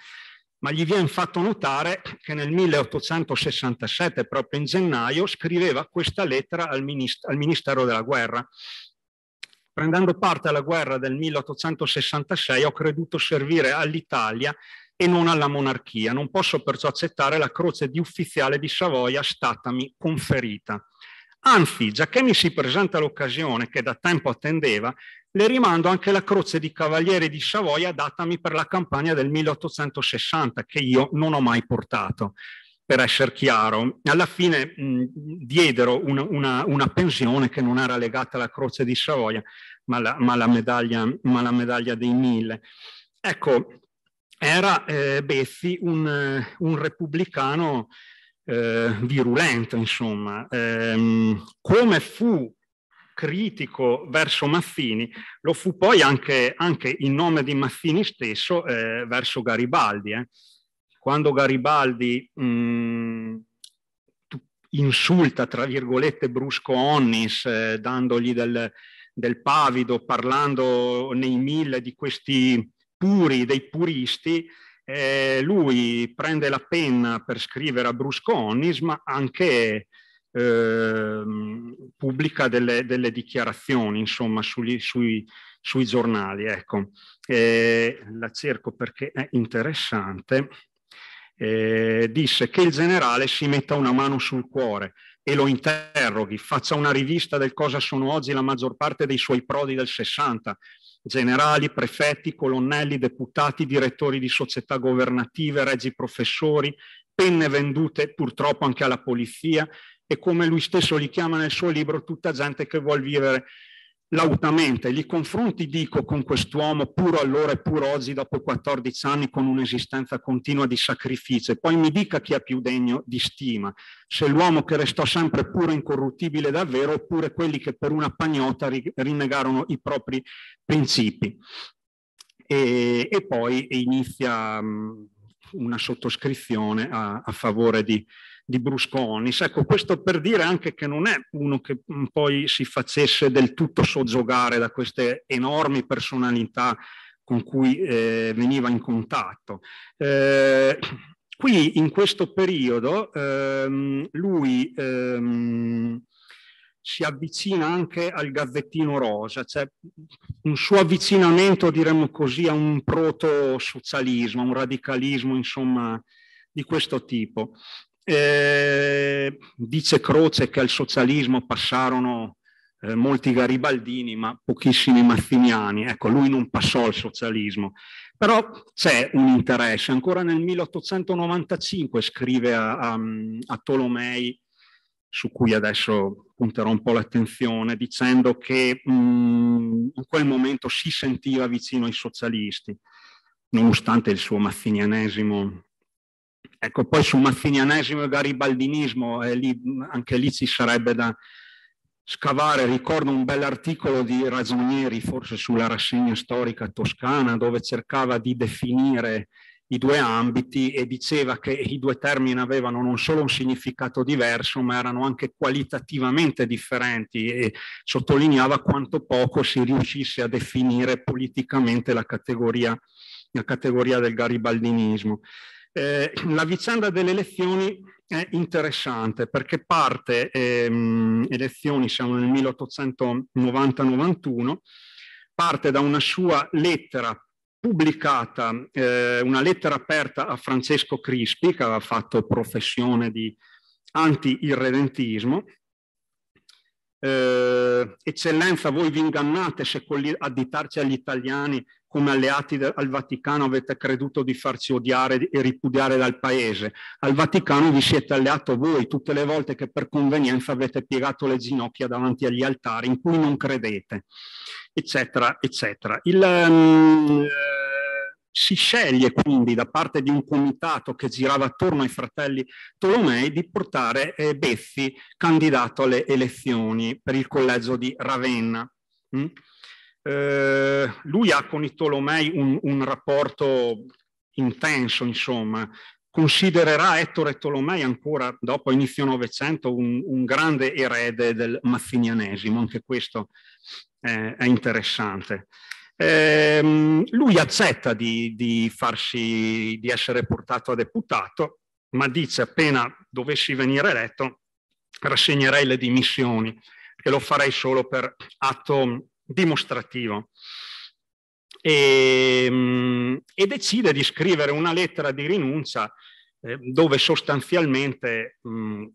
ma gli viene fatto notare che nel 1867, proprio in gennaio, scriveva questa lettera al, minist al Ministero della Guerra. Prendendo parte alla guerra del 1866 ho creduto servire all'Italia e non alla monarchia. Non posso perciò accettare la croce di ufficiale di Savoia statami conferita. Anzi, già che mi si presenta l'occasione che da tempo attendeva, le rimando anche la croce di Cavaliere di Savoia datami per la campagna del 1860, che io non ho mai portato. Per essere chiaro, alla fine mh, mm, diedero una, una, una, pensione che non era legata alla croce di Savoia, ma alla medaglia, medaglia, dei mille. Ecco, era eh, Beffi un, eh, un repubblicano eh, virulento, insomma. Eh, come fu critico verso Maffini, lo fu poi anche, anche in nome di Maffini stesso eh, verso Garibaldi. Eh. Quando Garibaldi mh, mm, insulta, tra virgolette, Brusco Onnis, dandogli del, del pavido, parlando nei mille di questi puri dei puristi, eh, lui prende la penna per scrivere a Brusconis, ma anche eh, pubblica delle, delle, dichiarazioni, insomma, sugli, sui, sui, giornali. Ecco. Eh, la cerco perché è interessante. disse che il generale si metta una mano sul cuore e lo interroghi, faccia una rivista del cosa sono oggi la maggior parte dei suoi prodi del 60, generali, prefetti, colonnelli, deputati, direttori di società governative, regi professori, penne vendute purtroppo anche alla polizia e come lui stesso li chiama nel suo libro, tutta gente che vuole vivere lautamente, li confronti, dico, con quest'uomo puro allora e puro oggi, dopo 14 anni, con un'esistenza continua di sacrificio, e poi mi dica chi è più degno di stima, se l'uomo che restò sempre puro e incorruttibile davvero, oppure quelli che per una pagnotta rinnegarono i propri principi. E, e poi inizia mh, una sottoscrizione a, a favore di, di Brusconis. Ecco, questo per dire anche che non è uno che mm, poi si facesse del tutto soggiogare da queste enormi personalità con cui eh, veniva in contatto. Eh, qui in questo periodo ehm, lui ehm, si avvicina anche al Gazzettino Rosa, cioè un suo avvicinamento, diremmo così, a un proto-socialismo, a un radicalismo, insomma, di questo tipo. Eh, dice Croce che al socialismo passarono eh, molti garibaldini ma pochissimi mazziniani. Ecco, lui non passò al socialismo. Però c'è un interesse. Ancora nel 1895 scrive a, a, a Tolomei, su cui adesso punterò un po' l'attenzione, dicendo che mh, mm, in quel momento si sentiva vicino ai socialisti, nonostante il suo mazzinianesimo Ecco, poi sul mazzinianesimo e garibaldinismo, eh, lì, mm, anche lì ci sarebbe da scavare. Ricordo un bell'articolo di Ragionieri, forse sulla rassegna storica toscana, dove cercava di definire i due ambiti e diceva che i due termini avevano non solo un significato diverso, ma erano anche qualitativamente differenti e sottolineava quanto poco si riuscisse a definire politicamente la categoria, la categoria del garibaldinismo. Eh, la vicenda delle elezioni è interessante perché parte, ehm, elezioni siamo nel 1890-91, parte da una sua lettera pubblicata, eh, una lettera aperta a Francesco Crispi che aveva fatto professione di anti-irredentismo. Eh, eccellenza, voi vi ingannate se con additarci agli italiani come alleati al Vaticano avete creduto di farci odiare e ripudiare dal paese. Al Vaticano vi siete alleato voi tutte le volte che per convenienza avete piegato le ginocchia davanti agli altari in cui non credete, eccetera, eccetera. Il, um, si sceglie quindi da parte di un comitato che girava attorno ai fratelli Tolomei di portare eh, Beffi candidato alle elezioni per il collegio di Ravenna. Mm? Eh, lui ha con i Tolomei un, un rapporto intenso, insomma, considererà Ettore Tolomei ancora dopo inizio Novecento un, un, grande erede del mazzinianesimo, anche questo eh, è interessante. Ehm, lui accetta di, di, farsi, di essere portato a deputato, ma dice appena dovessi venire eletto rassegnerei le dimissioni, che lo farei solo per atto dimostrativo. E, ehm, e, decide di scrivere una lettera di rinuncia eh, dove sostanzialmente mh, mm,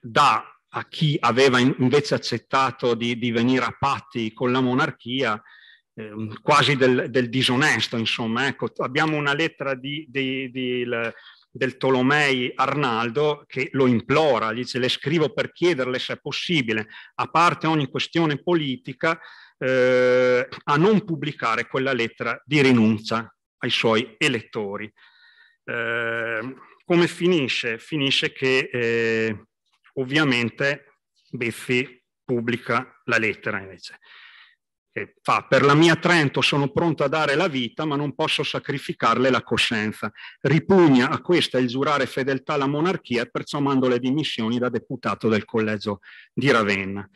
dà a chi aveva invece accettato di, di venire a patti con la monarchia eh, quasi del, del, disonesto, insomma. Ecco, abbiamo una lettera di, di, di, del Tolomei Arnaldo che lo implora, dice le scrivo per chiederle se è possibile, a parte ogni questione politica, eh, a non pubblicare quella lettera di rinuncia ai suoi elettori. Eh, come finisce? Finisce che eh, ovviamente Beffi pubblica la lettera invece che fa per la mia Trento sono pronto a dare la vita ma non posso sacrificarle la coscienza. Ripugna a questa il giurare fedeltà alla monarchia e perciò mando le dimissioni da deputato del collegio di Ravenna.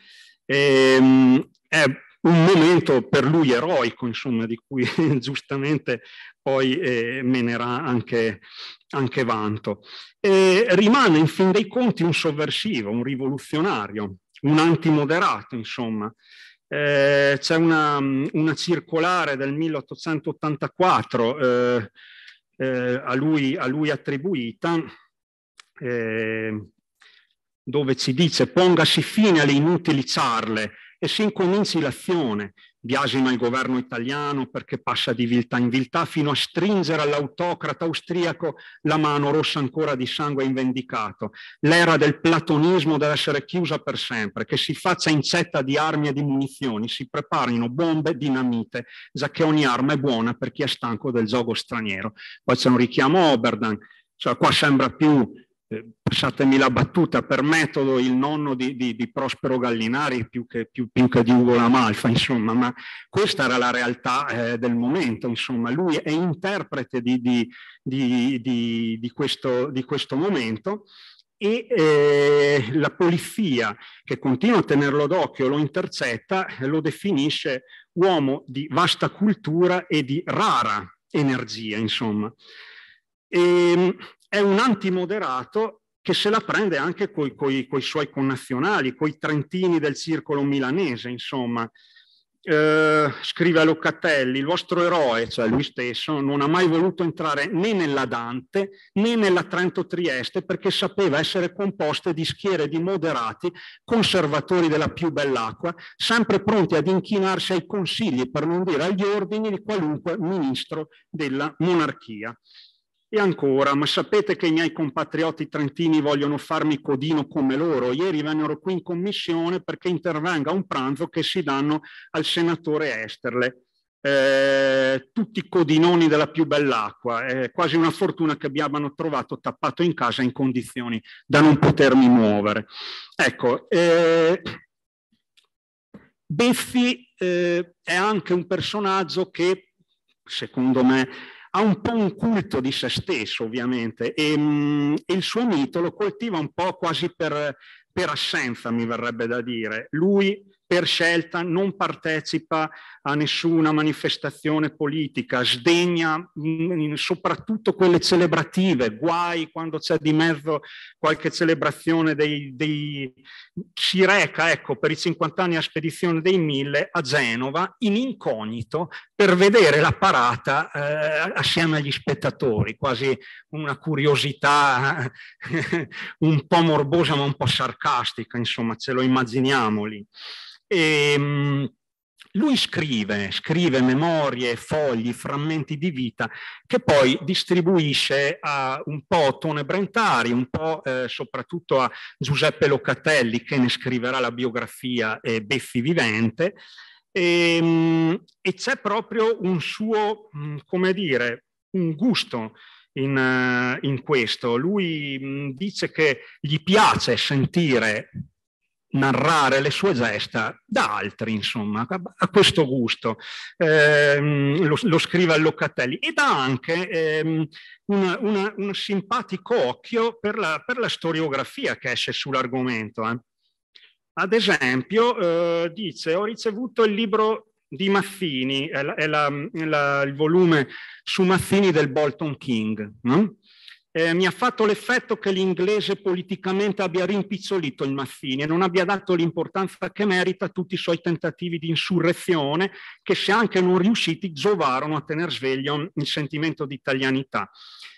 E, ehm, è un momento per lui eroico, insomma, di cui giustamente poi eh, menerà anche, anche vanto. E rimane in fin dei conti un sovversivo, un rivoluzionario, un antimoderato, insomma eh, c'è una, una, circolare del 1884 eh, eh, a, lui, a, lui, attribuita eh, dove ci dice pongasi fine alle inutili ciarle e si incominci l'azione biasima il governo italiano perché passa di viltà in viltà fino a stringere all'autocrata austriaco la mano rossa ancora di sangue invendicato. L'era del platonismo deve essere chiusa per sempre, che si faccia incetta di armi e di munizioni, si preparino bombe, dinamite, già che ogni arma è buona per chi è stanco del gioco straniero. Poi c'è un richiamo a Oberdan, cioè qua sembra più passatemi eh, la battuta, per metodo il nonno di, di, di Prospero Gallinari più che, più, più che, di Ugo Lamalfa, insomma, ma questa era la realtà eh, del momento, insomma, lui è interprete di, di questo, questo, momento e eh, la polizia che continua a tenerlo d'occhio, lo intercetta, lo definisce uomo di vasta cultura e di rara energia, insomma. E, ehm, è un antimoderato che se la prende anche coi, coi, suoi connazionali, coi trentini del circolo milanese, insomma. Eh, scrive a Locatelli, il vostro eroe, cioè lui stesso, non ha mai voluto entrare né nella Dante né nella Trento Trieste perché sapeva essere composta di schiere di moderati, conservatori della più bell'acqua, sempre pronti ad inchinarsi ai consigli, per non dire agli ordini di qualunque ministro della monarchia. E ancora, ma sapete che i miei compatrioti trentini vogliono farmi codino come loro? Ieri vennero qui in commissione perché intervenga un pranzo che si danno al senatore Esterle. Eh, tutti i codinoni della più bell'acqua. È eh, quasi una fortuna che abbiano trovato tappato in casa in condizioni da non potermi muovere. Ecco, eh, Beffi eh, è anche un personaggio che, secondo me, ha un po' un culto di se stesso ovviamente e, mm, e il suo mito lo coltiva un po' quasi per, per assenza mi verrebbe da dire. Lui per scelta non partecipa a nessuna manifestazione politica, sdegna soprattutto quelle celebrative, guai quando c'è di mezzo qualche celebrazione dei, dei... si reca ecco, per i 50 anni a spedizione dei mille a Genova in incognito per vedere la parata eh, assieme agli spettatori, quasi una curiosità un po' morbosa ma un po' sarcastica, insomma ce lo immaginiamo lì. E, ehm, lui scrive, scrive memorie, fogli, frammenti di vita che poi distribuisce a un po' Ottone Brentari, un po' eh, soprattutto a Giuseppe Locatelli che ne scriverà la biografia eh, Beffi Vivente e, ehm, e c'è proprio un suo, mm, come dire, un gusto in, eh, in questo. Lui mm, dice che gli piace sentire narrare le sue gesta da altri, insomma, a questo gusto. Eh, lo, lo, scrive a Locatelli ed ha anche eh, una, una, un simpatico occhio per la, per la, storiografia che esce sull'argomento. Eh. Ad esempio, eh, dice, ho ricevuto il libro di Maffini, è, la, è, la, è il volume su Maffini del Bolton King. No? eh, mi ha fatto l'effetto che l'inglese politicamente abbia rimpicciolito il Mazzini e non abbia dato l'importanza che merita a tutti i suoi tentativi di insurrezione che se anche non riusciti giovarono a tenere sveglio il sentimento di italianità.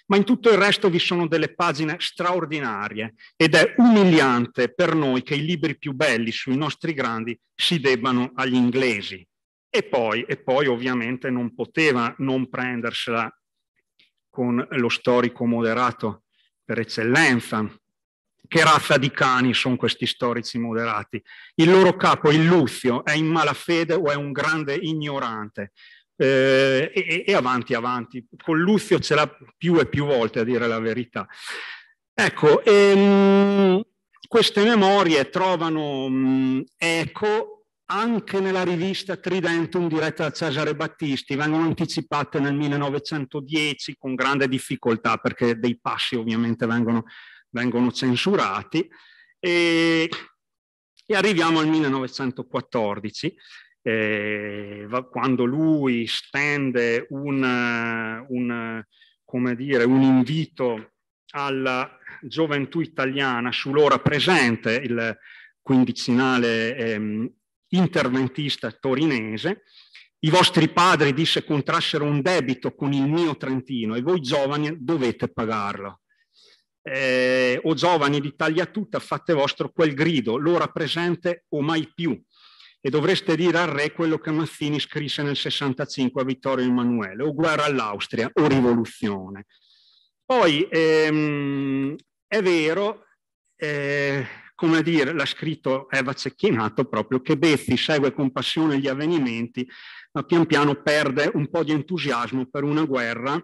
Ma in tutto il resto vi sono delle pagine straordinarie ed è umiliante per noi che i libri più belli sui nostri grandi si debbano agli inglesi. E poi, e poi ovviamente non poteva non prendersela con lo storico moderato per eccellenza. Che razza di cani sono questi storici moderati? Il loro capo, è il Luzio, è in malafede o è un grande ignorante? Eh, e, e avanti, avanti. Con Luzio ce l'ha più e più volte a dire la verità. Ecco, ehm, queste memorie trovano mh, mm, eco anche nella rivista Tridentum diretta da Cesare Battisti, vengono anticipate nel 1910 con grande difficoltà perché dei passi ovviamente vengono, vengono censurati e, e, arriviamo al 1914 eh, quando lui stende un, un, dire, un invito alla gioventù italiana sull'ora presente, il quindicinale ehm, interventista torinese, i vostri padri, disse, contrassero un debito con il mio Trentino e voi giovani dovete pagarlo. Eh, o giovani d'Italia tutta, fate vostro quel grido, l'ora presente o mai più. E dovreste dire al re quello che Mazzini scrisse nel 65 a Vittorio Emanuele, o guerra all'Austria o rivoluzione. Poi ehm, è vero, eh, come dire, l'ha scritto Eva Cecchinato proprio, che Bezzi segue con passione gli avvenimenti, ma pian piano perde un po' di entusiasmo per una guerra,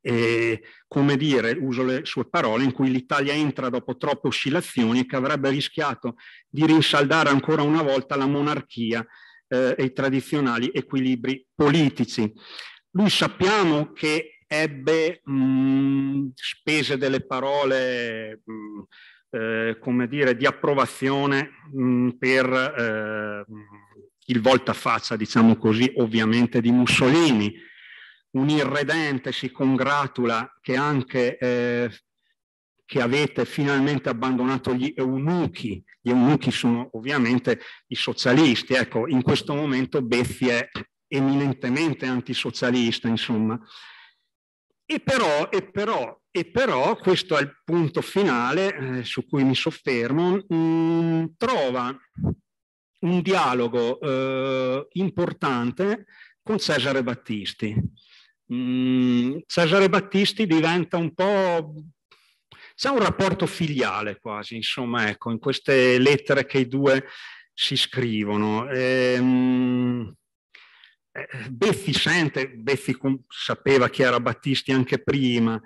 eh, come dire, uso le sue parole, in cui l'Italia entra dopo troppe oscillazioni e che avrebbe rischiato di rinsaldare ancora una volta la monarchia eh, e i tradizionali equilibri politici. Lui sappiamo che ebbe mh, mm, spese delle parole... Mh, mm, eh, come dire, di approvazione mh, mm, per eh, il voltafaccia, diciamo così, ovviamente di Mussolini. Un irredente si congratula che anche eh, che avete finalmente abbandonato gli eunuchi. Gli eunuchi sono ovviamente i socialisti. Ecco, in questo momento Bezzi è eminentemente antisocialista, insomma. E però, e però e però, questo è il punto finale eh, su cui mi soffermo, mh, mm, trova un dialogo eh, importante con Cesare Battisti. Mh, mm, Cesare Battisti diventa un po' c'è un rapporto filiale quasi, insomma, ecco, in queste lettere che i due si scrivono. Ehm, eh, Beffi sente, Beffi sapeva chi era Battisti anche prima,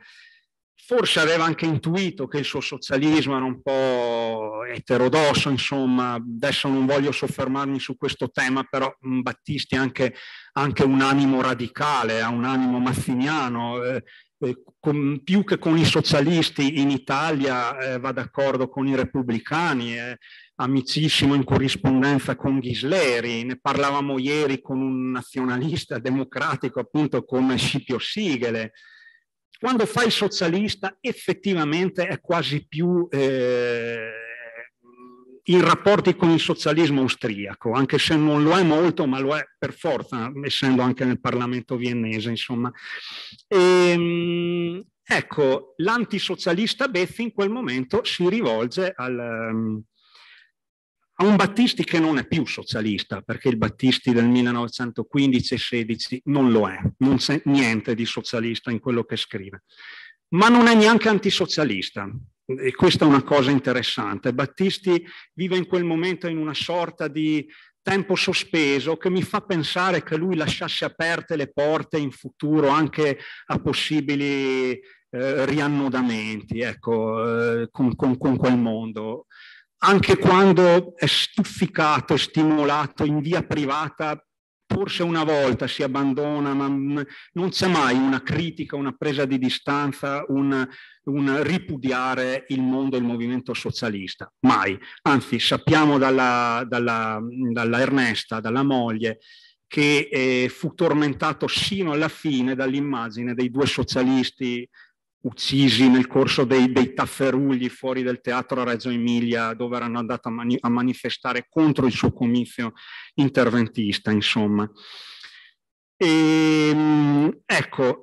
forse aveva anche intuito che il suo socialismo era un po' eterodosso, insomma, adesso non voglio soffermarmi su questo tema, però mm, Battisti ha anche, anche, un animo radicale, ha un animo mazziniano, eh, eh, con, più che con i socialisti in Italia eh, va d'accordo con i repubblicani, è amicissimo in corrispondenza con Ghisleri, ne parlavamo ieri con un nazionalista democratico appunto come Scipio Sigele, quando fai socialista effettivamente è quasi più eh, in rapporti con il socialismo austriaco, anche se non lo è molto, ma lo è per forza, essendo anche nel Parlamento viennese, insomma. E, ehm, ecco, l'antisocialista Beffi in quel momento si rivolge al... Ehm, a un Battisti che non è più socialista, perché il Battisti del 1915 16 non lo è, non c'è niente di socialista in quello che scrive, ma non è neanche antisocialista. E questa è una cosa interessante. Battisti vive in quel momento in una sorta di tempo sospeso che mi fa pensare che lui lasciasse aperte le porte in futuro anche a possibili eh, riannodamenti ecco, eh, con, con, con quel mondo anche quando è stufficato, stimolato in via privata, forse una volta si abbandona, ma non c'è mai una critica, una presa di distanza, un, un ripudiare il mondo il movimento socialista, mai. Anzi, sappiamo dalla, dalla, dalla Ernesta, dalla moglie, che eh, fu tormentato sino alla fine dall'immagine dei due socialisti uccisi nel corso dei, dei tafferugli fuori del teatro Reggio Emilia dove erano andati a, mani- a manifestare contro il suo comizio interventista, insomma. E, ehm, ecco,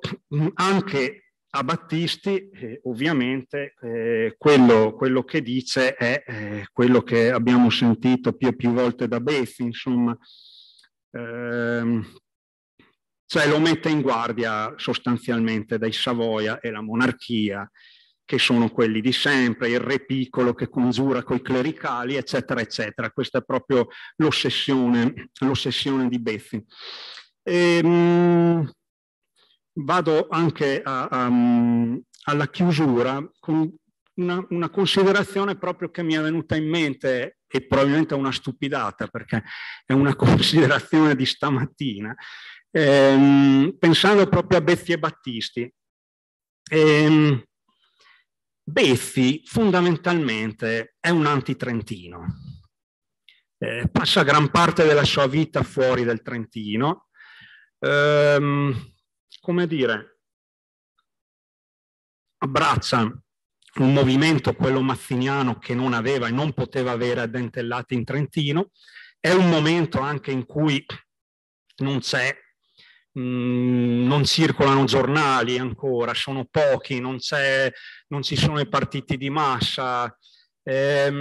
anche a Battisti eh, ovviamente eh, quello, quello, che dice è eh, quello che abbiamo sentito più e più volte da Beffi, insomma, ehm, cioè lo mette in guardia sostanzialmente dai Savoia e la monarchia, che sono quelli di sempre, il re piccolo che congiura coi clericali, eccetera, eccetera. Questa è proprio l'ossessione, di Beffi. E, ehm, mh, vado anche a, a, alla chiusura con una, una, considerazione proprio che mi è venuta in mente e probabilmente una stupidata perché è una considerazione di stamattina ehm, pensando proprio a Bezzi e Battisti. Ehm, Bezzi fondamentalmente è un antitrentino, eh, passa gran parte della sua vita fuori dal Trentino. Ehm, come dire, abbraccia un movimento, quello mazziniano, che non aveva e non poteva avere addentellati in Trentino. È un momento anche in cui non c'è Mm, non circolano giornali ancora, sono pochi, non, non ci sono i partiti di massa. Eh,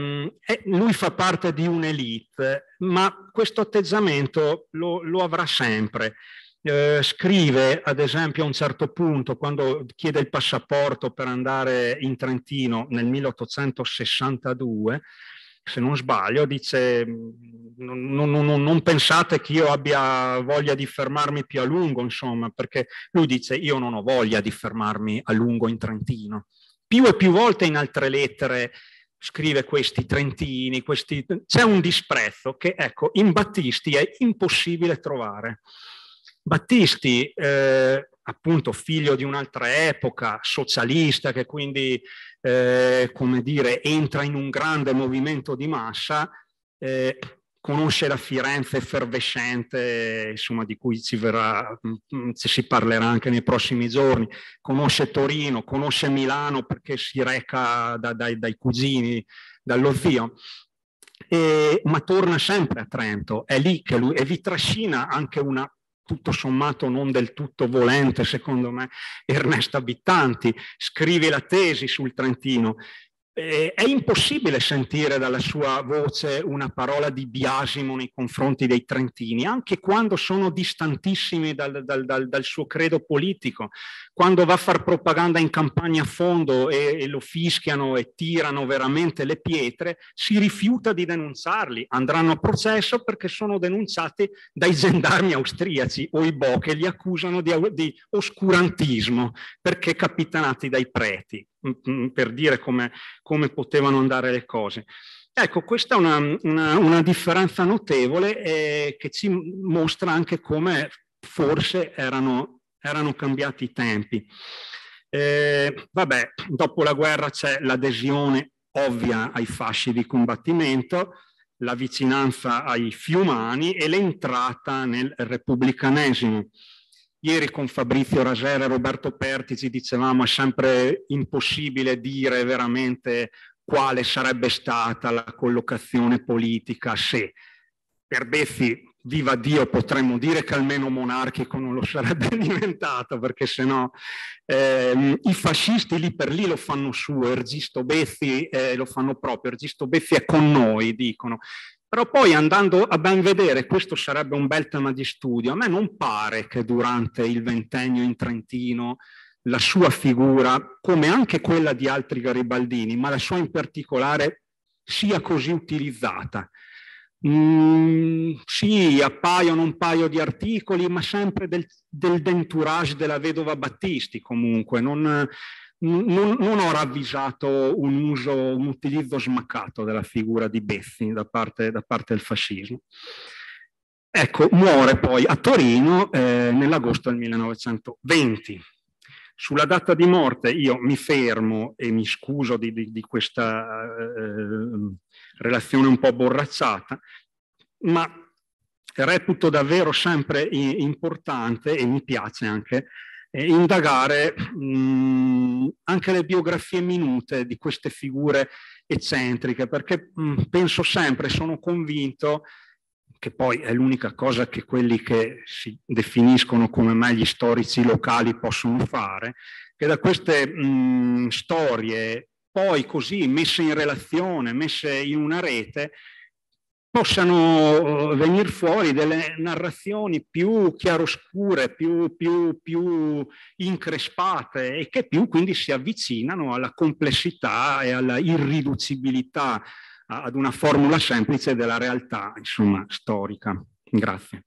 lui fa parte di un'elite, ma questo atteggiamento lo, lo avrà sempre. Eh, scrive, ad esempio, a un certo punto, quando chiede il passaporto per andare in Trentino nel 1862, se non sbaglio, dice non, non, non, pensate che io abbia voglia di fermarmi più a lungo, insomma, perché lui dice io non ho voglia di fermarmi a lungo in Trentino. Più e più volte in altre lettere scrive questi trentini, questi... c'è un disprezzo che ecco, in Battisti è impossibile trovare. Battisti eh, appunto figlio di un'altra epoca, socialista, che quindi, eh, come dire, entra in un grande movimento di massa, eh, conosce la Firenze effervescente, insomma, di cui ci, verrà, ci mm, mm, si parlerà anche nei prossimi giorni, conosce Torino, conosce Milano perché si reca da, dai, dai cugini, dallo zio, e, ma torna sempre a Trento, è lì che lui, e vi trascina anche una tutto sommato non del tutto volente, secondo me, Ernesto Abitanti, scrive la tesi sul Trentino eh, è impossibile sentire dalla sua voce una parola di biasimo nei confronti dei trentini, anche quando sono distantissimi dal, dal, dal, dal suo credo politico, quando va a far propaganda in campagna a fondo e, e, lo fischiano e tirano veramente le pietre, si rifiuta di denunciarli, andranno a processo perché sono denunciati dai gendarmi austriaci o i Bo che li accusano di, di oscurantismo perché capitanati dai preti. Mm, mm, per dire come, come potevano andare le cose. Ecco, questa è una, una, una differenza notevole eh, che ci mostra anche come forse erano, erano cambiati i tempi. Eh, vabbè, dopo la guerra c'è l'adesione ovvia ai fasci di combattimento, la vicinanza ai fiumani e l'entrata nel repubblicanesimo. Ieri con Fabrizio Rasera e Roberto Pertici dicevamo è sempre impossibile dire veramente quale sarebbe stata la collocazione politica se per Bezzi, viva Dio, potremmo dire che almeno monarchico non lo sarebbe diventato, perché sennò eh, i fascisti lì per lì lo fanno suo, Ergisto Bezzi eh, lo fanno proprio, Ergisto Bezzi è con noi, dicono. Però poi andando a ben vedere, questo sarebbe un bel tema di studio, a me non pare che durante il ventennio in Trentino la sua figura, come anche quella di altri garibaldini, ma la sua in particolare, sia così utilizzata. Mm, sì, appaiono un paio di articoli, ma sempre del, del dentourage della vedova Battisti comunque. Non, non, non, ho ravvisato un uso, un utilizzo smaccato della figura di Bezzi da parte, da parte del fascismo. Ecco, muore poi a Torino eh, nell'agosto del 1920. Sulla data di morte io mi fermo e mi scuso di, di, di questa eh, relazione un po' borracciata, ma reputo davvero sempre importante e mi piace anche eh, indagare mh, mm, anche le biografie minute di queste figure eccentriche, perché mh, mm, penso sempre, sono convinto che poi è l'unica cosa che quelli che si definiscono come me gli storici locali possono fare, che da queste mh, mm, storie poi così messe in relazione, messe in una rete, possano eh, venire fuori delle narrazioni più chiaroscure, più, più, più, increspate e che più quindi si avvicinano alla complessità e alla irriducibilità ad una formula semplice della realtà insomma, storica. Grazie.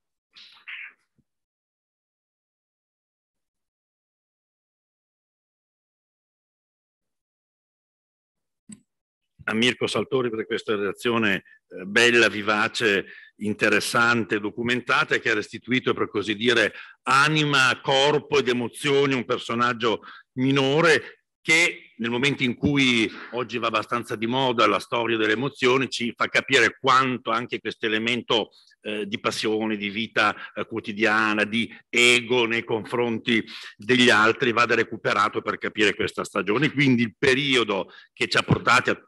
a Mirko Saltori per questa relazione eh, bella, vivace, interessante, documentata che ha restituito, per così dire, anima, corpo ed emozioni a un personaggio minore che nel momento in cui oggi va abbastanza di moda la storia delle emozioni ci fa capire quanto anche questo elemento eh, di passione, di vita eh, quotidiana, di ego nei confronti degli altri vada recuperato per capire questa stagione. Quindi il periodo che ci ha portati a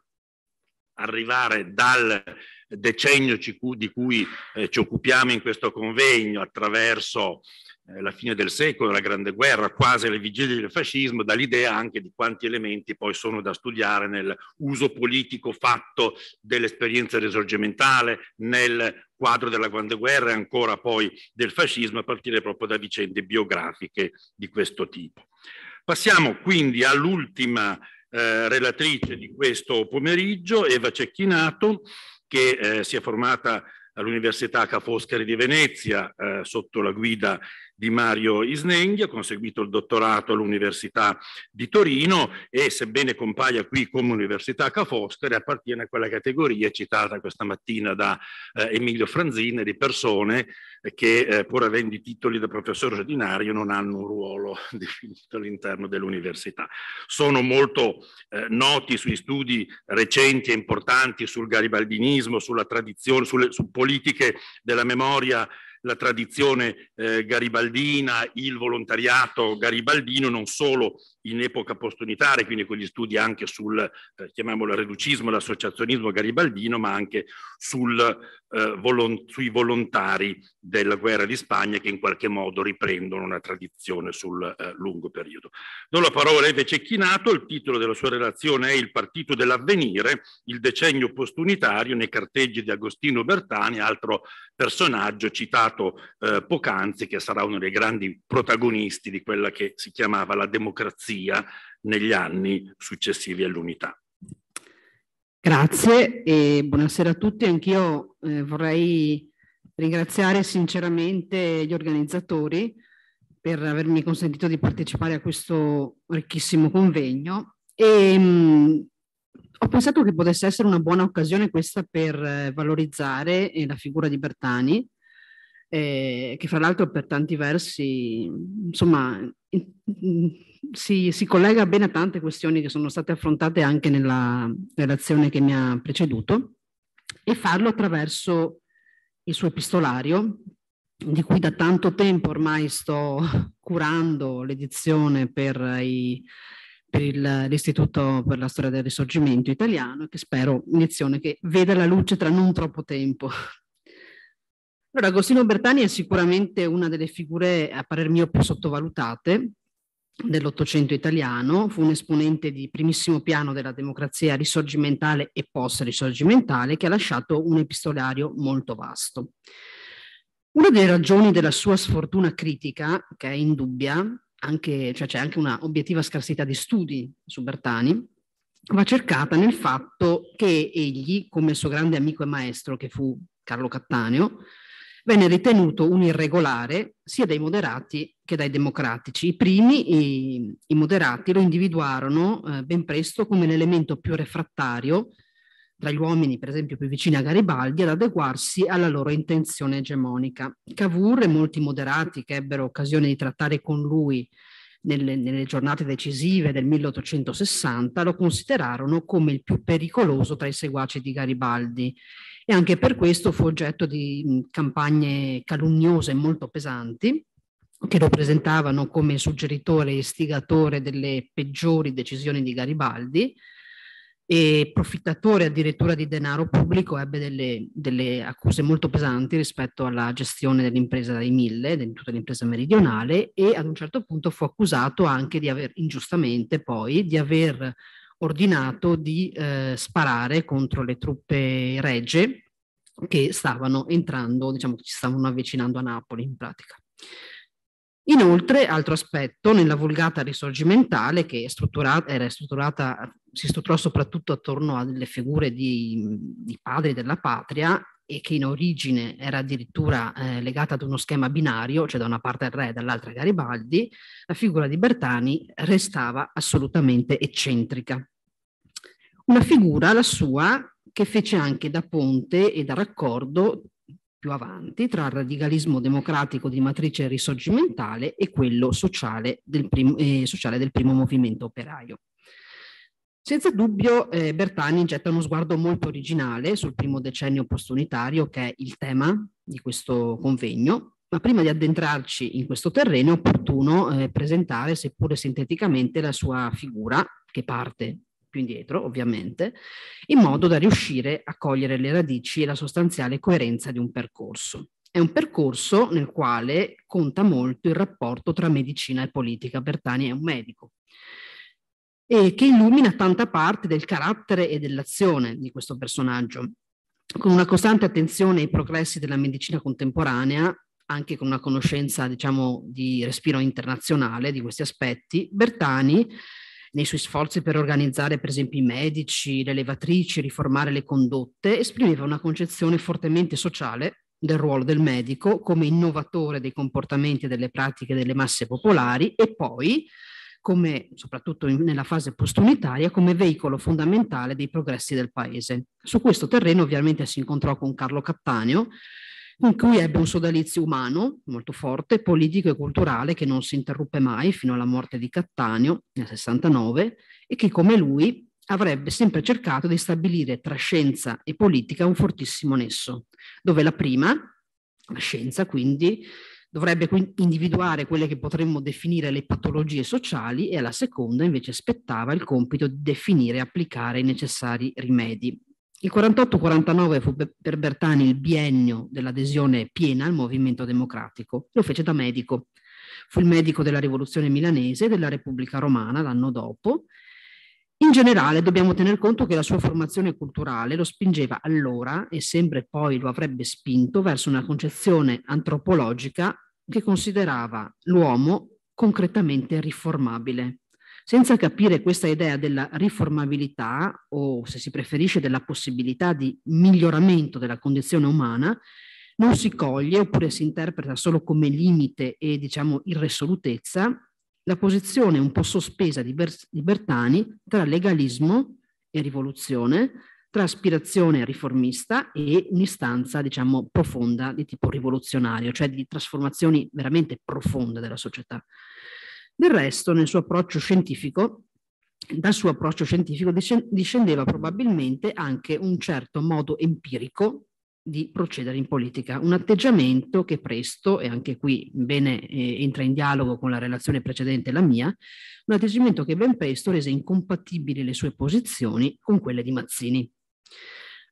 arrivare dal decennio di cui eh, ci occupiamo in questo convegno attraverso eh, la fine del secolo, la Grande Guerra, quasi alle vigilie del fascismo, dall'idea anche di quanti elementi poi sono da studiare nel uso politico fatto dell'esperienza risorgimentale, nel quadro della Grande Guerra e ancora poi del fascismo, a partire proprio da vicende biografiche di questo tipo. Passiamo quindi all'ultima eh, relatrice di questo pomeriggio, Eva Cecchinato, che eh, si è formata all'Università Ca' Foscari di Venezia eh, sotto la guida di Mario Isnenghi, ha conseguito il dottorato all'Università di Torino e sebbene compaia qui come Università Ca' Foster, appartiene a quella categoria citata questa mattina da eh, Emilio Franzini, di persone che eh, pur avendo i titoli da professore ordinario non hanno un ruolo definito all'interno dell'università. Sono molto eh, noti sui studi recenti e importanti sul garibaldinismo, sulla tradizione, sulle su politiche della memoria la tradizione eh, garibaldina, il volontariato garibaldino, non solo in epoca postunitaria, quindi con gli studi anche sul, eh, chiamiamolo, reducismo, l'associazionismo garibaldino, ma anche sul, eh, volon sui volontari della guerra di Spagna che in qualche modo riprendono una tradizione sul eh, lungo periodo. Do la parola invece a Chinato, il titolo della sua relazione è Il partito dell'avvenire, il decennio postunitario nei carteggi di Agostino Bertani, altro personaggio citato citato eh, poc'anzi, che sarà uno dei grandi protagonisti di quella che si chiamava la democrazia negli anni successivi all'unità. Grazie e buonasera a tutti. Anch'io eh, vorrei ringraziare sinceramente gli organizzatori per avermi consentito di partecipare a questo ricchissimo convegno e mh, mm, ho pensato che potesse essere una buona occasione questa per eh, valorizzare eh, la figura di Bertani eh, che fra l'altro per tanti versi, insomma, si, si, collega bene a tante questioni che sono state affrontate anche nella relazione che mi ha preceduto, e farlo attraverso il suo epistolario, di cui da tanto tempo ormai sto curando l'edizione per, i, per il, l'Istituto per la Storia del Risorgimento Italiano, e che spero un'edizione che veda la luce tra non troppo tempo, allora, Agostino Bertani è sicuramente una delle figure, a parer mio, più sottovalutate dell'Ottocento italiano, fu un esponente di primissimo piano della democrazia risorgimentale e post-risorgimentale che ha lasciato un epistolario molto vasto. Una delle ragioni della sua sfortuna critica, che è indubbia, anche, cioè c'è anche una obiettiva scarsità di studi su Bertani, va cercata nel fatto che egli, come il suo grande amico e maestro che fu Carlo Cattaneo, venne ritenuto un irregolare sia dai moderati che dai democratici. I primi, i, i moderati, lo individuarono eh, ben presto come l'elemento più refrattario tra gli uomini, per esempio, più vicini a Garibaldi, ad adeguarsi alla loro intenzione egemonica. Cavour e molti moderati che ebbero occasione di trattare con lui nelle, nelle, giornate decisive del 1860 lo considerarono come il più pericoloso tra i seguaci di Garibaldi e anche per questo fu oggetto di campagne calunniose molto pesanti che lo presentavano come suggeritore e istigatore delle peggiori decisioni di Garibaldi e profittatore addirittura di denaro pubblico, ebbe delle, delle accuse molto pesanti rispetto alla gestione dell'impresa dai mille, di tutta l'impresa meridionale e ad un certo punto fu accusato anche di aver ingiustamente poi di aver ordinato di eh, sparare contro le truppe regge che stavano entrando, diciamo che ci stavano avvicinando a Napoli in pratica. Inoltre, altro aspetto, nella vulgata risorgimentale che strutturata, strutturata, si strutturò soprattutto attorno alle figure di, di padri della patria, e che in origine era addirittura eh, legata ad uno schema binario, cioè da una parte il re e dall'altra Garibaldi, la figura di Bertani restava assolutamente eccentrica. Una figura, la sua, che fece anche da ponte e da raccordo più avanti tra il radicalismo democratico di matrice risorgimentale e quello sociale del primo, eh, sociale del primo movimento operaio. Senza dubbio eh, Bertani getta uno sguardo molto originale sul primo decennio postunitario che è il tema di questo convegno, ma prima di addentrarci in questo terreno è opportuno eh, presentare, seppure sinteticamente, la sua figura, che parte più indietro ovviamente, in modo da riuscire a cogliere le radici e la sostanziale coerenza di un percorso. È un percorso nel quale conta molto il rapporto tra medicina e politica. Bertani è un medico, e che illumina tanta parte del carattere e dell'azione di questo personaggio. Con una costante attenzione ai progressi della medicina contemporanea, anche con una conoscenza, diciamo, di respiro internazionale di questi aspetti, Bertani nei suoi sforzi per organizzare per esempio i medici, le levatrici, riformare le condotte, esprimeva una concezione fortemente sociale del ruolo del medico come innovatore dei comportamenti e delle pratiche delle masse popolari e poi come, soprattutto in, nella fase postunitaria, come veicolo fondamentale dei progressi del paese. Su questo terreno ovviamente si incontrò con Carlo Cattaneo, con cui ebbe un sodalizio umano molto forte, politico e culturale che non si interruppe mai fino alla morte di Cattaneo nel 69 e che come lui avrebbe sempre cercato di stabilire tra scienza e politica un fortissimo nesso, dove la prima, la scienza quindi, dovrebbe individuare quelle che potremmo definire le patologie sociali e alla seconda invece spettava il compito di definire e applicare i necessari rimedi. Il 48-49 fu per Bertani il biennio dell'adesione piena al movimento democratico. Lo fece da medico. Fu il medico della rivoluzione milanese e della Repubblica Romana l'anno dopo in generale dobbiamo tener conto che la sua formazione culturale lo spingeva allora e sempre poi lo avrebbe spinto verso una concezione antropologica che considerava l'uomo concretamente riformabile. Senza capire questa idea della riformabilità o, se si preferisce, della possibilità di miglioramento della condizione umana, non si coglie oppure si interpreta solo come limite e, diciamo, irresolutezza la posizione un po' sospesa di, Ber di Bertani tra legalismo e rivoluzione, tra aspirazione riformista e un'istanza, diciamo, profonda di tipo rivoluzionario, cioè di trasformazioni veramente profonde della società. Del resto, nel suo approccio scientifico, dal suo approccio scientifico discendeva probabilmente anche un certo modo empirico di procedere in politica. Un atteggiamento che presto, e anche qui bene eh, entra in dialogo con la relazione precedente, la mia, un atteggiamento che ben presto rese incompatibili le sue posizioni con quelle di Mazzini.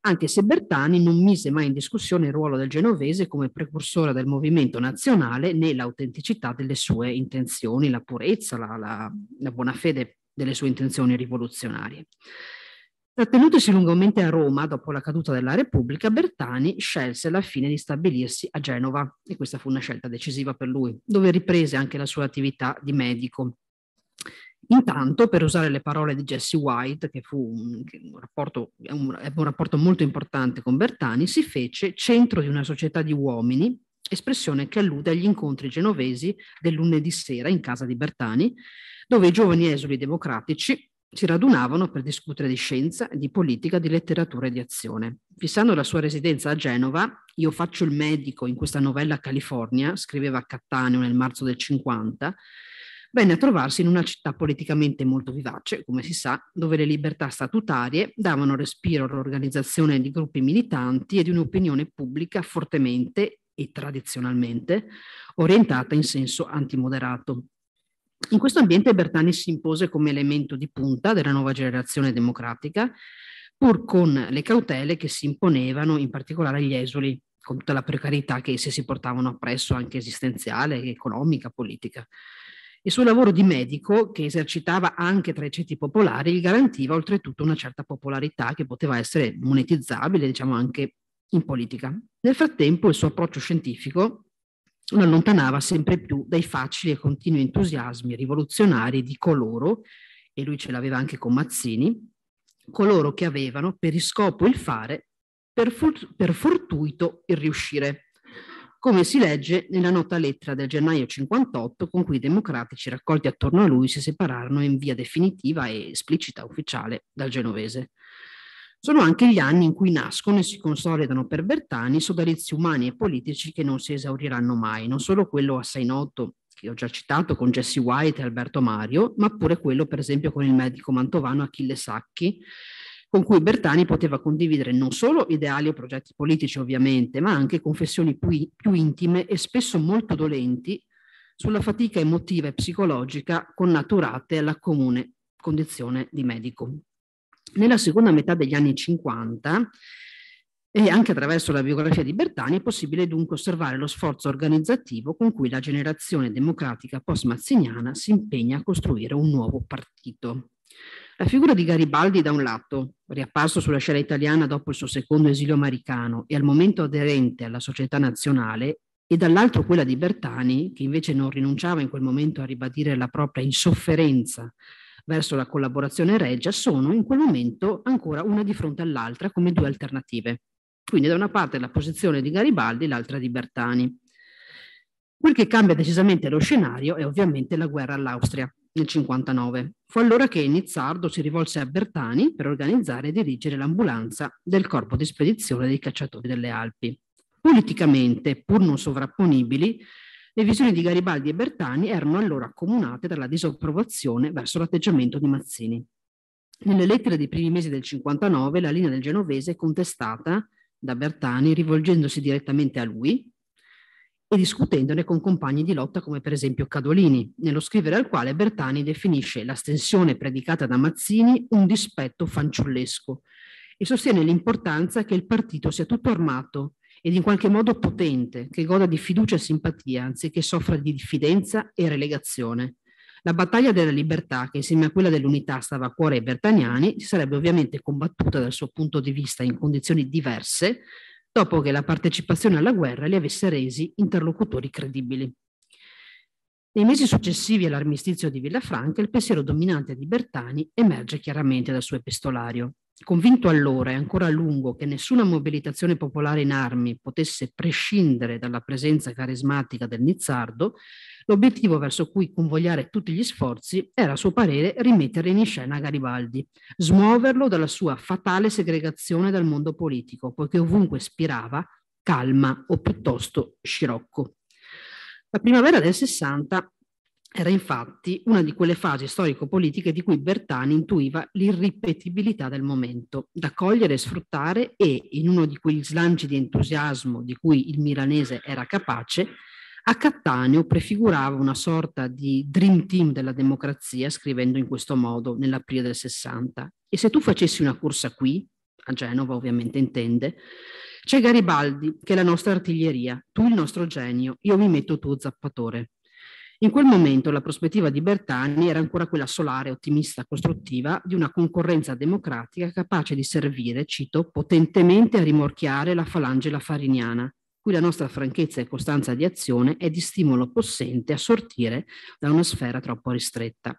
Anche se Bertani non mise mai in discussione il ruolo del genovese come precursore del movimento nazionale né l'autenticità delle sue intenzioni, la purezza, la, la, la buona fede delle sue intenzioni rivoluzionarie. Trattenutosi lungamente a Roma dopo la caduta della Repubblica, Bertani scelse alla fine di stabilirsi a Genova e questa fu una scelta decisiva per lui, dove riprese anche la sua attività di medico. Intanto, per usare le parole di Jesse White, che fu un, un, rapporto, un, un rapporto molto importante con Bertani, si fece centro di una società di uomini espressione che allude agli incontri genovesi del lunedì sera in casa di Bertani, dove i giovani esuli democratici si radunavano per discutere di scienza, di politica, di letteratura e di azione. Fissando la sua residenza a Genova, Io faccio il medico in questa novella California, scriveva Cattaneo nel marzo del 50, venne a trovarsi in una città politicamente molto vivace, come si sa, dove le libertà statutarie davano respiro all'organizzazione di gruppi militanti e di un'opinione pubblica fortemente e tradizionalmente orientata in senso antimoderato. In questo ambiente Bertani si impose come elemento di punta della nuova generazione democratica, pur con le cautele che si imponevano in particolare agli esuli, con tutta la precarietà che essi si portavano appresso anche esistenziale, economica, politica. Il suo lavoro di medico, che esercitava anche tra i ceti popolari, gli garantiva oltretutto una certa popolarità che poteva essere monetizzabile, diciamo, anche in politica. Nel frattempo il suo approccio scientifico lo allontanava sempre più dai facili e continui entusiasmi rivoluzionari di coloro, e lui ce l'aveva anche con Mazzini, coloro che avevano per scopo il fare, per, for- per fortuito il riuscire come si legge nella nota lettera del gennaio 58 con cui i democratici raccolti attorno a lui si separarono in via definitiva e esplicita ufficiale dal genovese. Sono anche gli anni in cui nascono e si consolidano per Bertani sodalizi umani e politici che non si esauriranno mai, non solo quello assai noto che ho già citato con Jesse White e Alberto Mario, ma pure quello per esempio con il medico mantovano Achille Sacchi, con cui Bertani poteva condividere non solo ideali o progetti politici ovviamente, ma anche confessioni più, più intime e spesso molto dolenti sulla fatica emotiva e psicologica connaturate alla comune condizione di medico. Nella seconda metà degli anni 50 e anche attraverso la biografia di Bertani è possibile dunque osservare lo sforzo organizzativo con cui la generazione democratica post-mazziniana si impegna a costruire un nuovo partito. La figura di Garibaldi, da un lato, riapparso sulla scena italiana dopo il suo secondo esilio americano e al momento aderente alla società nazionale, e dall'altro quella di Bertani, che invece non rinunciava in quel momento a ribadire la propria insofferenza verso la collaborazione reggia sono in quel momento ancora una di fronte all'altra come due alternative. Quindi da una parte la posizione di Garibaldi, l'altra di Bertani. Quel che cambia decisamente lo scenario è ovviamente la guerra all'Austria nel 59. Fu allora che Nizzardo si rivolse a Bertani per organizzare e dirigere l'ambulanza del corpo di spedizione dei cacciatori delle Alpi. Politicamente, pur non sovrapponibili, le visioni di Garibaldi e Bertani erano allora accomunate dalla disapprovazione verso l'atteggiamento di Mazzini. Nelle lettere dei primi mesi del 59 la linea del genovese è contestata da Bertani rivolgendosi direttamente a lui e discutendone con compagni di lotta come per esempio Cadolini, nello scrivere al quale Bertani definisce l'astensione predicata da Mazzini un dispetto fanciullesco e sostiene l'importanza che il partito sia tutto armato ed in qualche modo potente, che goda di fiducia e simpatia, anziché soffra di diffidenza e relegazione. La battaglia della libertà, che insieme a quella dell'unità stava a cuore ai bertagnani, si sarebbe ovviamente combattuta dal suo punto di vista in condizioni diverse, dopo che la partecipazione alla guerra li avesse resi interlocutori credibili. Nei mesi successivi all'armistizio di Villafranca, il pensiero dominante di Bertani emerge chiaramente dal suo epistolario. Convinto allora e ancora a lungo che nessuna mobilitazione popolare in armi potesse prescindere dalla presenza carismatica del Nizzardo, l'obiettivo verso cui convogliare tutti gli sforzi era a suo parere rimettere in scena Garibaldi, smuoverlo dalla sua fatale segregazione dal mondo politico, poiché ovunque spirava calma o piuttosto scirocco. La primavera del 60 era infatti una di quelle fasi storico-politiche di cui Bertani intuiva l'irripetibilità del momento, da cogliere e sfruttare e, in uno di quegli slanci di entusiasmo di cui il milanese era capace, a Cattaneo prefigurava una sorta di dream team della democrazia scrivendo in questo modo nell'aprile del 60. E se tu facessi una corsa qui, a Genova ovviamente intende, c'è Garibaldi che è la nostra artiglieria, tu il nostro genio, io mi metto tuo zappatore. In quel momento la prospettiva di Bertani era ancora quella solare, ottimista, costruttiva di una concorrenza democratica capace di servire, cito, potentemente a rimorchiare la falange lafariniana, cui la nostra franchezza e costanza di azione è di stimolo possente a sortire da una sfera troppo ristretta.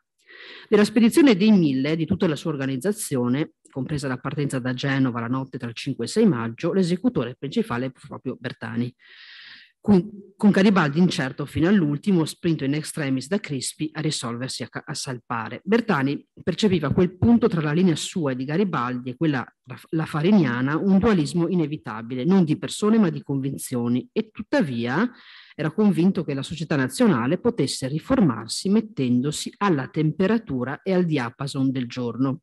Della spedizione dei Mille e di tutta la sua organizzazione, compresa la partenza da Genova la notte tra il 5 e 6 maggio, l'esecutore principale fu proprio Bertani con, con Garibaldi incerto fino all'ultimo, spinto in extremis da Crispi a risolversi a, a, salpare. Bertani percepiva quel punto tra la linea sua e di Garibaldi e quella fariniana un dualismo inevitabile, non di persone ma di convinzioni, e tuttavia era convinto che la società nazionale potesse riformarsi mettendosi alla temperatura e al diapason del giorno.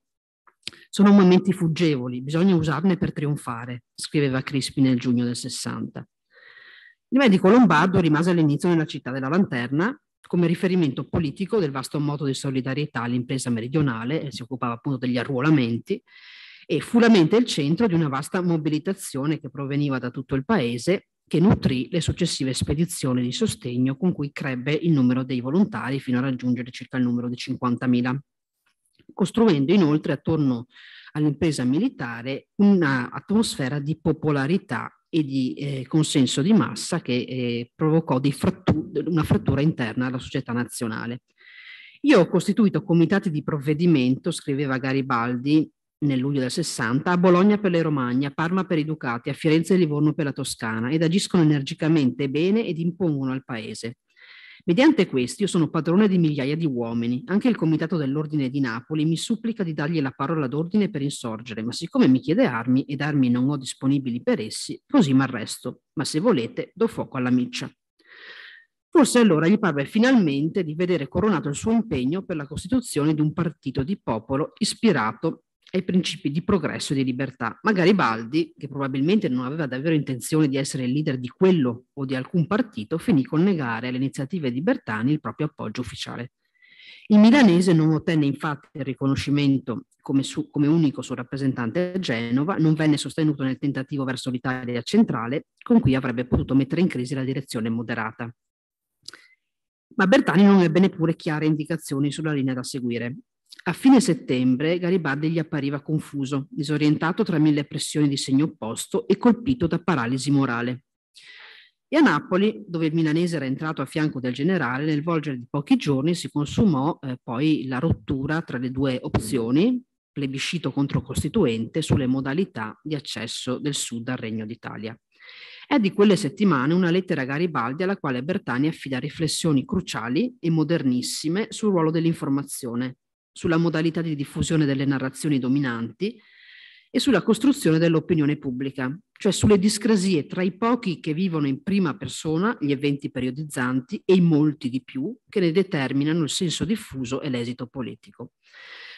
Sono momenti fuggevoli, bisogna usarne per trionfare, scriveva Crispi nel giugno del 60. Il medico lombardo rimase all'inizio nella città della Lanterna come riferimento politico del vasto moto di solidarietà all'impresa meridionale, eh, si occupava appunto degli arruolamenti, e fu la mente il centro di una vasta mobilitazione che proveniva da tutto il paese, che nutrì le successive spedizioni di sostegno con cui crebbe il numero dei volontari fino a raggiungere circa il numero di 50.000, costruendo inoltre attorno all'impresa militare un'atmosfera di popolarità e di eh, consenso di massa che eh, provocò frattu una frattura interna alla società nazionale. Io ho costituito comitati di provvedimento, scriveva Garibaldi nel luglio del 60, a Bologna per le Romagna, a Parma per i Ducati, a Firenze e Livorno per la Toscana ed agiscono energicamente bene ed impongono al paese. Mediante questi io sono padrone di migliaia di uomini. Anche il Comitato dell'Ordine di Napoli mi supplica di dargli la parola d'ordine per insorgere, ma siccome mi chiede armi ed armi non ho disponibili per essi, così mi arresto. Ma se volete, do fuoco alla miccia. Forse allora gli parve finalmente di vedere coronato il suo impegno per la costituzione di un partito di popolo ispirato ai principi di progresso e di libertà. Ma Garibaldi, che probabilmente non aveva davvero intenzione di essere il leader di quello o di alcun partito, finì col negare alle iniziative di Bertani il proprio appoggio ufficiale. Il milanese non ottenne infatti il riconoscimento come, su, come unico suo rappresentante a Genova, non venne sostenuto nel tentativo verso l'Italia centrale, con cui avrebbe potuto mettere in crisi la direzione moderata ma Bertani non ebbe neppure chiare indicazioni sulla linea da seguire. A fine settembre Garibaldi gli appariva confuso, disorientato tra mille pressioni di segno opposto e colpito da paralisi morale. E a Napoli, dove il milanese era entrato a fianco del generale, nel volgere di pochi giorni si consumò eh, poi la rottura tra le due opzioni, plebiscito contro costituente, sulle modalità di accesso del sud al Regno d'Italia. È di quelle settimane una lettera a Garibaldi alla quale Bertani affida riflessioni cruciali e modernissime sul ruolo dell'informazione, sulla modalità di diffusione delle narrazioni dominanti e sulla costruzione dell'opinione pubblica, cioè sulle discrasie tra i pochi che vivono in prima persona gli eventi periodizzanti e i molti di più che ne determinano il senso diffuso e l'esito politico.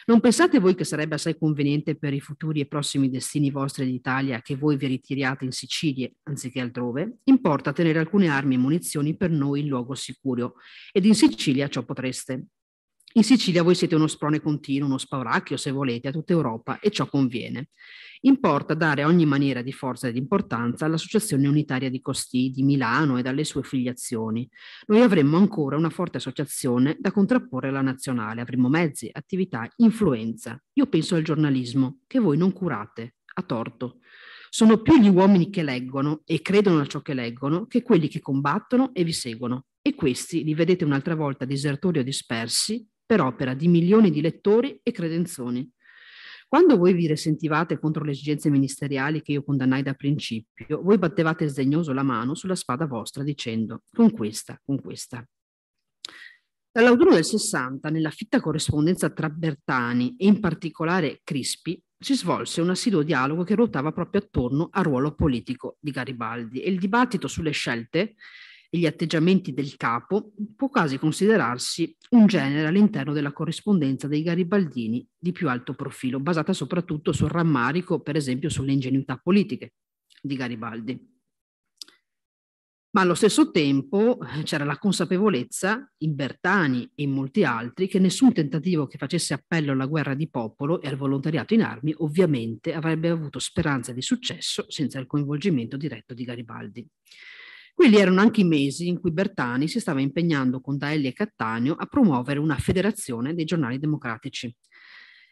Non pensate voi che sarebbe assai conveniente per i futuri e prossimi destini vostri d'Italia che voi vi ritiriate in Sicilia anziché altrove? Importa tenere alcune armi e munizioni per noi in luogo sicuro ed in Sicilia ciò potreste. In Sicilia voi siete uno sprone continuo, uno spauracchio se volete, a tutta Europa e ciò conviene. Importa dare ogni maniera di forza e di importanza all'Associazione Unitaria di Costi di Milano e dalle sue filiazioni. Noi avremmo ancora una forte associazione da contrapporre alla nazionale, avremmo mezzi, attività, influenza. Io penso al giornalismo, che voi non curate, a torto. Sono più gli uomini che leggono e credono a ciò che leggono che quelli che combattono e vi seguono. E questi li vedete un'altra volta disertori o dispersi per opera di milioni di lettori e credenzoni. Quando voi vi risentivate contro le esigenze ministeriali che io condannai da principio, voi battevate sdegnoso la mano sulla spada vostra dicendo con questa, con questa. Dall'autunno del 60, nella fitta corrispondenza tra Bertani e in particolare Crispi, si svolse un assiduo dialogo che ruotava proprio attorno al ruolo politico di Garibaldi e il dibattito sulle scelte e gli atteggiamenti del capo, può quasi considerarsi un genere all'interno della corrispondenza dei garibaldini di più alto profilo, basata soprattutto sul rammarico, per esempio, sulle ingenuità politiche di Garibaldi. Ma allo stesso tempo eh, c'era la consapevolezza in Bertani e in molti altri che nessun tentativo che facesse appello alla guerra di popolo e al volontariato in armi ovviamente avrebbe avuto speranza di successo senza il coinvolgimento diretto di Garibaldi. Quelli erano anche i mesi in cui Bertani si stava impegnando con Daelli e Cattaneo a promuovere una federazione dei giornali democratici.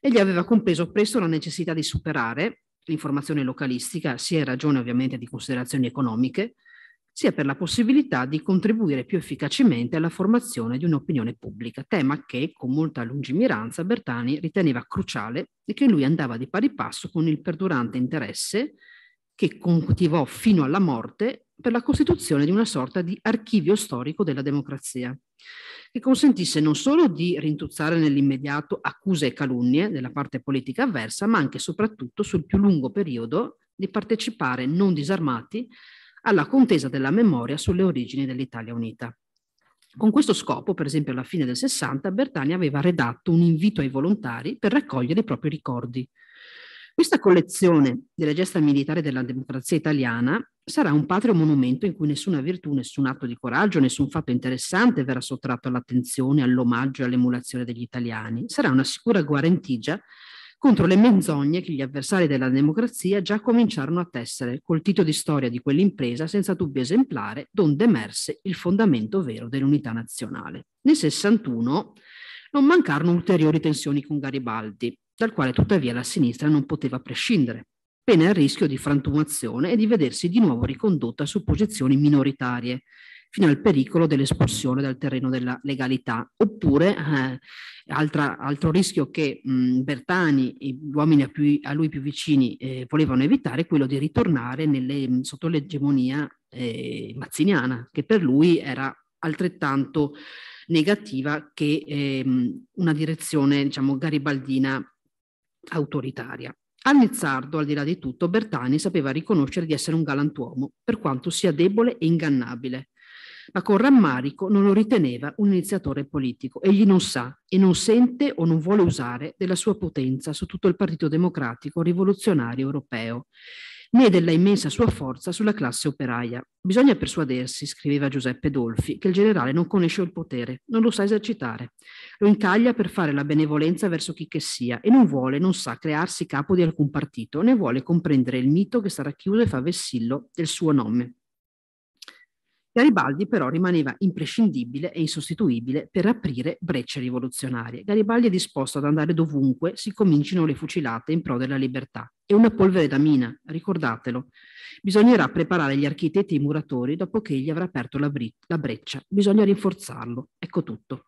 Egli aveva compreso presto la necessità di superare l'informazione localistica, sia in ragione ovviamente di considerazioni economiche, sia per la possibilità di contribuire più efficacemente alla formazione di un'opinione pubblica, tema che con molta lungimiranza Bertani riteneva cruciale e che lui andava di pari passo con il perdurante interesse che coltivò fino alla morte per la costituzione di una sorta di archivio storico della democrazia, che consentisse non solo di rintuzzare nell'immediato accuse e calunnie della parte politica avversa, ma anche e soprattutto sul più lungo periodo di partecipare non disarmati alla contesa della memoria sulle origini dell'Italia unita. Con questo scopo, per esempio alla fine del 60, Bertani aveva redatto un invito ai volontari per raccogliere i propri ricordi, questa collezione della gesta militare della democrazia italiana sarà un patrio monumento in cui nessuna virtù, nessun atto di coraggio, nessun fatto interessante verrà sottratto all'attenzione, all'omaggio e all'emulazione degli italiani. Sarà una sicura guarentigia contro le menzogne che gli avversari della democrazia già cominciarono a tessere col titolo di storia di quell'impresa senza dubbio esemplare, donde emerse il fondamento vero dell'unità nazionale. Nel 61 non mancarono ulteriori tensioni con Garibaldi, dal quale tuttavia la sinistra non poteva prescindere, pena il rischio di frantumazione e di vedersi di nuovo ricondotta su posizioni minoritarie, fino al pericolo dell'espulsione dal terreno della legalità. Oppure, eh, altra, altro rischio che mh, mm, Bertani e gli uomini a, più, a, lui più vicini eh, volevano evitare, quello di ritornare nelle, mm, sotto l'egemonia eh, mazziniana, che per lui era altrettanto negativa che ehm, una direzione diciamo, garibaldina autoritaria. Al Nizzardo, al di là di tutto, Bertani sapeva riconoscere di essere un galantuomo, per quanto sia debole e ingannabile, ma con rammarico non lo riteneva un iniziatore politico. Egli non sa e non sente o non vuole usare della sua potenza su tutto il Partito Democratico Rivoluzionario Europeo né della immensa sua forza sulla classe operaia. Bisogna persuadersi, scriveva Giuseppe Dolfi, che il generale non conosce il potere, non lo sa esercitare, lo incaglia per fare la benevolenza verso chi che sia e non vuole, non sa crearsi capo di alcun partito, né vuole comprendere il mito che sarà chiuso e fa vessillo del suo nome. Garibaldi però rimaneva imprescindibile e insostituibile per aprire brecce rivoluzionarie. Garibaldi è disposto ad andare dovunque si comincino le fucilate in pro della libertà. È una polvere da mina, ricordatelo. Bisognerà preparare gli architetti e i muratori dopo che egli avrà aperto la, bre- la breccia. Bisogna rinforzarlo. Ecco tutto.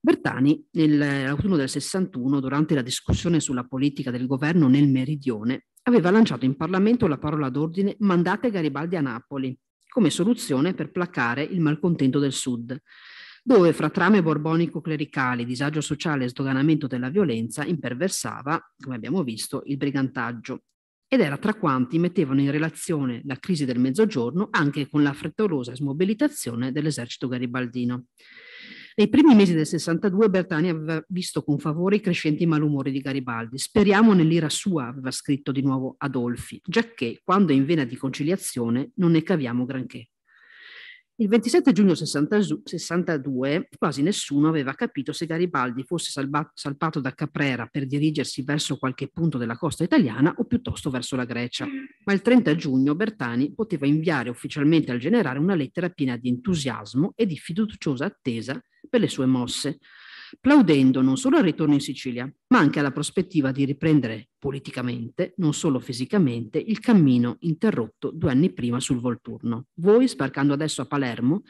Bertani, nell'autunno del 61, durante la discussione sulla politica del governo nel meridione, aveva lanciato in Parlamento la parola d'ordine mandate Garibaldi a Napoli, come soluzione per placare il malcontento del Sud, dove fra trame borbonico-clericali, disagio sociale e sdoganamento della violenza imperversava, come abbiamo visto, il brigantaggio ed era tra quanti mettevano in relazione la crisi del mezzogiorno anche con la frettolosa smobilitazione dell'esercito garibaldino. Nei primi mesi del 62 Bertani aveva visto con favore i crescenti malumori di Garibaldi. Speriamo nell'ira sua, aveva scritto di nuovo Adolfi, giacché quando è in vena di conciliazione non ne caviamo granché. Il 27 giugno 62 quasi nessuno aveva capito se Garibaldi fosse salva- salpato da Caprera per dirigersi verso qualche punto della costa italiana o piuttosto verso la Grecia. Ma il 30 giugno Bertani poteva inviare ufficialmente al generale una lettera piena di entusiasmo e di fiduciosa attesa per le sue mosse, plaudendo non solo al ritorno in Sicilia, ma anche alla prospettiva di riprendere politicamente, non solo fisicamente, il cammino interrotto due anni prima sul Volturno. Voi, sbarcando adesso a Palermo,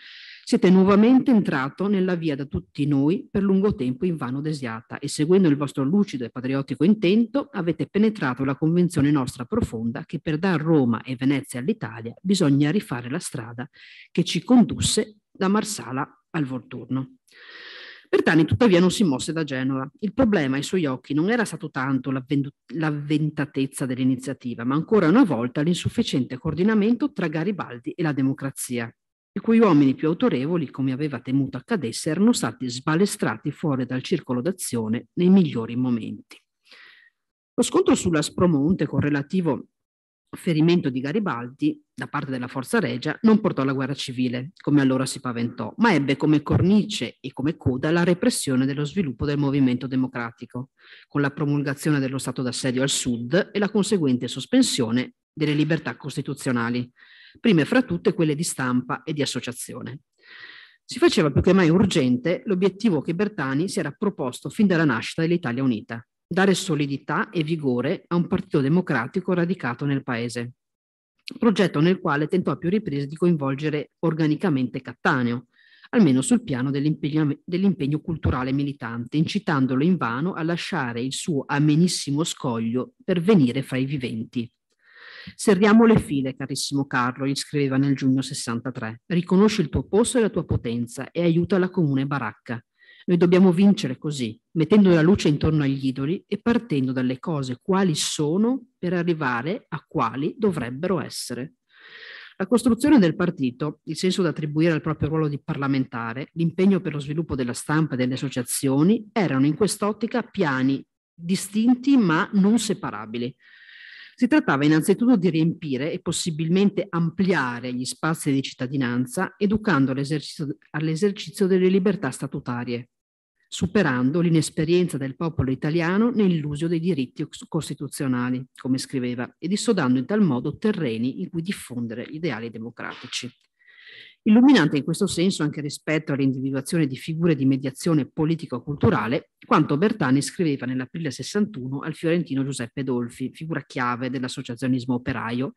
siete nuovamente entrato nella via da tutti noi per lungo tempo invano desiata e seguendo il vostro lucido e patriottico intento avete penetrato la convinzione nostra profonda che per dar Roma e Venezia all'Italia bisogna rifare la strada che ci condusse da Marsala al Volturno. Bertani tuttavia non si mosse da Genova. Il problema ai suoi occhi non era stato tanto l'avvent- l'avventatezza dell'iniziativa, ma ancora una volta l'insufficiente coordinamento tra Garibaldi e la democrazia, i cui uomini più autorevoli, come aveva temuto accadesse, erano stati sbalestrati fuori dal circolo d'azione nei migliori momenti. Lo scontro sulla Spromonte con relativo ferimento di Garibaldi da parte della forza regia non portò alla guerra civile, come allora si paventò, ma ebbe come cornice e come coda la repressione dello sviluppo del movimento democratico, con la promulgazione dello stato d'assedio al sud e la conseguente sospensione delle libertà costituzionali, prime fra tutte quelle di stampa e di associazione. Si faceva più che mai urgente l'obiettivo che Bertani si era proposto fin dalla nascita dell'Italia Unita, dare solidità e vigore a un partito democratico radicato nel paese. Progetto nel quale tentò a più riprese di coinvolgere organicamente Cattaneo, almeno sul piano dell'impegno, dell'impegno culturale militante, incitandolo invano a lasciare il suo amenissimo scoglio per venire fra i viventi. Serriamo le file, carissimo Carlo, gli scriveva nel giugno 63. Riconosci il tuo posto e la tua potenza e aiuta la comune baracca. Noi dobbiamo vincere così, mettendo la luce intorno agli idoli e partendo dalle cose quali sono per arrivare a quali dovrebbero essere. La costruzione del partito, il senso da attribuire al proprio ruolo di parlamentare, l'impegno per lo sviluppo della stampa e delle associazioni erano in quest'ottica piani distinti ma non separabili, si trattava innanzitutto di riempire e possibilmente ampliare gli spazi di cittadinanza educando all'esercizio, all'esercizio delle libertà statutarie, superando l'inesperienza del popolo italiano nell'uso dei diritti costituzionali, come scriveva, e dissodando in tal modo terreni in cui diffondere gli ideali democratici illuminante in questo senso anche rispetto all'individuazione di figure di mediazione politico-culturale, quanto Bertani scriveva nell'aprile 61 al fiorentino Giuseppe Dolfi, figura chiave dell'associazionismo operaio,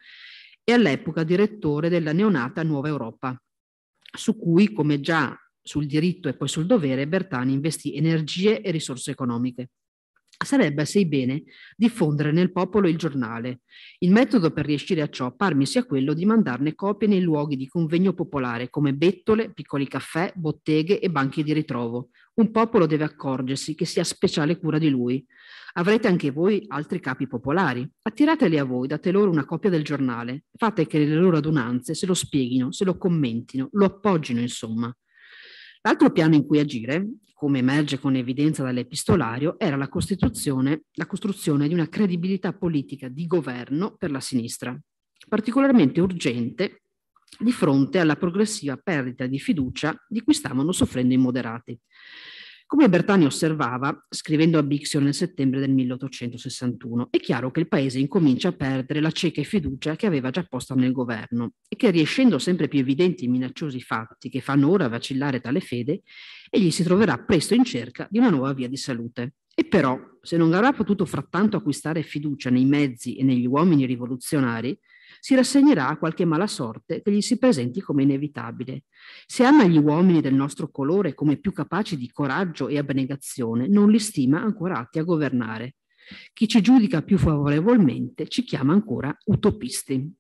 e all'epoca direttore della neonata Nuova Europa, su cui, come già sul diritto e poi sul dovere, Bertani investì energie e risorse economiche sarebbe, assai bene, diffondere nel popolo il giornale. Il metodo per riuscire a ciò parmi sia quello di mandarne copie nei luoghi di convegno popolare, come bettole, piccoli caffè, botteghe e banchi di ritrovo. Un popolo deve accorgersi che sia speciale cura di lui. Avrete anche voi altri capi popolari. Attirateli a voi, date loro una copia del giornale. Fate che le loro adunanze se lo spieghino, se lo commentino, lo appoggino, insomma. L'altro piano in cui agire, come emerge con evidenza dall'epistolario, era la, la costruzione di una credibilità politica di governo per la sinistra, particolarmente urgente di fronte alla progressiva perdita di fiducia di cui stavano soffrendo i moderati. Come Bertani osservava, scrivendo a Bixio nel settembre del 1861, è chiaro che il paese incomincia a perdere la cieca fiducia che aveva già posta nel governo e che, riescendo sempre più evidenti i minacciosi fatti che fanno ora vacillare tale fede, egli si troverà presto in cerca di una nuova via di salute. E però, se non avrà potuto frattanto acquistare fiducia nei mezzi e negli uomini rivoluzionari, si rassegnerà a qualche mala sorte che gli si presenti come inevitabile. Se ama gli uomini del nostro colore come più capaci di coraggio e abnegazione, non li stima ancora atti a governare. Chi ci giudica più favorevolmente ci chiama ancora utopisti.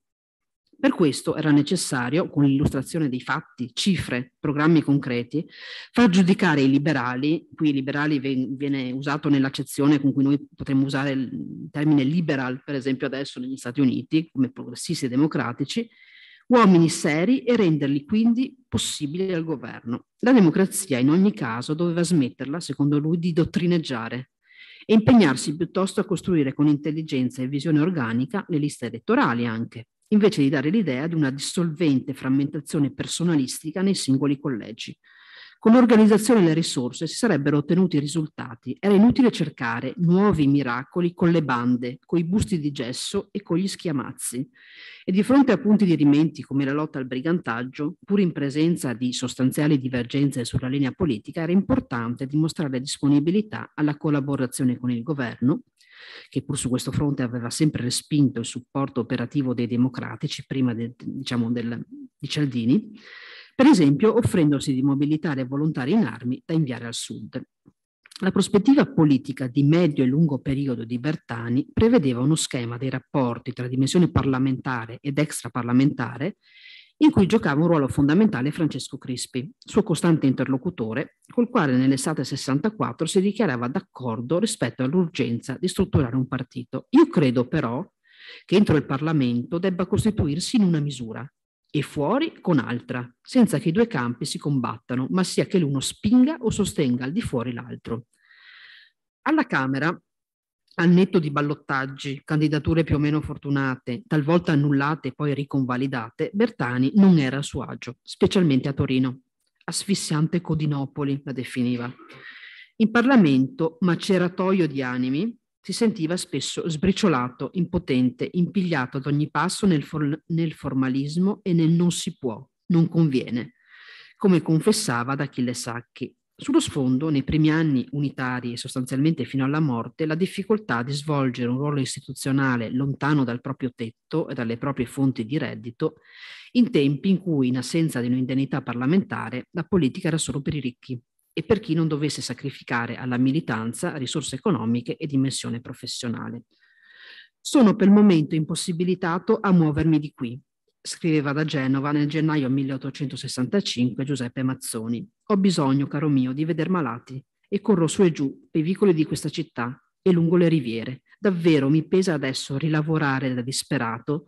Per questo era necessario, con l'illustrazione dei fatti, cifre, programmi concreti, far giudicare i liberali, qui liberali viene usato nell'accezione con cui noi potremmo usare il termine liberal, per esempio adesso negli Stati Uniti, come progressisti e democratici, uomini seri e renderli quindi possibili al governo. La democrazia in ogni caso doveva smetterla, secondo lui, di dottrineggiare e impegnarsi piuttosto a costruire con intelligenza e visione organica le liste elettorali anche, invece di dare l'idea di una dissolvente frammentazione personalistica nei singoli collegi. Con l'organizzazione delle risorse si sarebbero ottenuti risultati. Era inutile cercare nuovi miracoli con le bande, con i busti di gesso e con gli schiamazzi. E di fronte a punti di rimenti come la lotta al brigantaggio, pur in presenza di sostanziali divergenze sulla linea politica, era importante dimostrare disponibilità alla collaborazione con il governo, che pur su questo fronte aveva sempre respinto il supporto operativo dei democratici prima de, diciamo del, di Cialdini, per esempio offrendosi di mobilitare volontari in armi da inviare al sud. La prospettiva politica di medio e lungo periodo di Bertani prevedeva uno schema dei rapporti tra dimensione parlamentare ed extraparlamentare in cui giocava un ruolo fondamentale Francesco Crispi, suo costante interlocutore, col quale nell'estate 64 si dichiarava d'accordo rispetto all'urgenza di strutturare un partito. Io credo però che entro il Parlamento debba costituirsi in una misura e fuori con altra, senza che i due campi si combattano, ma sia che l'uno spinga o sostenga al di fuori l'altro. Alla Camera al netto di ballottaggi, candidature più o meno fortunate, talvolta annullate e poi riconvalidate, Bertani non era a suo agio, specialmente a Torino. Asfissiante Codinopoli la definiva. In Parlamento, maceratoio di animi, si sentiva spesso sbriciolato, impotente, impigliato ad ogni passo nel, for- nel formalismo e nel non si può, non conviene, come confessava ad Achille Sacchi, sullo sfondo, nei primi anni unitari e sostanzialmente fino alla morte, la difficoltà di svolgere un ruolo istituzionale lontano dal proprio tetto e dalle proprie fonti di reddito, in tempi in cui, in assenza di un'indennità parlamentare, la politica era solo per i ricchi e per chi non dovesse sacrificare alla militanza risorse economiche e dimensione professionale. Sono per il momento impossibilitato a muovermi di qui, scriveva da Genova nel gennaio 1865 Giuseppe Mazzoni, ho bisogno, caro mio, di veder malati e corro su e giù per i vicoli di questa città e lungo le riviere. Davvero mi pesa adesso rilavorare da disperato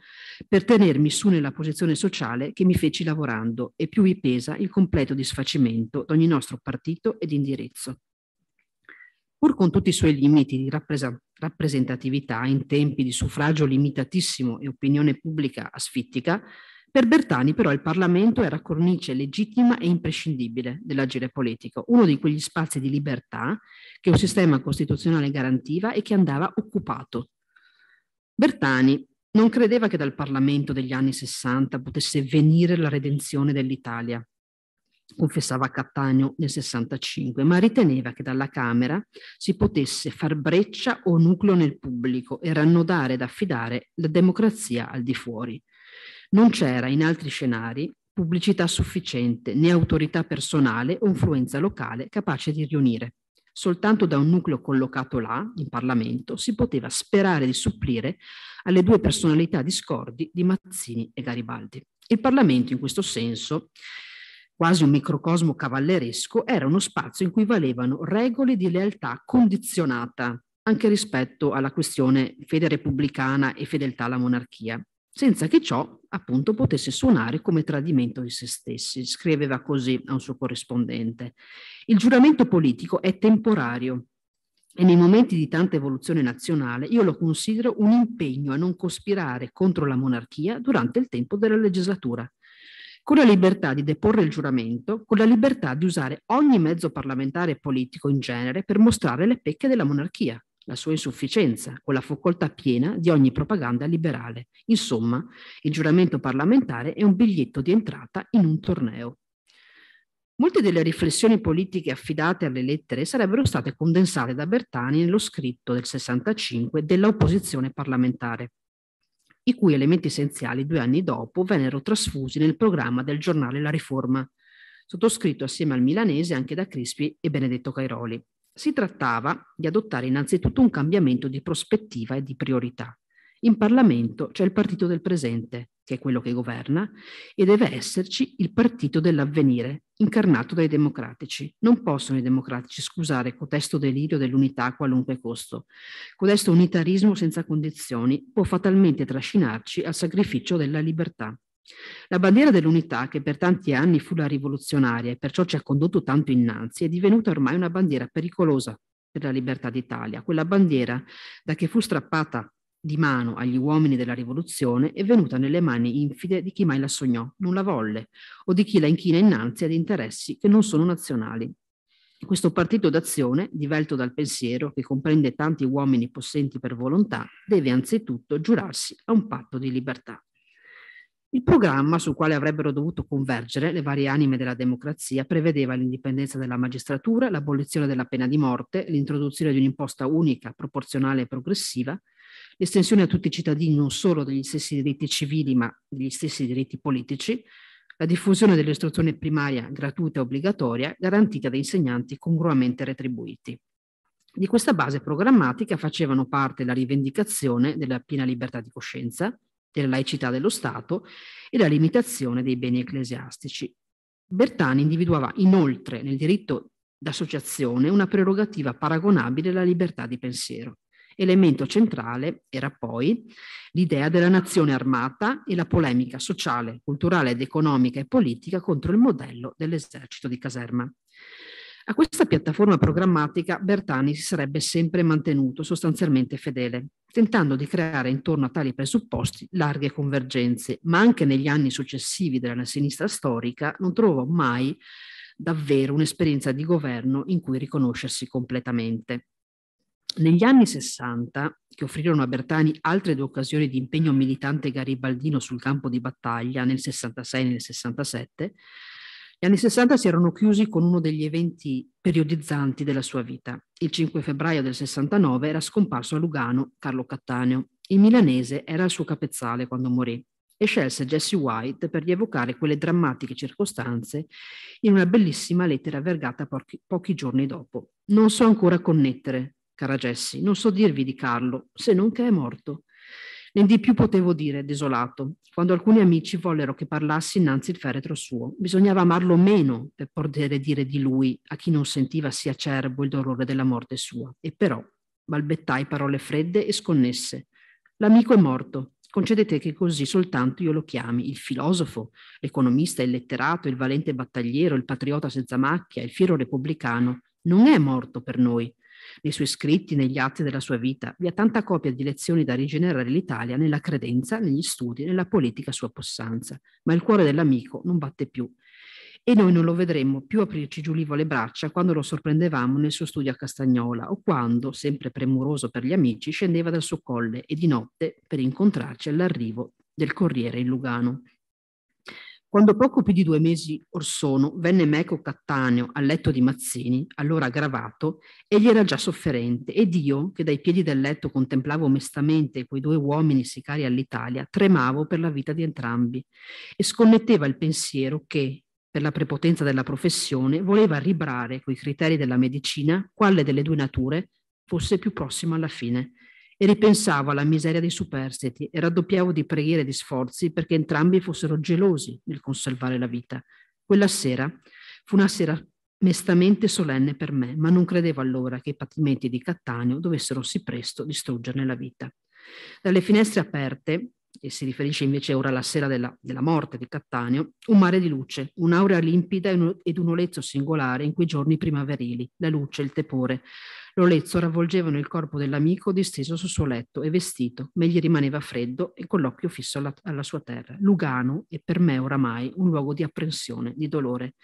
per tenermi su nella posizione sociale che mi feci lavorando e più mi pesa il completo disfacimento di ogni nostro partito ed indirizzo pur con tutti i suoi limiti di rappresentatività in tempi di suffragio limitatissimo e opinione pubblica asfittica, per Bertani però il Parlamento era cornice legittima e imprescindibile dell'agire politico, uno di quegli spazi di libertà che un sistema costituzionale garantiva e che andava occupato. Bertani non credeva che dal Parlamento degli anni Sessanta potesse venire la redenzione dell'Italia, confessava Cattaneo nel 65, ma riteneva che dalla Camera si potesse far breccia o nucleo nel pubblico e rannodare ed affidare la democrazia al di fuori. Non c'era in altri scenari pubblicità sufficiente né autorità personale o influenza locale capace di riunire. Soltanto da un nucleo collocato là, in Parlamento, si poteva sperare di supplire alle due personalità discordi di Mazzini e Garibaldi. Il Parlamento in questo senso quasi un microcosmo cavalleresco, era uno spazio in cui valevano regole di lealtà condizionata, anche rispetto alla questione fede repubblicana e fedeltà alla monarchia, senza che ciò appunto potesse suonare come tradimento di se stessi, scriveva così a un suo corrispondente. Il giuramento politico è temporario e nei momenti di tanta evoluzione nazionale io lo considero un impegno a non cospirare contro la monarchia durante il tempo della legislatura, con la libertà di deporre il giuramento, con la libertà di usare ogni mezzo parlamentare e politico in genere per mostrare le pecche della monarchia, la sua insufficienza, con la facoltà piena di ogni propaganda liberale. Insomma, il giuramento parlamentare è un biglietto di entrata in un torneo. Molte delle riflessioni politiche affidate alle lettere sarebbero state condensate da Bertani nello scritto del 65 dell'opposizione parlamentare i cui elementi essenziali due anni dopo vennero trasfusi nel programma del giornale La Riforma, sottoscritto assieme al milanese anche da Crispi e Benedetto Cairoli. Si trattava di adottare innanzitutto un cambiamento di prospettiva e di priorità. In Parlamento c'è il partito del presente, che è quello che governa, e deve esserci il partito dell'avvenire, incarnato dai democratici. Non possono i democratici scusare codesto delirio dell'unità a qualunque costo. Codesto unitarismo senza condizioni può fatalmente trascinarci al sacrificio della libertà. La bandiera dell'unità, che per tanti anni fu la rivoluzionaria e perciò ci ha condotto tanto innanzi, è divenuta ormai una bandiera pericolosa per la libertà d'Italia, quella bandiera da che fu strappata di mano agli uomini della rivoluzione è venuta nelle mani infide di chi mai la sognò, non la volle, o di chi la inchina innanzi ad interessi che non sono nazionali. Questo partito d'azione, divelto dal pensiero, che comprende tanti uomini possenti per volontà, deve anzitutto giurarsi a un patto di libertà. Il programma sul quale avrebbero dovuto convergere le varie anime della democrazia prevedeva l'indipendenza della magistratura, l'abolizione della pena di morte, l'introduzione di un'imposta unica, proporzionale e progressiva, l'estensione a tutti i cittadini non solo degli stessi diritti civili ma degli stessi diritti politici, la diffusione dell'istruzione primaria gratuita e obbligatoria garantita da insegnanti congruamente retribuiti. Di questa base programmatica facevano parte la rivendicazione della piena libertà di coscienza, della laicità dello Stato e la limitazione dei beni ecclesiastici. Bertani individuava inoltre nel diritto d'associazione una prerogativa paragonabile alla libertà di pensiero. Elemento centrale era poi l'idea della nazione armata e la polemica sociale, culturale ed economica e politica contro il modello dell'esercito di caserma. A questa piattaforma programmatica Bertani si sarebbe sempre mantenuto sostanzialmente fedele, tentando di creare intorno a tali presupposti larghe convergenze, ma anche negli anni successivi della sinistra storica non trovò mai davvero un'esperienza di governo in cui riconoscersi completamente. Negli anni 60, che offrirono a Bertani altre due occasioni di impegno militante garibaldino sul campo di battaglia nel 66 e nel 67, gli anni 60 si erano chiusi con uno degli eventi periodizzanti della sua vita. Il 5 febbraio del 69 era scomparso a Lugano Carlo Cattaneo. Il milanese era al suo capezzale quando morì e scelse Jesse White per rievocare quelle drammatiche circostanze in una bellissima lettera vergata pochi, pochi giorni dopo. Non so ancora connettere cara Jessie, non so dirvi di Carlo, se non che è morto. Né di più potevo dire, desolato, quando alcuni amici vollero che parlassi innanzi il feretro suo. Bisognava amarlo meno per poter dire di lui a chi non sentiva sì acerbo il dolore della morte sua. E però balbettai parole fredde e sconnesse. L'amico è morto. Concedete che così soltanto io lo chiami, il filosofo, l'economista, il letterato, il valente battagliero, il patriota senza macchia, il fiero repubblicano. Non è morto per noi, nei suoi scritti, negli atti della sua vita. Vi è tanta copia di lezioni da rigenerare l'Italia nella credenza, negli studi, nella politica sua possanza. Ma il cuore dell'amico non batte più. E noi non lo vedremmo più aprirci Giulivo le braccia quando lo sorprendevamo nel suo studio a Castagnola o quando, sempre premuroso per gli amici, scendeva dal suo colle e di notte per incontrarci all'arrivo del Corriere in Lugano. Quando poco più di due mesi or sono venne Meco Cattaneo al letto di Mazzini, allora aggravato, egli era già sofferente ed io, che dai piedi del letto contemplavo mestamente quei due uomini sicari all'Italia, tremavo per la vita di entrambi e sconnetteva il pensiero che, per la prepotenza della professione, voleva ribrare coi criteri della medicina quale delle due nature fosse più prossima alla fine e ripensavo alla miseria dei superstiti e raddoppiavo di preghiere e di sforzi perché entrambi fossero gelosi nel conservare la vita. Quella sera fu una sera mestamente solenne per me, ma non credevo allora che i patimenti di Cattaneo dovessero sì presto distruggerne la vita. Dalle finestre aperte, e si riferisce invece ora alla sera della, della morte di Cattaneo, un mare di luce, un'aurea limpida ed un olezzo singolare in quei giorni primaverili, la luce, il tepore, lo lezzo ravvolgevano il corpo dell'amico disteso sul suo letto e vestito, ma gli rimaneva freddo e con l'occhio fisso alla, alla sua terra. Lugano è per me oramai un luogo di apprensione, di dolore.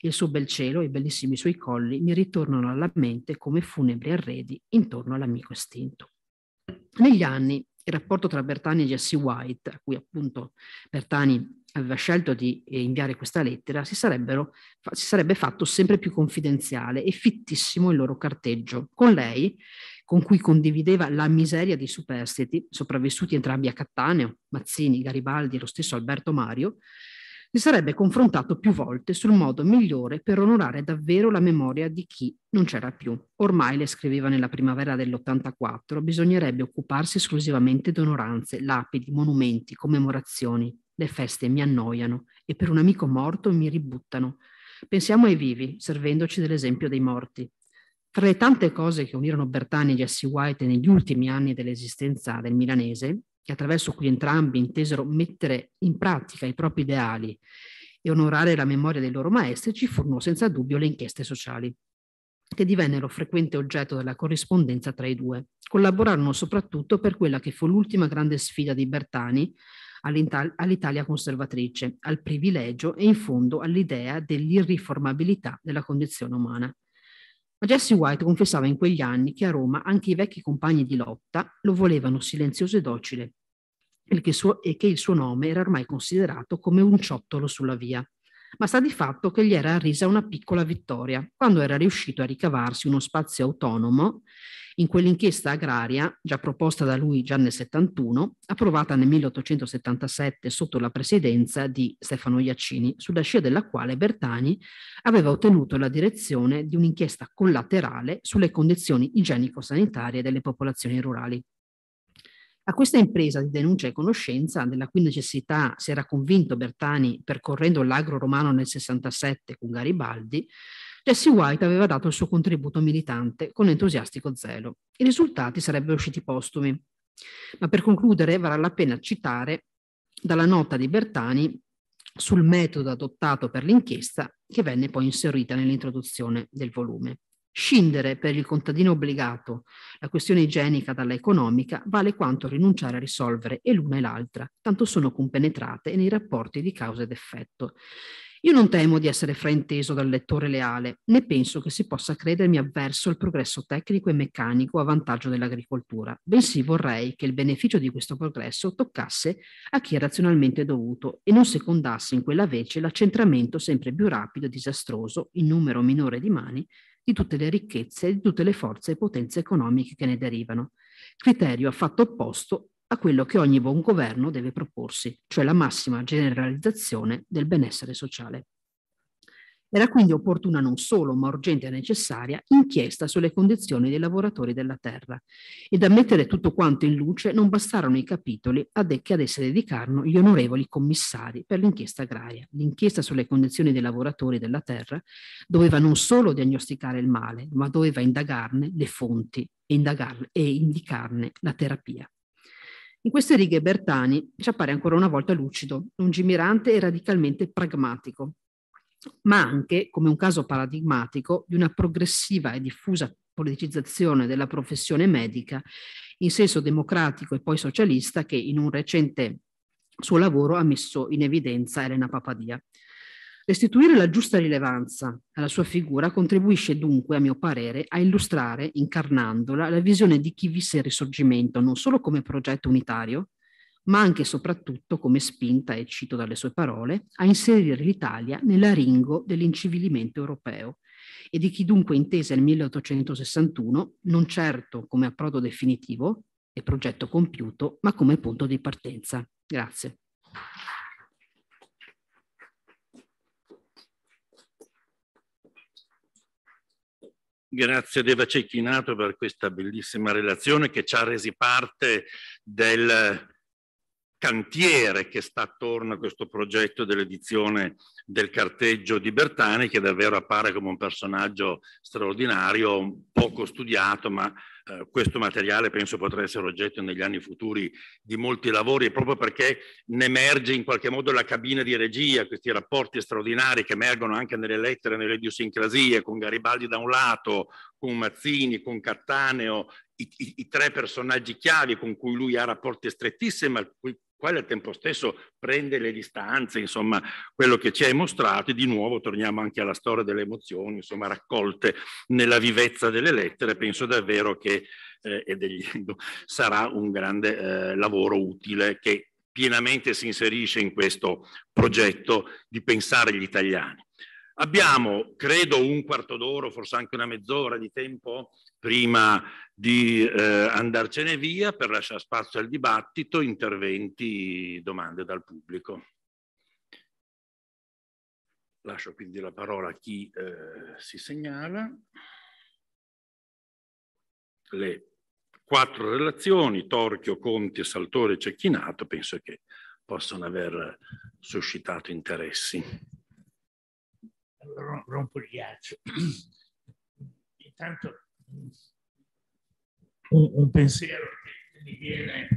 Il suo bel cielo e i bellissimi suoi colli mi ritornano alla mente come funebri arredi intorno all'amico estinto. Negli anni il rapporto tra Bertani e Jesse White, a cui appunto Bertani aveva scelto di eh, inviare questa lettera, si, si sarebbe fatto sempre più confidenziale e fittissimo il loro carteggio. Con lei, con cui condivideva la miseria dei superstiti, sopravvissuti entrambi a Cattaneo, Mazzini, Garibaldi e lo stesso Alberto Mario, si sarebbe confrontato più volte sul modo migliore per onorare davvero la memoria di chi non c'era più. Ormai, le scriveva nella primavera dell'84, bisognerebbe occuparsi esclusivamente di onoranze, lapidi, monumenti, commemorazioni. Le feste mi annoiano e per un amico morto mi ributtano. Pensiamo ai vivi, servendoci dell'esempio dei morti. Tra le tante cose che unirono Bertani e Jesse White negli ultimi anni dell'esistenza del milanese, e attraverso cui entrambi intesero mettere in pratica i propri ideali e onorare la memoria dei loro maestri, ci furono senza dubbio le inchieste sociali, che divennero frequente oggetto della corrispondenza tra i due. Collaborarono soprattutto per quella che fu l'ultima grande sfida di Bertani all'Italia conservatrice, al privilegio e in fondo all'idea dell'irriformabilità della condizione umana. Ma Jesse White confessava in quegli anni che a Roma anche i vecchi compagni di lotta lo volevano silenzioso e docile, e che, suo, e che il suo nome era ormai considerato come un ciottolo sulla via. Ma sta di fatto che gli era arrisa una piccola vittoria, quando era riuscito a ricavarsi uno spazio autonomo in quell'inchiesta agraria, già proposta da lui già nel 71, approvata nel 1877 sotto la presidenza di Stefano Iaccini, sulla scia della quale Bertani aveva ottenuto la direzione di un'inchiesta collaterale sulle condizioni igienico-sanitarie delle popolazioni rurali. A questa impresa di denuncia e conoscenza, della cui necessità si era convinto Bertani percorrendo l'agro romano nel 67 con Garibaldi, Jesse White aveva dato il suo contributo militante con entusiastico zelo. I risultati sarebbero usciti postumi. Ma per concludere varrà la pena citare dalla nota di Bertani sul metodo adottato per l'inchiesta che venne poi inserita nell'introduzione del volume. Scindere per il contadino obbligato la questione igienica dalla economica vale quanto rinunciare a risolvere e l'una e l'altra, tanto sono compenetrate nei rapporti di causa ed effetto. Io non temo di essere frainteso dal lettore leale, né penso che si possa credermi avverso il progresso tecnico e meccanico a vantaggio dell'agricoltura, bensì vorrei che il beneficio di questo progresso toccasse a chi è razionalmente dovuto e non secondasse in quella vece l'accentramento sempre più rapido e disastroso, in numero minore di mani, di tutte le ricchezze e di tutte le forze e potenze economiche che ne derivano, criterio affatto opposto a quello che ogni buon governo deve proporsi, cioè la massima generalizzazione del benessere sociale. Era quindi opportuna non solo, ma urgente e necessaria, inchiesta sulle condizioni dei lavoratori della terra. Ed a mettere tutto quanto in luce non bastarono i capitoli ad che ad esse dedicarono gli onorevoli commissari per l'inchiesta agraria. L'inchiesta sulle condizioni dei lavoratori della terra doveva non solo diagnosticare il male, ma doveva indagarne le fonti e, e indicarne la terapia. In queste righe Bertani ci appare ancora una volta lucido, lungimirante e radicalmente pragmatico, ma anche come un caso paradigmatico di una progressiva e diffusa politicizzazione della professione medica in senso democratico e poi socialista che in un recente suo lavoro ha messo in evidenza Elena Papadia. Restituire la giusta rilevanza alla sua figura contribuisce dunque, a mio parere, a illustrare, incarnandola, la visione di chi visse il risorgimento non solo come progetto unitario, ma anche e soprattutto come spinta, e cito dalle sue parole, a inserire l'Italia nell'aringo dell'incivilimento europeo e di chi dunque intese il 1861 non certo come approdo definitivo e progetto compiuto, ma come punto di partenza. Grazie. Grazie Deva Cecchinato per questa bellissima relazione che ci ha resi parte del cantiere che sta attorno a questo progetto dell'edizione del carteggio di Bertani, che davvero appare come un personaggio straordinario, poco studiato, ma eh, questo materiale penso potrà essere oggetto negli anni futuri di molti lavori, proprio perché ne emerge in qualche modo la cabina di regia, questi rapporti straordinari che emergono anche nelle lettere, nelle idiosincrasie, con Garibaldi da un lato, con Mazzini, con Cattaneo, i, i, i, tre personaggi chiave con cui lui ha rapporti strettissimi, ma quale al tempo stesso prende le distanze, insomma, quello che ci hai mostrato, e di nuovo torniamo anche alla storia delle emozioni, insomma, raccolte nella vivezza delle lettere, penso davvero che eh, degli, boh, sarà un grande eh, lavoro utile che pienamente si inserisce in questo progetto di pensare gli italiani. Abbiamo, credo, un quarto d'ora, forse anche una mezz'ora di tempo prima di eh, andarcene via per lasciare spazio al dibattito, interventi, domande dal pubblico. Lascio quindi la parola a chi eh, si segnala. Le quattro relazioni, Torchio, Conti, Saltore e Cecchinato, penso che possono aver suscitato interessi. Rompo il ghiaccio. Intanto un, un pensiero che mi viene.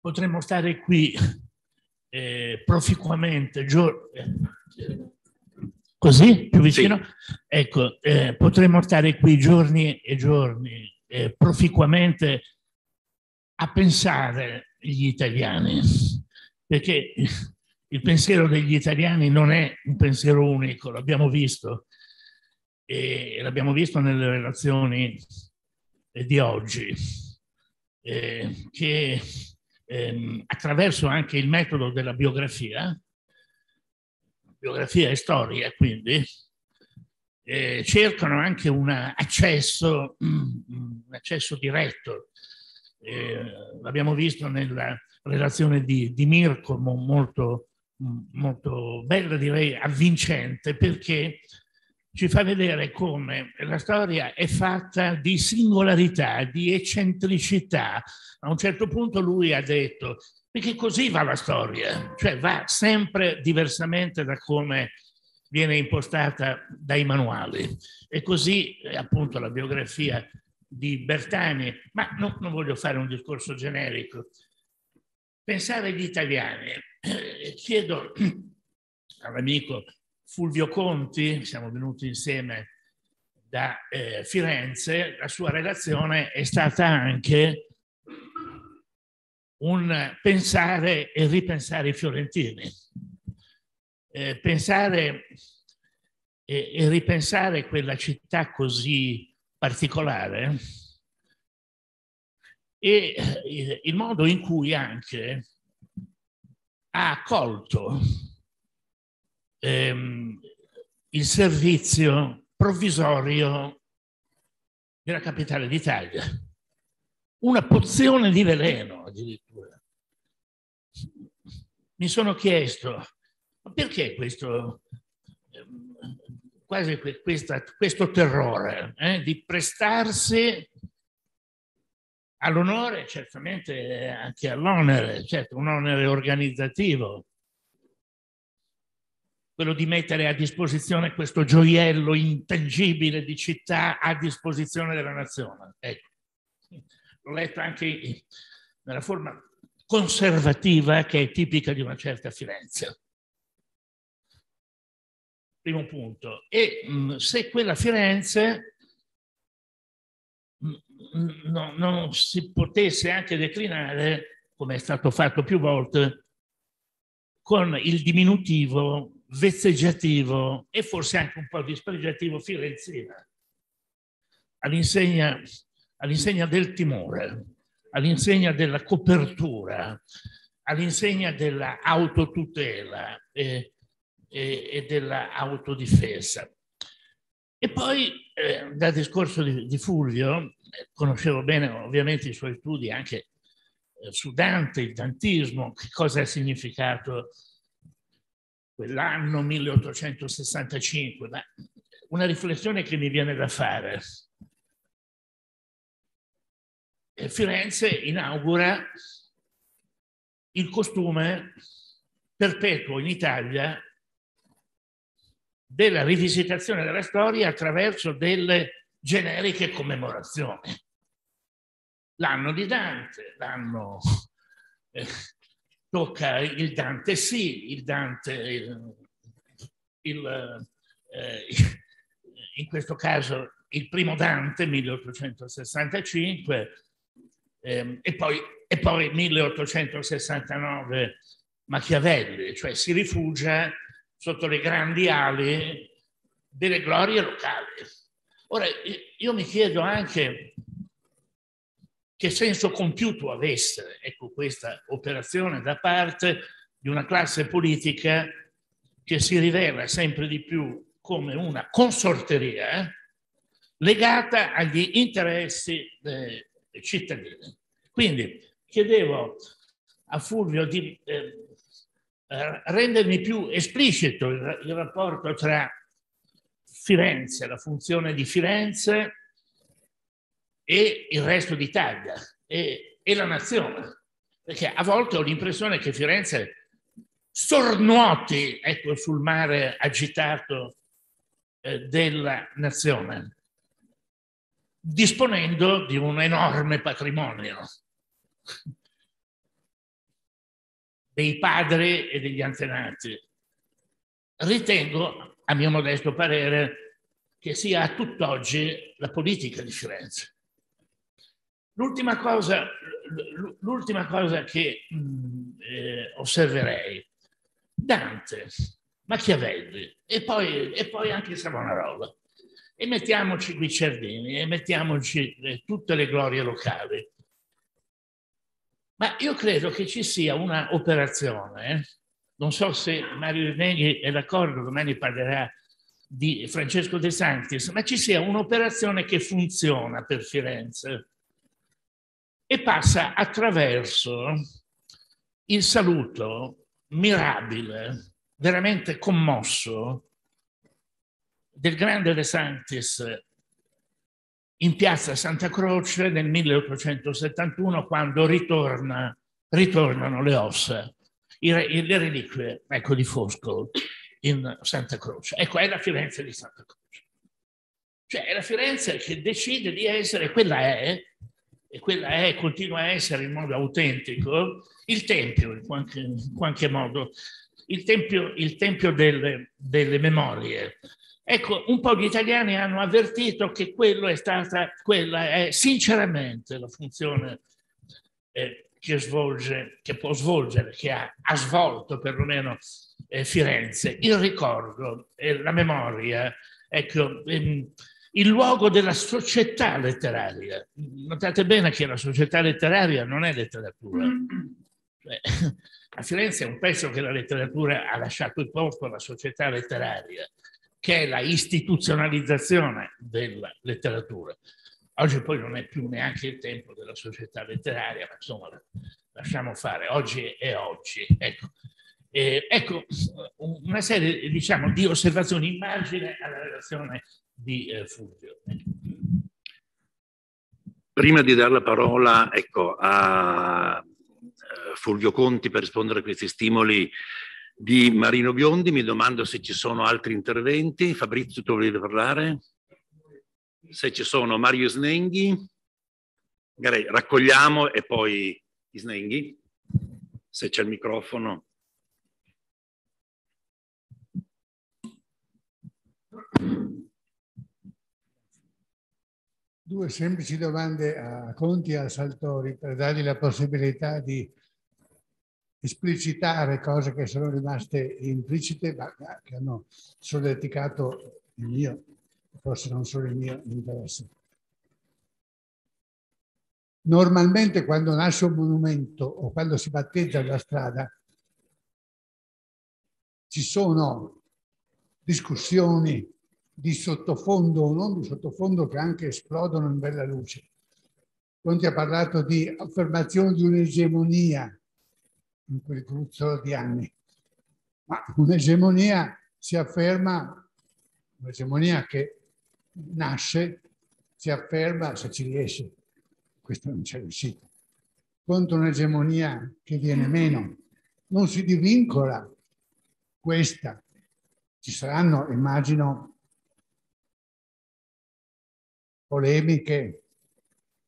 Potremmo stare qui eh, proficuamente, giorno, così più vicino? Sì. Ecco, eh, potremmo stare qui giorni e giorni eh, proficuamente a pensare gli italiani, perché il pensiero degli italiani non è un pensiero unico, l'abbiamo visto, e l'abbiamo visto nelle relazioni di oggi, eh, che ehm, attraverso anche il metodo della biografia, biografia e storia quindi, eh, cercano anche un accesso, un accesso diretto. Eh, l'abbiamo visto nella relazione di, di Mirko, molto, molto bella, direi avvincente, perché ci fa vedere come la storia è fatta di singolarità, di eccentricità. A un certo punto lui ha detto, perché così va la storia, cioè va sempre diversamente da come viene impostata dai manuali. E così eh, appunto la biografia di Bertani, ma no, non voglio fare un discorso generico. Pensare agli italiani, eh, chiedo all'amico Fulvio Conti, siamo venuti insieme da eh, Firenze, la sua relazione è stata anche un pensare e ripensare i fiorentini. Eh, pensare e, e, ripensare quella città così particolare e eh, il modo in cui anche ha accolto ehm, il servizio provvisorio della capitale d'Italia. Una pozione di veleno addirittura. Mi sono chiesto, ma perché questo, ehm, quasi questa, questo terrore eh, di prestarsi all'onore, certamente anche all'onere, certo un onere organizzativo, quello di mettere a disposizione questo gioiello intangibile di città a disposizione della nazione. Ecco. L'ho letto anche nella forma conservativa che è tipica di una certa Firenze. Primo punto. E mh, mm, se quella Firenze mh, mm, mm, no, non si potesse anche declinare, come è stato fatto più volte, con il diminutivo vezzeggiativo e forse anche un po' dispregiativo firenzina, all'insegna, all del timore, all'insegna della copertura, all'insegna dell'autotutela eh, eh, e, e, e dell'autodifesa. E poi eh, dal discorso di, di Fulvio, eh, conoscevo bene ovviamente i suoi studi anche eh, su Dante, il dantismo, che cosa ha significato quell'anno 1865, ma una riflessione che mi viene da fare. Eh, Firenze inaugura il costume perpetuo in Italia della rivisitazione della storia attraverso delle generiche commemorazioni. L'anno di Dante, l'anno eh, tocca il Dante sì, il Dante, il, il, eh, in questo caso il primo Dante, 1865, ehm, e, poi, e poi 1869 Machiavelli, cioè si rifugia sotto le grandi ali delle glorie locali. Ora, io mi chiedo anche che senso compiuto avesse ecco, questa operazione da parte di una classe politica che si rivela sempre di più come una consorteria eh, legata agli interessi dei cittadini. Quindi chiedevo a Fulvio di eh, rendermi più esplicito il, il rapporto tra Firenze, la funzione di Firenze e il resto d'Italia e, e la nazione. Perché a volte ho l'impressione che Firenze sornuoti ecco, sul mare agitato eh, della nazione, disponendo di un enorme patrimonio dei padri e degli antenati. Ritengo, a mio modesto parere, che sia a tutt'oggi la politica di Firenze. L'ultima cosa, l'ultima cosa che mm, eh, osserverei, Dante, Machiavelli e poi, e poi anche Savonarola. E mettiamoci Guicciardini e mettiamoci eh, tutte le glorie locali. Ma io credo che ci sia una operazione, eh. non so se Mario Reneghi è d'accordo, domani parlerà di Francesco De Santis, ma ci sia un'operazione che funziona per Firenze e passa attraverso il saluto mirabile, veramente commosso, del grande De Santis in piazza Santa Croce nel 1871 quando ritorna, ritornano le ossa, le reliquie ecco, di Fosco in Santa Croce. Ecco, è la Firenze di Santa Croce. Cioè è la Firenze che decide di essere, quella è e quella è, continua a essere in modo autentico, il Tempio, in qualche, in qualche modo, il Tempio, il tempio delle, delle Memorie. Ecco, un po' gli italiani hanno avvertito che quello è stata, quella è sinceramente la funzione eh, che svolge, che può svolgere, che ha, ha svolto perlomeno eh, Firenze, il ricordo, eh, la memoria. Ecco, ehm, il luogo della società letteraria. Notate bene che la società letteraria non è letteratura. Cioè, a Firenze è un pezzo che la letteratura ha lasciato il posto alla società letteraria, che è la istituzionalizzazione della letteratura. Oggi poi non è più neanche il tempo della società letteraria, ma insomma lasciamo fare, oggi è oggi. Ecco, e, ecco una serie diciamo, di osservazioni in margine alla relazione di eh, Fulvio. Prima di dare la parola ecco, a eh, Fulvio Conti per rispondere a questi stimoli di Marino Biondi, mi domando se ci sono altri interventi. Fabrizio, tu volevi parlare? Se ci sono Mario Snenghi, magari raccogliamo e poi Snenghi, se c'è il microfono due semplici domande a Conti e a Saltori per dargli la possibilità di esplicitare cose che sono rimaste implicite ma che hanno solleticato il mio, forse non solo il mio interesse. Normalmente quando nasce un monumento o quando si batteggia la strada ci sono discussioni, di sottofondo o non di sottofondo che anche esplodono in bella luce. Conti ha parlato di affermazione di un'egemonia in quel gruzzolo di anni, ma un'egemonia si afferma, un'egemonia che nasce, si afferma se ci riesce, questo non c'è riuscito, contro un'egemonia che viene meno, non si divincola questa. Ci saranno, immagino, polemiche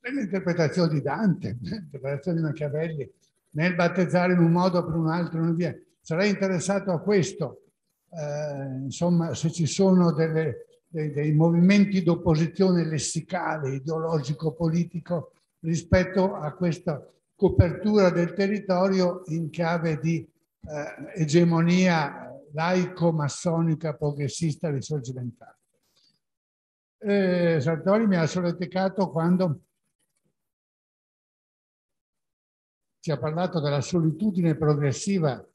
nell'interpretazione di Dante, nell'interpretazione di Machiavelli, nel battezzare in un modo o per un altro, non via. Sarei interessato a questo, eh, insomma, se ci sono delle, dei, dei movimenti d'opposizione lessicale, ideologico-politico rispetto a questa copertura del territorio in chiave di eh, egemonia laico-massonica progressista risorgimentale eh, Sartori mi ha solleticato quando ci ha parlato della solitudine progressiva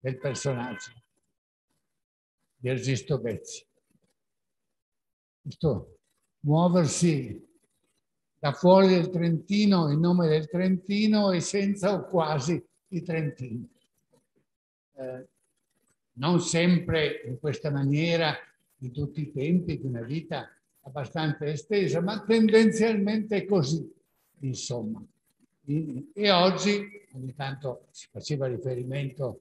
del personaggio di Ergisto Bezzi. Questo muoversi da fuori del Trentino in nome del Trentino e senza o quasi i Trentini. Eh, non sempre in questa maniera di tutti i tempi, di una vita abbastanza estesa, ma tendenzialmente così, insomma. E oggi, ogni tanto si faceva riferimento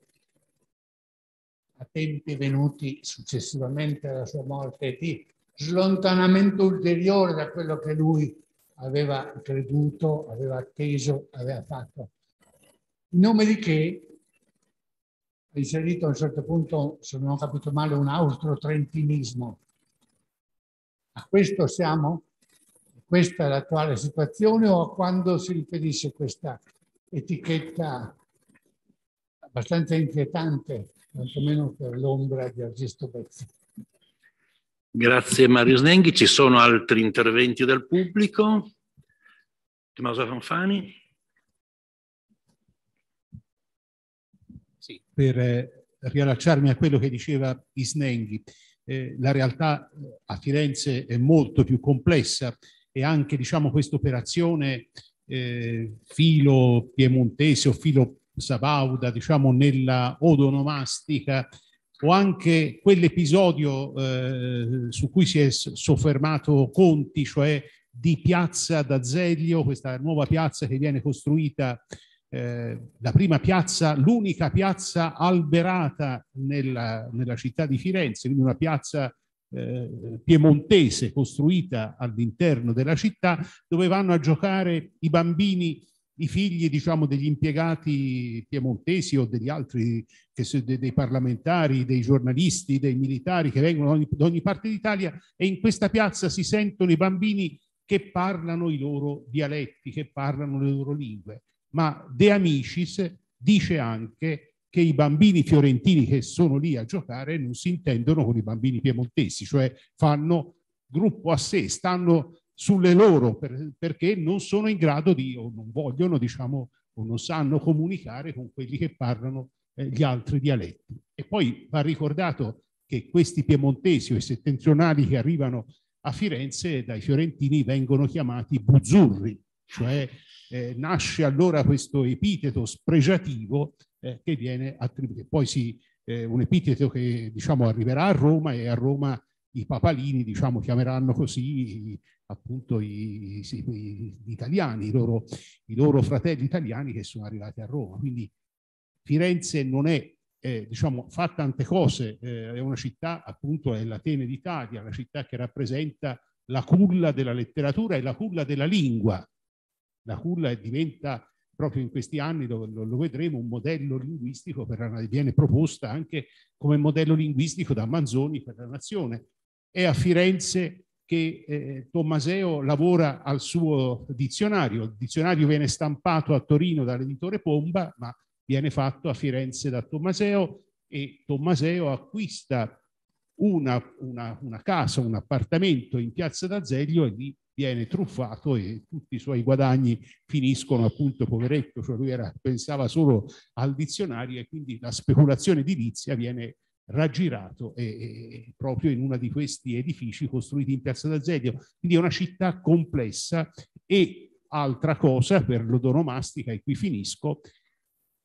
a tempi venuti successivamente alla sua morte di slontanamento ulteriore da quello che lui aveva creduto, aveva atteso, aveva fatto. In nome di che ha inserito a un certo punto, se non ho capito male, un austro-trentinismo. A questo siamo? Questa è l'attuale situazione o a quando si riferisce questa etichetta abbastanza inquietante, quantomeno per l'ombra di Argisto Bezzi? Grazie Mario Snenghi. Ci sono altri interventi del pubblico? Tommaso Fanfani? sì. per eh, riallacciarmi a quello che diceva Isnenghi. Eh, la realtà eh, a Firenze è molto più complessa e anche diciamo, questa operazione eh, filo piemontese o filo sabauda diciamo, nella odonomastica o anche quell'episodio eh, su cui si è soffermato Conti, cioè di Piazza d'Azeglio, questa nuova piazza che viene costruita eh, la prima piazza, l'unica piazza alberata nella, nella, città di Firenze, quindi una piazza eh, piemontese costruita all'interno della città, dove vanno a giocare i bambini, i figli diciamo, degli impiegati piemontesi o degli altri, dei parlamentari, dei giornalisti, dei militari che vengono da ogni, da ogni parte d'Italia e in questa piazza si sentono i bambini che parlano i loro dialetti, che parlano le loro lingue ma De Amicis dice anche che i bambini fiorentini che sono lì a giocare non si intendono con i bambini piemontesi, cioè fanno gruppo a sé, stanno sulle loro per, perché non sono in grado di o non vogliono, diciamo, o non sanno comunicare con quelli che parlano eh, gli altri dialetti. E poi va ricordato che questi piemontesi o i settentrionali che arrivano a Firenze dai fiorentini vengono chiamati buzzurri, cioè eh, nasce allora questo epiteto spregiativo eh, che viene attribuito. Poi sì, eh, un epiteto che diciamo, arriverà a Roma e a Roma i papalini diciamo, chiameranno così appunto i, i, gli italiani, loro, i loro, fratelli italiani che sono arrivati a Roma. Quindi Firenze non è, eh, diciamo, fa tante cose, eh, è una città appunto, è l'Atene d'Italia, la città che rappresenta la culla della letteratura e la culla della lingua la culla diventa proprio in questi anni, lo, lo, vedremo, un modello linguistico per, viene proposta anche come modello linguistico da Manzoni per la nazione. È a Firenze che eh, Tommaseo lavora al suo dizionario. Il dizionario viene stampato a Torino dall'editore Pomba, ma viene fatto a Firenze da Tommaseo e Tommaseo acquista una, una, una casa, un appartamento in piazza d'Azeglio e lì viene truffato e tutti i suoi guadagni finiscono appunto poveretto, cioè lui era, pensava solo al dizionario e quindi la speculazione edilizia viene raggirato e, e, proprio in uno di questi edifici costruiti in Piazza d'Azedio. Quindi è una città complessa e altra cosa per l'odonomastica, e qui finisco,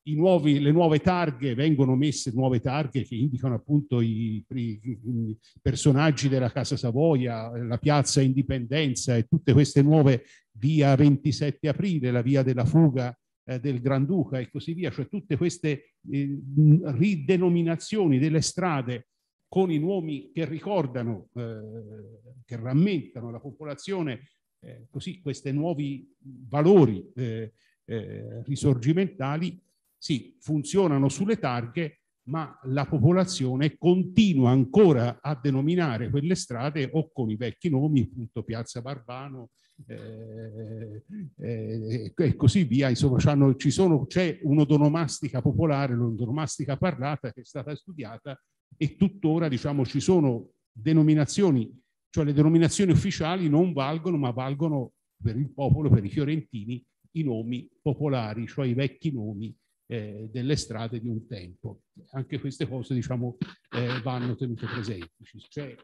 i nuovi, le nuove targhe, vengono messe nuove targhe che indicano appunto i, i, i, personaggi della Casa Savoia, la piazza Indipendenza e tutte queste nuove via 27 aprile, la via della fuga eh, del Granduca e così via, cioè tutte queste eh, ridenominazioni delle strade con i nomi che ricordano, eh, che rammentano la popolazione, eh, così questi nuovi valori eh, eh, risorgimentali sì, funzionano sulle targhe, ma la popolazione continua ancora a denominare quelle strade o con i vecchi nomi, appunto Piazza Barbano eh, eh, e così via. Insomma, c'è un'odonomastica popolare, un'odonomastica parlata che è stata studiata e tuttora diciamo, ci sono denominazioni, cioè le denominazioni ufficiali non valgono, ma valgono per il popolo, per i fiorentini, i nomi popolari, cioè i vecchi nomi eh, delle strade di un tempo. Anche queste cose diciamo, eh, vanno tenute presenti. C'è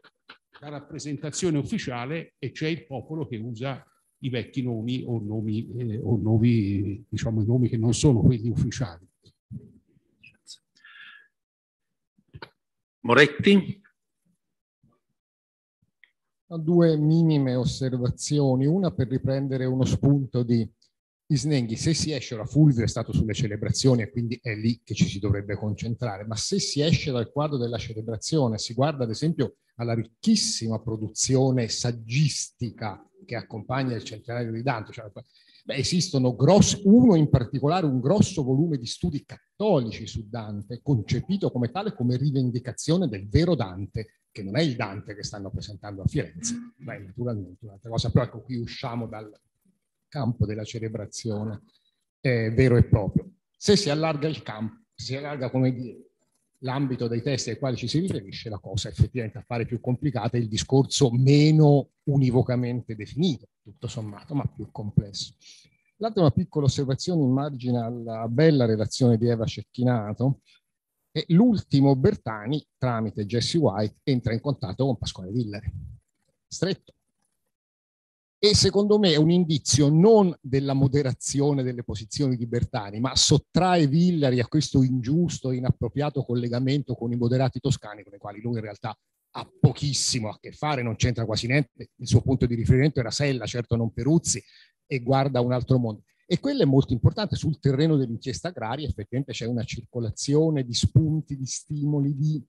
la rappresentazione ufficiale e c'è il popolo che usa i vecchi nomi o nomi, eh, o nomi, diciamo, nomi che non sono quelli ufficiali. Moretti? due minime osservazioni, una per riprendere uno spunto di Isnenghi, se si esce da Fulvio è stato sulle celebrazioni e quindi è lì che ci si dovrebbe concentrare, ma se si esce dal quadro della celebrazione, si guarda ad esempio alla ricchissima produzione saggistica che accompagna il centenario di Dante, cioè, beh, esistono grossi, uno in particolare, un grosso volume di studi cattolici su Dante, concepito come tale come rivendicazione del vero Dante, che non è il Dante che stanno presentando a Firenze, ma è naturalmente un'altra cosa, però ecco qui usciamo dal campo della celebrazione eh, vero e proprio. Se si allarga il campo, si allarga come dire, l'ambito dei testi ai quali ci si riferisce, la cosa effettivamente appare più complicata e il discorso meno univocamente definito, tutto sommato, ma più complesso. L'altra una piccola osservazione in margine alla bella relazione di Eva Cecchinato, e l'ultimo Bertani, tramite Jesse White, entra in contatto con Pasquale Villari. Stretto, e secondo me è un indizio non della moderazione delle posizioni libertari, ma sottrae Villari a questo ingiusto e inappropriato collegamento con i moderati toscani, con i quali lui in realtà ha pochissimo a che fare, non c'entra quasi niente, il suo punto di riferimento era Sella, certo non Peruzzi, e guarda un altro mondo. E quello è molto importante, sul terreno dell'inchiesta agraria effettivamente c'è una circolazione di spunti, di stimoli, di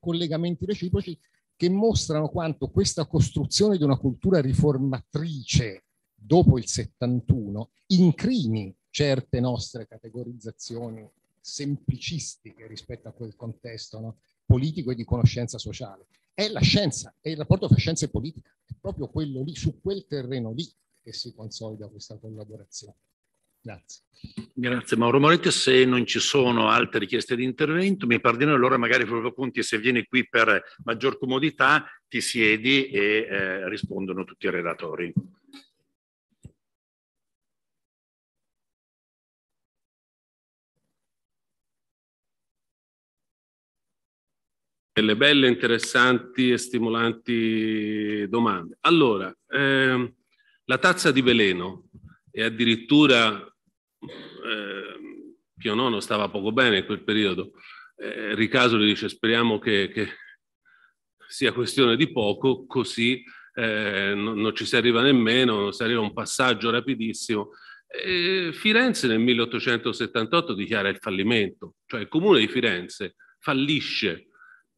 collegamenti reciproci che mostrano quanto questa costruzione di una cultura riformatrice dopo il 71 incrini certe nostre categorizzazioni semplicistiche rispetto a quel contesto no? politico e di conoscenza sociale. È la scienza, è il rapporto fra scienza e politica, è proprio quello lì, su quel terreno lì che si consolida questa collaborazione. Grazie. Grazie Mauro Moretti, se non ci sono altre richieste di intervento mi pare di noi allora magari proprio Conti se vieni qui per maggior comodità ti siedi e eh, rispondono tutti i relatori. delle belle, interessanti e stimolanti domande. Allora, ehm, la tazza di veleno è addirittura eh, Pio Nono stava poco bene in quel periodo. Eh, Ricaso gli dice speriamo che, che, sia questione di poco, così eh, non, non, ci si arriva nemmeno, non si arriva un passaggio rapidissimo. E Firenze nel 1878 dichiara il fallimento, cioè il comune di Firenze fallisce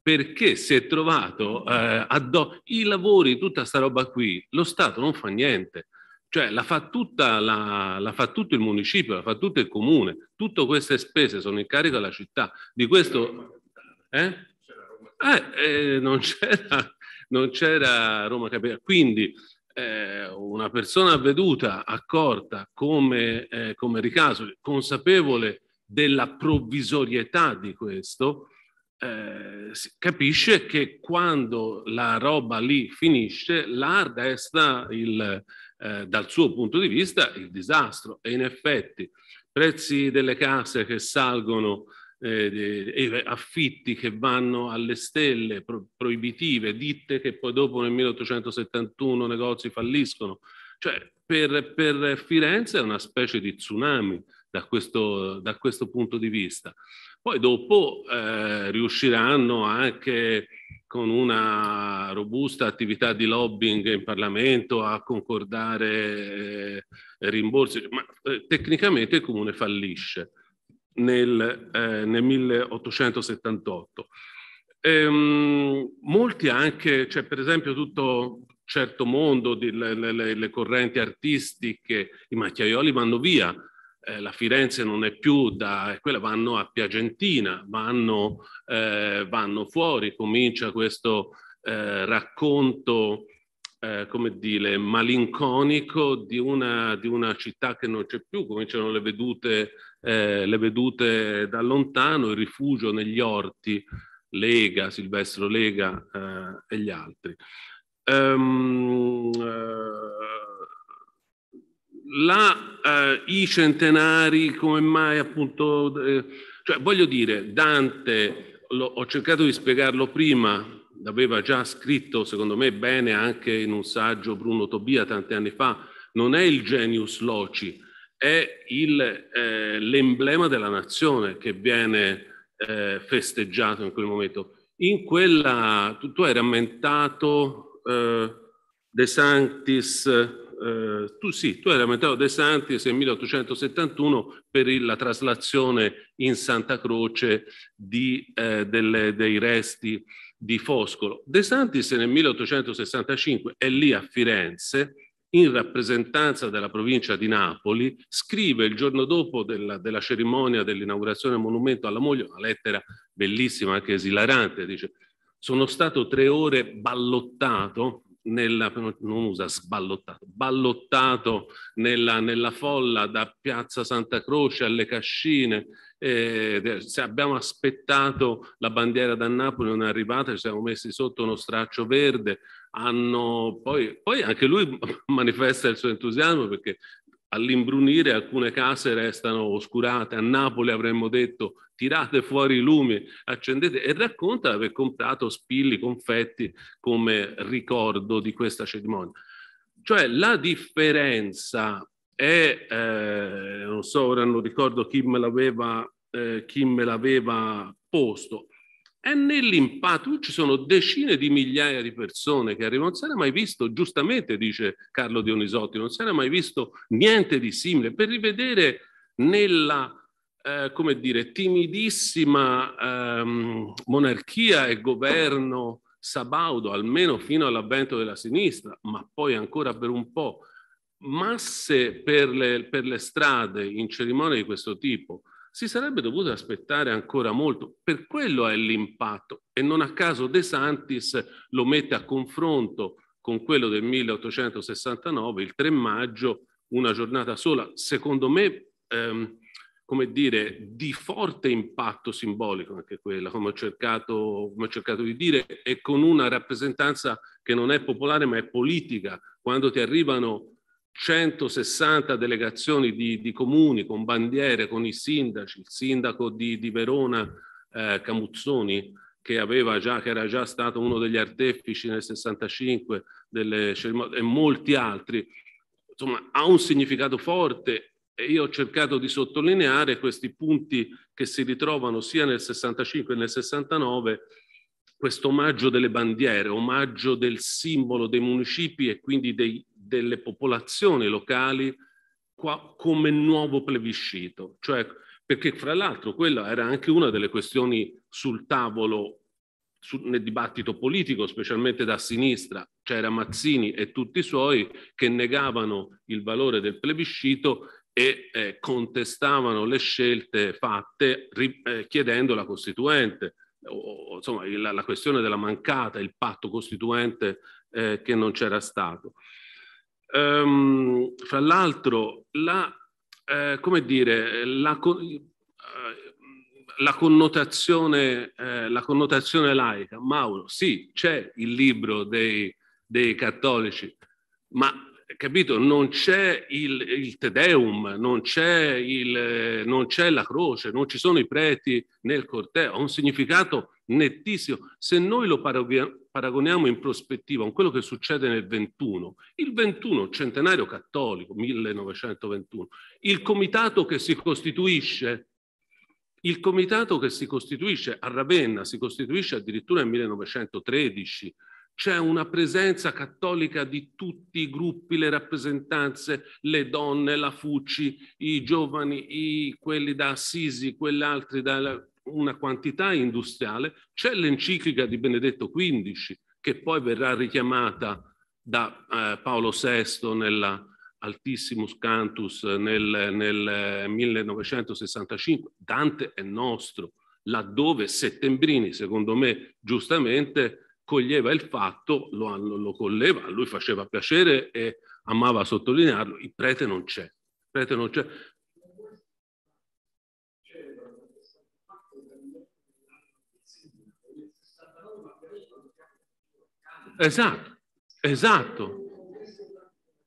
perché si è trovato eh, addosso i lavori, tutta sta roba qui, lo Stato non fa niente. Cioè la fa, la, la fa, tutto il municipio, la fa tutto il comune. Tutte queste spese sono in carico alla città. Di questo... Eh? Eh, eh, non c'era, non c'era Roma Capitale. Quindi eh, una persona veduta, accorta come, eh, come Ricasoli, consapevole della provvisorietà di questo, eh, capisce che quando la roba lì finisce, là resta il, eh, dal suo punto di vista il disastro e in effetti prezzi delle case che salgono eh, affitti che vanno alle stelle pro proibitive, ditte che poi dopo nel 1871 negozi falliscono. Cioè per, per Firenze è una specie di tsunami da questo, da questo punto di vista. Poi dopo eh, riusciranno anche con una robusta attività di lobbying in Parlamento a concordare eh, rimborsi, ma eh, tecnicamente il comune fallisce nel, eh, nel 1878. Ehm, molti anche, cioè per esempio tutto certo mondo, di, le, le, le correnti artistiche, i macchiaioli vanno via, eh, la Firenze non è più da quella, vanno a Piacentina, vanno, eh, vanno fuori, comincia questo eh, racconto, eh, come dire, malinconico di una, di una, città che non c'è più, cominciano le vedute, eh, le vedute da lontano, il rifugio negli orti, Lega, Silvestro Lega eh, e gli altri. Um, uh, la, eh, i centenari, come mai appunto... Eh, cioè, voglio dire, Dante, lo, ho cercato di spiegarlo prima, l'aveva già scritto, secondo me, bene anche in un saggio Bruno Tobia tanti anni fa, non è il genius loci, è il, eh, l'emblema della nazione che viene eh, festeggiato in quel momento. In quella, tu, tu hai rammentato eh, De Sanctis, eh, tu sì, tu eri Matteo De Santis nel 1871 per il, la traslazione in Santa Croce di, eh, delle, dei resti di Foscolo. De Santis nel 1865 è lì a Firenze, in rappresentanza della provincia di Napoli, scrive il giorno dopo della, della cerimonia dell'inaugurazione del monumento alla moglie una lettera bellissima, anche esilarante, dice sono stato tre ore ballottato nella, non usa sballottato, ballottato nella, nella, folla da Piazza Santa Croce alle Cascine. Eh, abbiamo aspettato la bandiera da Napoli, non è arrivata, ci siamo messi sotto uno straccio verde. Hanno, poi, poi anche lui manifesta il suo entusiasmo perché all'imbrunire alcune case restano oscurate. A Napoli avremmo detto tirate fuori i lumi, accendete e racconta di aver comprato spilli, confetti come ricordo di questa cerimonia. Cioè la differenza è, eh, non so, ora non ricordo chi me l'aveva, eh, chi me l'aveva posto, e nell'impatto ci sono decine di migliaia di persone che arrivano. Non si era mai visto, giustamente dice Carlo Dionisotti, non si era mai visto niente di simile. Per rivedere nella eh, come dire, timidissima ehm, monarchia e governo sabaudo, almeno fino all'avvento della sinistra, ma poi ancora per un po', masse per le, per le strade in cerimonie di questo tipo, si sarebbe dovuto aspettare ancora molto. Per quello è l'impatto e non a caso De Santis lo mette a confronto con quello del 1869, il 3 maggio, una giornata sola, secondo me, ehm, come dire, di forte impatto simbolico anche quella, come ho, cercato, come ho cercato di dire, e con una rappresentanza che non è popolare ma è politica. Quando ti arrivano 160 delegazioni di, di, comuni con bandiere, con i sindaci, il sindaco di, di Verona eh, Camuzzoni, che, aveva già, che era già stato uno degli artefici nel 65 delle, e molti altri, insomma ha un significato forte e io ho cercato di sottolineare questi punti che si ritrovano sia nel 65 che nel 69 questo omaggio delle bandiere, omaggio del simbolo dei municipi e quindi dei, delle popolazioni locali qua, come nuovo plebiscito, cioè perché fra l'altro quella era anche una delle questioni sul tavolo su, nel dibattito politico, specialmente da sinistra, c'era Mazzini e tutti i suoi che negavano il valore del plebiscito e eh, contestavano le scelte fatte ri, eh, chiedendo la Costituente. O, insomma, la, la, questione della mancata, il patto costituente eh, che non c'era stato. Um, fra l'altro, la, eh, come dire, la, eh, la connotazione, eh, la connotazione laica, Mauro, sì, c'è il libro dei, dei cattolici, ma capito, non c'è il, il Tedeum, non c'è, il, non c'è la croce, non ci sono i preti nel corteo, ha un significato nettissimo. Se noi lo paragoniamo in prospettiva con quello che succede nel 21, il 21, centenario cattolico, 1921, il comitato che si costituisce, il comitato che si costituisce a Ravenna, si costituisce addirittura nel 1913, c'è una presenza cattolica di tutti i gruppi, le rappresentanze, le donne, la Fucci, i giovani, i, quelli da Assisi, quelli altri da una quantità industriale. C'è l'enciclica di Benedetto XV che poi verrà richiamata da eh, Paolo VI nella Altissimus Cantus nel, nel 1965. Eh, Dante è nostro, laddove Settembrini, secondo me giustamente, coglieva il fatto, lo, lo colleva, a lui faceva piacere e amava sottolinearlo, il prete non c'è. Il prete non c'è. Esatto, esatto,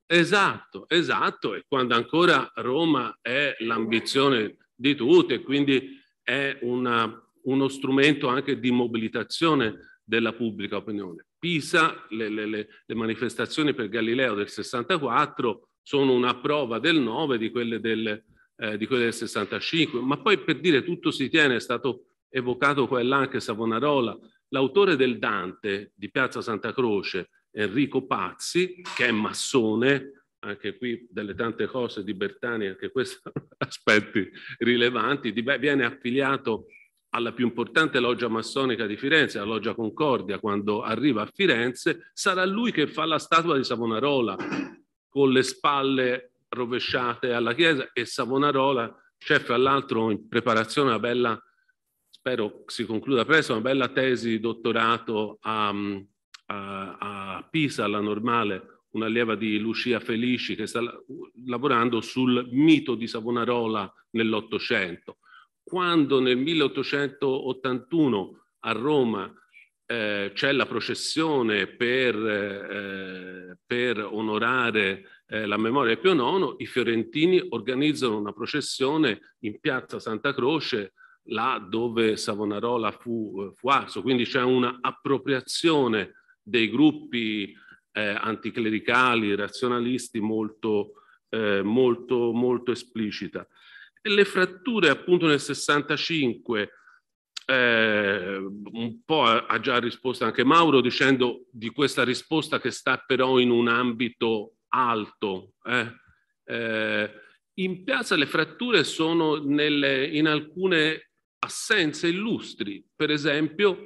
esatto, esatto. E quando ancora Roma è l'ambizione di tutti e quindi è una, uno strumento anche di mobilitazione della pubblica opinione. Pisa, le, le, le, manifestazioni per Galileo del 64 sono una prova del 9 di quelle del, eh, di quelle del 65, ma poi per dire tutto si tiene, è stato evocato qua e là anche Savonarola, l'autore del Dante di Piazza Santa Croce, Enrico Pazzi, che è massone, anche qui delle tante cose di Bertani, anche questi aspetti rilevanti, viene affiliato alla più importante loggia massonica di Firenze, la loggia Concordia, quando arriva a Firenze, sarà lui che fa la statua di Savonarola con le spalle rovesciate alla chiesa e Savonarola c'è fra l'altro in preparazione una bella, spero si concluda presto, una bella tesi di dottorato a, mm, a, a Pisa, alla normale, una allieva di Lucia Felici che sta lavorando sul mito di Savonarola nell'Ottocento quando nel 1881 a Roma eh, c'è la processione per, eh, per onorare eh, la memoria di Pio IX, i fiorentini organizzano una processione in piazza Santa Croce, là dove Savonarola fu, fu arso. Quindi c'è un'appropriazione dei gruppi eh, anticlericali, razionalisti molto, eh, molto, molto esplicita e le fratture appunto nel 65, eh, un po' ha già risposto anche Mauro dicendo di questa risposta che sta però in un ambito alto. Eh. Eh, in piazza le fratture sono nelle, in alcune assenze illustri, per esempio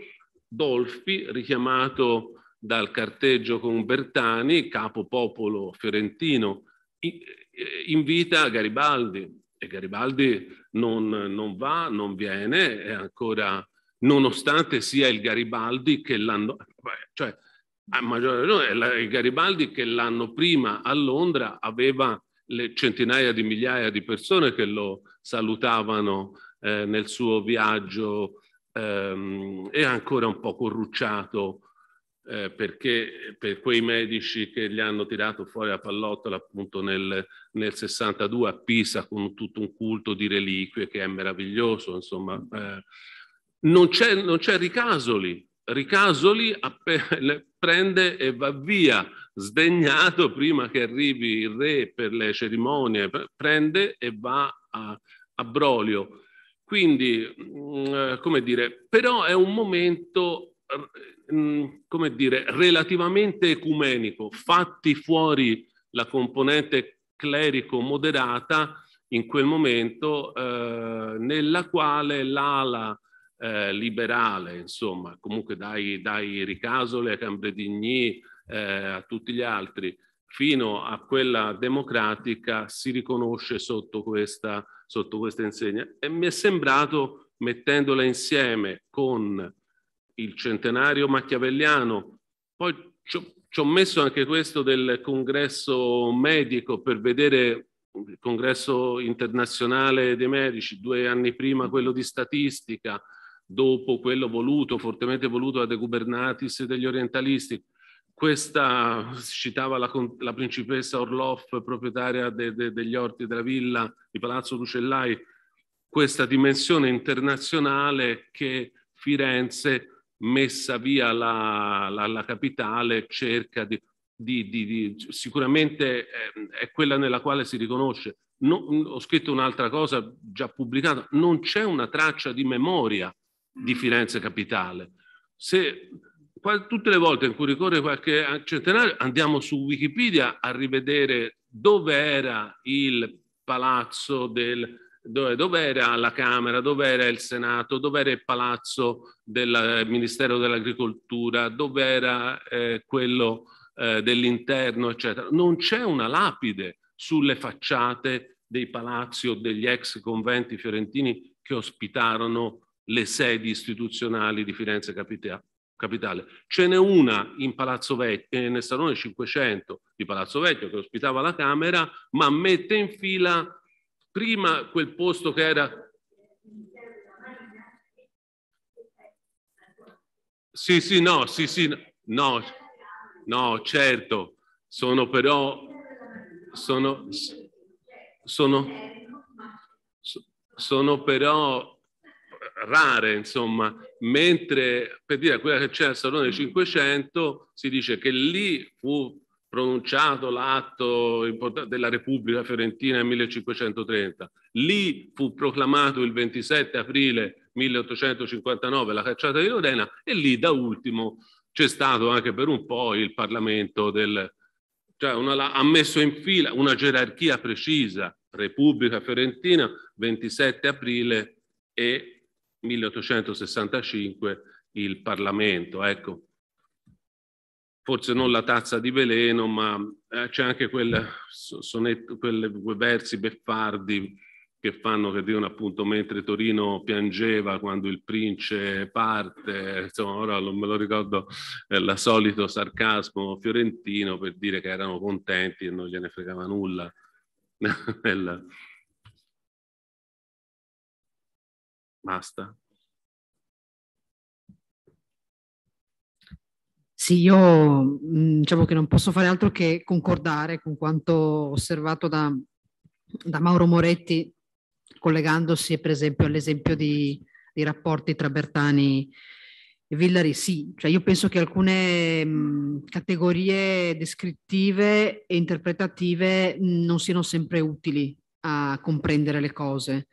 Dolfi, richiamato dal carteggio con Bertani, capo popolo fiorentino, eh, invita Garibaldi e Garibaldi non, non va, non viene, è ancora, nonostante sia il Garibaldi che l'hanno, cioè a maggior ragione, il Garibaldi che l'anno prima a Londra aveva le centinaia di migliaia di persone che lo salutavano eh, nel suo viaggio ehm, è ancora un po' corrucciato eh, perché per quei medici che gli hanno tirato fuori la pallottola appunto nel, nel 62 a Pisa con tutto un culto di reliquie che è meraviglioso, insomma. Eh, non, c'è, non c'è Ricasoli, Ricasoli prende e va via, sdegnato prima che arrivi il re per le cerimonie, prende e va a, a Brolio. Quindi, mm, eh, come dire, però è un momento Mm, come dire, relativamente ecumenico, fatti fuori la componente clerico moderata in quel momento, eh, nella quale l'ala eh, liberale, insomma, comunque dai, dai Ricasole a Cambredigny eh, a tutti gli altri, fino a quella democratica si riconosce sotto questa, sotto questa insegna. E mi è sembrato, mettendola insieme con il centenario machiavelliano, poi ci ho messo anche questo del congresso medico per vedere il congresso internazionale dei medici, due anni prima quello di statistica, dopo quello voluto, fortemente voluto da De Gubernatis e degli orientalisti. Questa citava la, la principessa Orloff, proprietaria de, de, degli orti della villa di Palazzo Ducellai, questa dimensione internazionale che Firenze messa via la, la, la capitale, cerca di, di, di, di sicuramente è, ehm, è, quella nella quale si riconosce. Non, ho scritto un'altra cosa già pubblicata, non c'è una traccia di memoria di Firenze Capitale. Se tutte le volte in cui ricorre qualche centenario andiamo su Wikipedia a rivedere dove era il palazzo del, dove, dove era la Camera, dove era il Senato, dove era il palazzo del eh, Ministero dell'Agricoltura, dove era eh, quello eh, dell'interno, eccetera. Non c'è una lapide sulle facciate dei palazzi o degli ex conventi fiorentini che ospitarono le sedi istituzionali di Firenze Capita Capitale. Ce n'è una in Palazzo Vecchio, nel Salone 500 di Palazzo Vecchio, che ospitava la Camera, ma mette in fila prima quel posto che era... Sì, sì, no, sì, sì, no, no, certo, sono però, sono, sono, sono però rare, insomma, mentre per dire quella che c'è al Salone 500 si dice che lì fu pronunciato l'atto della Repubblica Fiorentina nel 1530. Lì fu proclamato il 27 aprile 1859 la cacciata di Lodena e lì da ultimo c'è stato anche per un po' il Parlamento del... cioè una, ha messo in fila una gerarchia precisa, Repubblica Fiorentina 27 aprile e 1865 il Parlamento. Ecco, forse non la tazza di veleno, ma eh, c'è anche quel sonetto, quelle, quei versi beffardi che fanno, che dicono appunto mentre Torino piangeva quando il principe parte, insomma ora non me lo ricordo, eh, la solito sarcasmo fiorentino per dire che erano contenti e non gliene fregava nulla. Basta. Sì, io mm, diciamo che non posso fare altro che concordare con quanto osservato da, da Mauro Moretti, collegandosi per esempio all'esempio di, dei rapporti tra Bertani e Villari. Sì, cioè io penso che alcune mh, mm, categorie descrittive e interpretative mh, mm, non siano sempre utili a comprendere le cose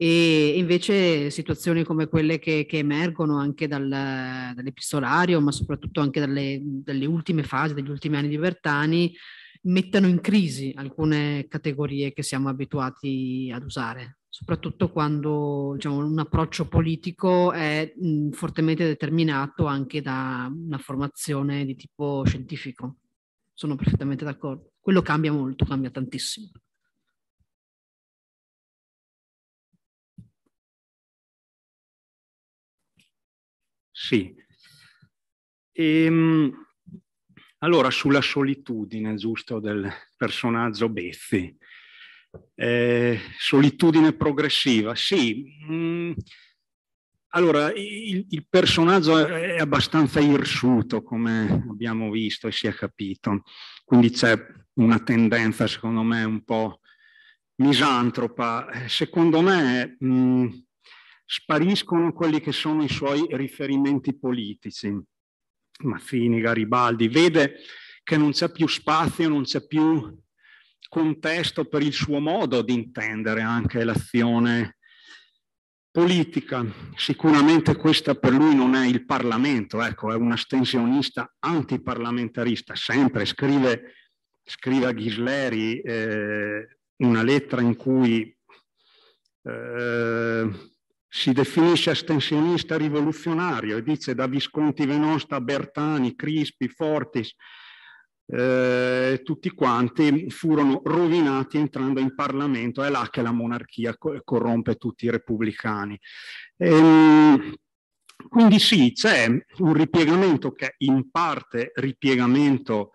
e invece situazioni come quelle che, che emergono anche dal, dall'epistolario, ma soprattutto anche dalle, dalle, ultime fasi, degli ultimi anni di Bertani, mettono in crisi alcune categorie che siamo abituati ad usare, soprattutto quando diciamo, un approccio politico è mh, fortemente determinato anche da una formazione di tipo scientifico. Sono perfettamente d'accordo. Quello cambia molto, cambia tantissimo. Sì. Ehm, allora, sulla solitudine, giusto, del personaggio Bezzi. Eh, solitudine progressiva, sì. Mm. allora, il, il, personaggio è abbastanza irsuto, come abbiamo visto e si è capito. Quindi c'è una tendenza, secondo me, un po' misantropa. Secondo me... Mm, spariscono quelli che sono i suoi riferimenti politici. Maffini, Garibaldi, vede che non c'è più spazio, non c'è più contesto per il suo modo di intendere anche l'azione politica. Sicuramente questa per lui non è il Parlamento, ecco, è un astensionista antiparlamentarista, sempre scrive, scrive a Ghisleri eh, una lettera in cui eh, si definisce estensionista rivoluzionario e dice da Visconti Venosta, Bertani, Crispi, Fortis, eh, tutti quanti furono rovinati entrando in Parlamento, è là che la monarchia corrompe tutti i repubblicani. Ehm, quindi sì, c'è un ripiegamento che in parte ripiegamento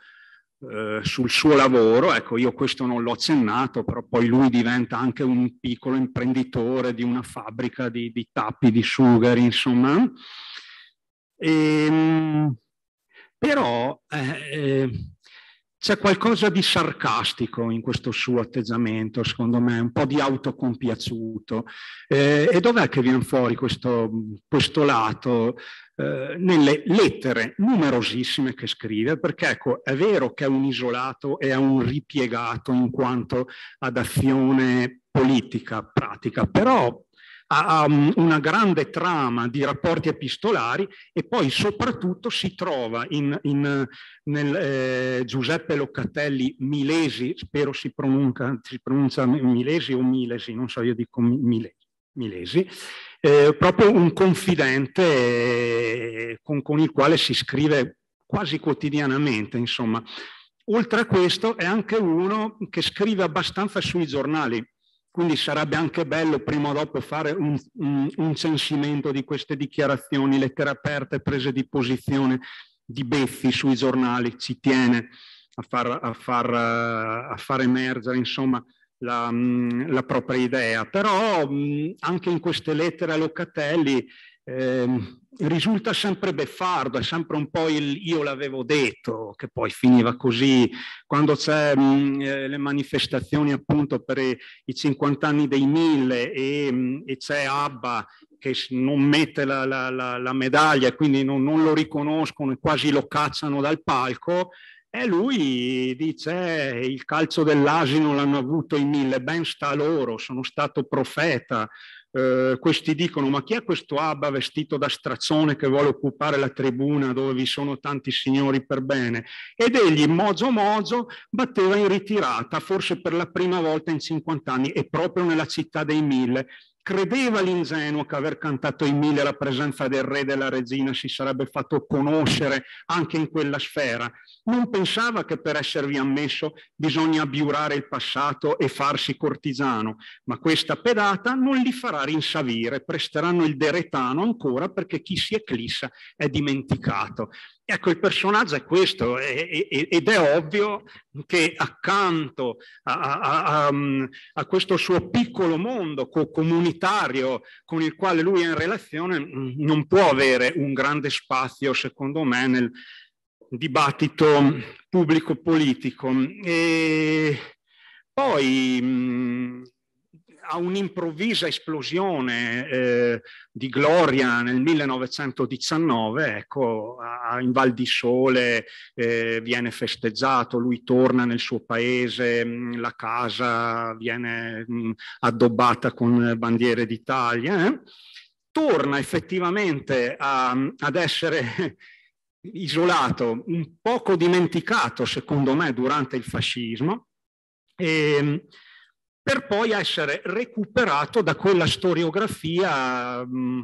eh, sul suo lavoro, ecco io questo non l'ho accennato, però poi lui diventa anche un piccolo imprenditore di una fabbrica di, di tappi, di sugar, insomma. E, ehm, però eh, eh, c'è qualcosa di sarcastico in questo suo atteggiamento, secondo me, un po' di autocompiaciuto. Eh, e dov'è che viene fuori questo, questo lato? Eh, nelle lettere numerosissime che scrive, perché ecco, è vero che è un isolato e è un ripiegato in quanto ad azione politica, pratica, però ha mm, una grande trama di rapporti epistolari e poi soprattutto si trova in, in, nel eh, Giuseppe Locatelli Milesi, spero si pronuncia, si pronuncia Milesi o Milesi, non so, io dico Milesi Milesi, eh, proprio un confidente eh, con, con il quale si scrive quasi quotidianamente, insomma. Oltre a questo è anche uno che scrive abbastanza sui giornali, quindi sarebbe anche bello prima o dopo fare un, un, un, censimento di queste dichiarazioni, lettere aperte, prese di posizione di Beffi sui giornali, ci tiene a far, a far, a far emergere insomma, la, mm, la propria idea. Però mm, anche in queste lettere a Locatelli eh, risulta sempre beffardo, è sempre un po' il io l'avevo detto, che poi finiva così. Quando c'è mh, mm, eh, le manifestazioni appunto per i 50 anni dei mille e, mh, e c'è Abba che non mette la, la, la, la medaglia e quindi non, non, lo riconoscono e quasi lo cacciano dal palco, e lui dice, eh, il calcio dell'asino l'hanno avuto i mille, ben sta loro, sono stato profeta. Eh, questi dicono, ma chi è questo Abba vestito da strazzone che vuole occupare la tribuna dove vi sono tanti signori per bene? Ed egli, mozo mozo, batteva in ritirata, forse per la prima volta in 50 anni, e proprio nella città dei mille credeva l'ingenuo che aver cantato in mille la presenza del re e della regina si sarebbe fatto conoscere anche in quella sfera. Non pensava che per esservi ammesso bisogna abbiurare il passato e farsi cortigiano, ma questa pedata non li farà rinsavire, presteranno il deretano ancora perché chi si eclissa è dimenticato. Ecco, il personaggio è questo ed è ovvio che accanto a, a, a, a, questo suo piccolo mondo comunitario con il quale lui è in relazione mm, non può avere un grande spazio, secondo me, nel dibattito pubblico-politico. E poi mm, a un'improvvisa esplosione eh, di gloria nel 1919, ecco, a, in Val di Sole eh, viene festeggiato, lui torna nel suo paese, mh, mm, la casa viene mh, mm, addobbata con bandiere d'Italia, eh? torna effettivamente a, ad essere isolato, un poco dimenticato secondo me durante il fascismo. E, ehm, per poi essere recuperato da quella storiografia. Mh, mm,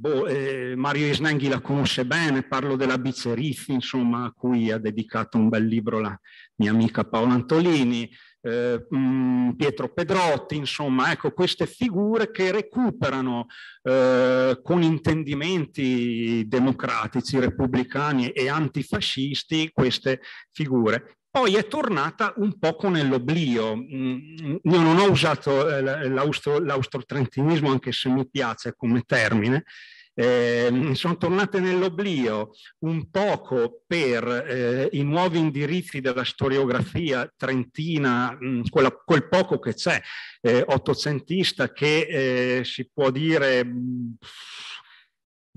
Boh, eh, Mario Isnenghi la conosce bene, parlo della Bizzerifi, insomma, a cui ha dedicato un bel libro la mia amica Paola Antolini, eh, mm, Pietro Pedrotti, insomma, ecco queste figure che recuperano eh, con intendimenti democratici, repubblicani e antifascisti queste figure poi è tornata un poco nell'oblio. Mm, io non ho usato eh, l'austro-trentinismo, anche se mi piace come termine, eh, sono tornate nell'oblio un poco per eh, i nuovi indirizzi della storiografia trentina, mh, mm, quella, quel poco che c'è, eh, ottocentista, che eh, si può dire... Mh, mm,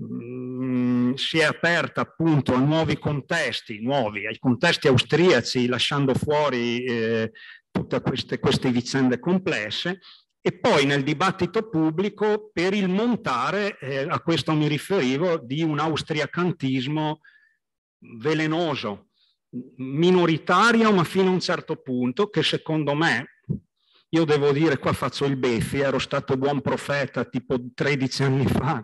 Mm, si è aperta appunto a nuovi contesti, nuovi, ai contesti austriaci, lasciando fuori eh, tutte queste, queste vicende complesse, e poi nel dibattito pubblico per il montare, eh, a questo mi riferivo, di un austriacantismo velenoso, minoritario ma fino a un certo punto, che secondo me, io devo dire, qua faccio il beffi, ero stato buon profeta tipo 13 anni fa,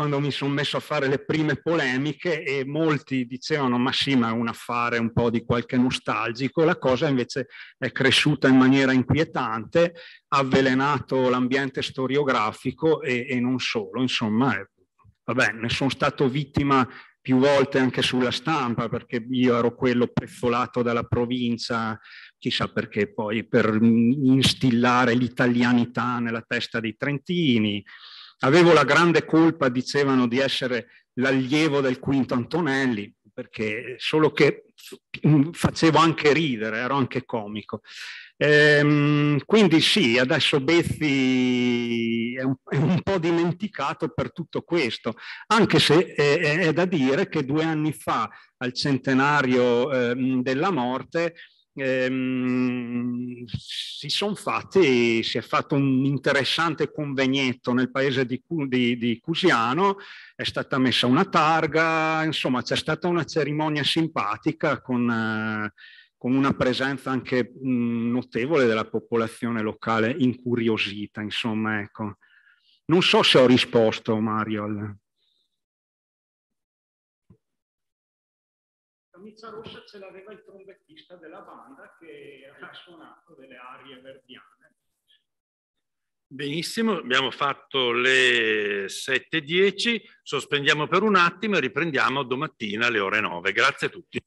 quando mi sono messo a fare le prime polemiche e molti dicevano ma sì ma è un affare un po' di qualche nostalgico, la cosa invece è cresciuta in maniera inquietante, ha avvelenato l'ambiente storiografico e, e non solo, insomma eh, vabbè ne sono stato vittima più volte anche sulla stampa perché io ero quello prezzolato dalla provincia, chissà perché poi per instillare l'italianità nella testa dei trentini, Avevo la grande colpa, dicevano, di essere l'allievo del Quinto Antonelli, perché solo che facevo anche ridere, ero anche comico. Ehm, quindi sì, adesso Bezzi è un, è un, po' dimenticato per tutto questo, anche se è, è da dire che due anni fa, al centenario eh, della morte, ehm, si sono fatti, si è fatto un interessante convenietto nel paese di, di, di Cusiano, è stata messa una targa, insomma c'è stata una cerimonia simpatica con... Eh, con una presenza anche mh, notevole della popolazione locale incuriosita, insomma, ecco. Non so se ho risposto, Mario. camicia rossa ce l'aveva il trombettista della banda che ha suonato delle arie verdiane. Benissimo, abbiamo fatto le 7.10, sospendiamo per un attimo e riprendiamo domattina alle ore 9. Grazie a tutti.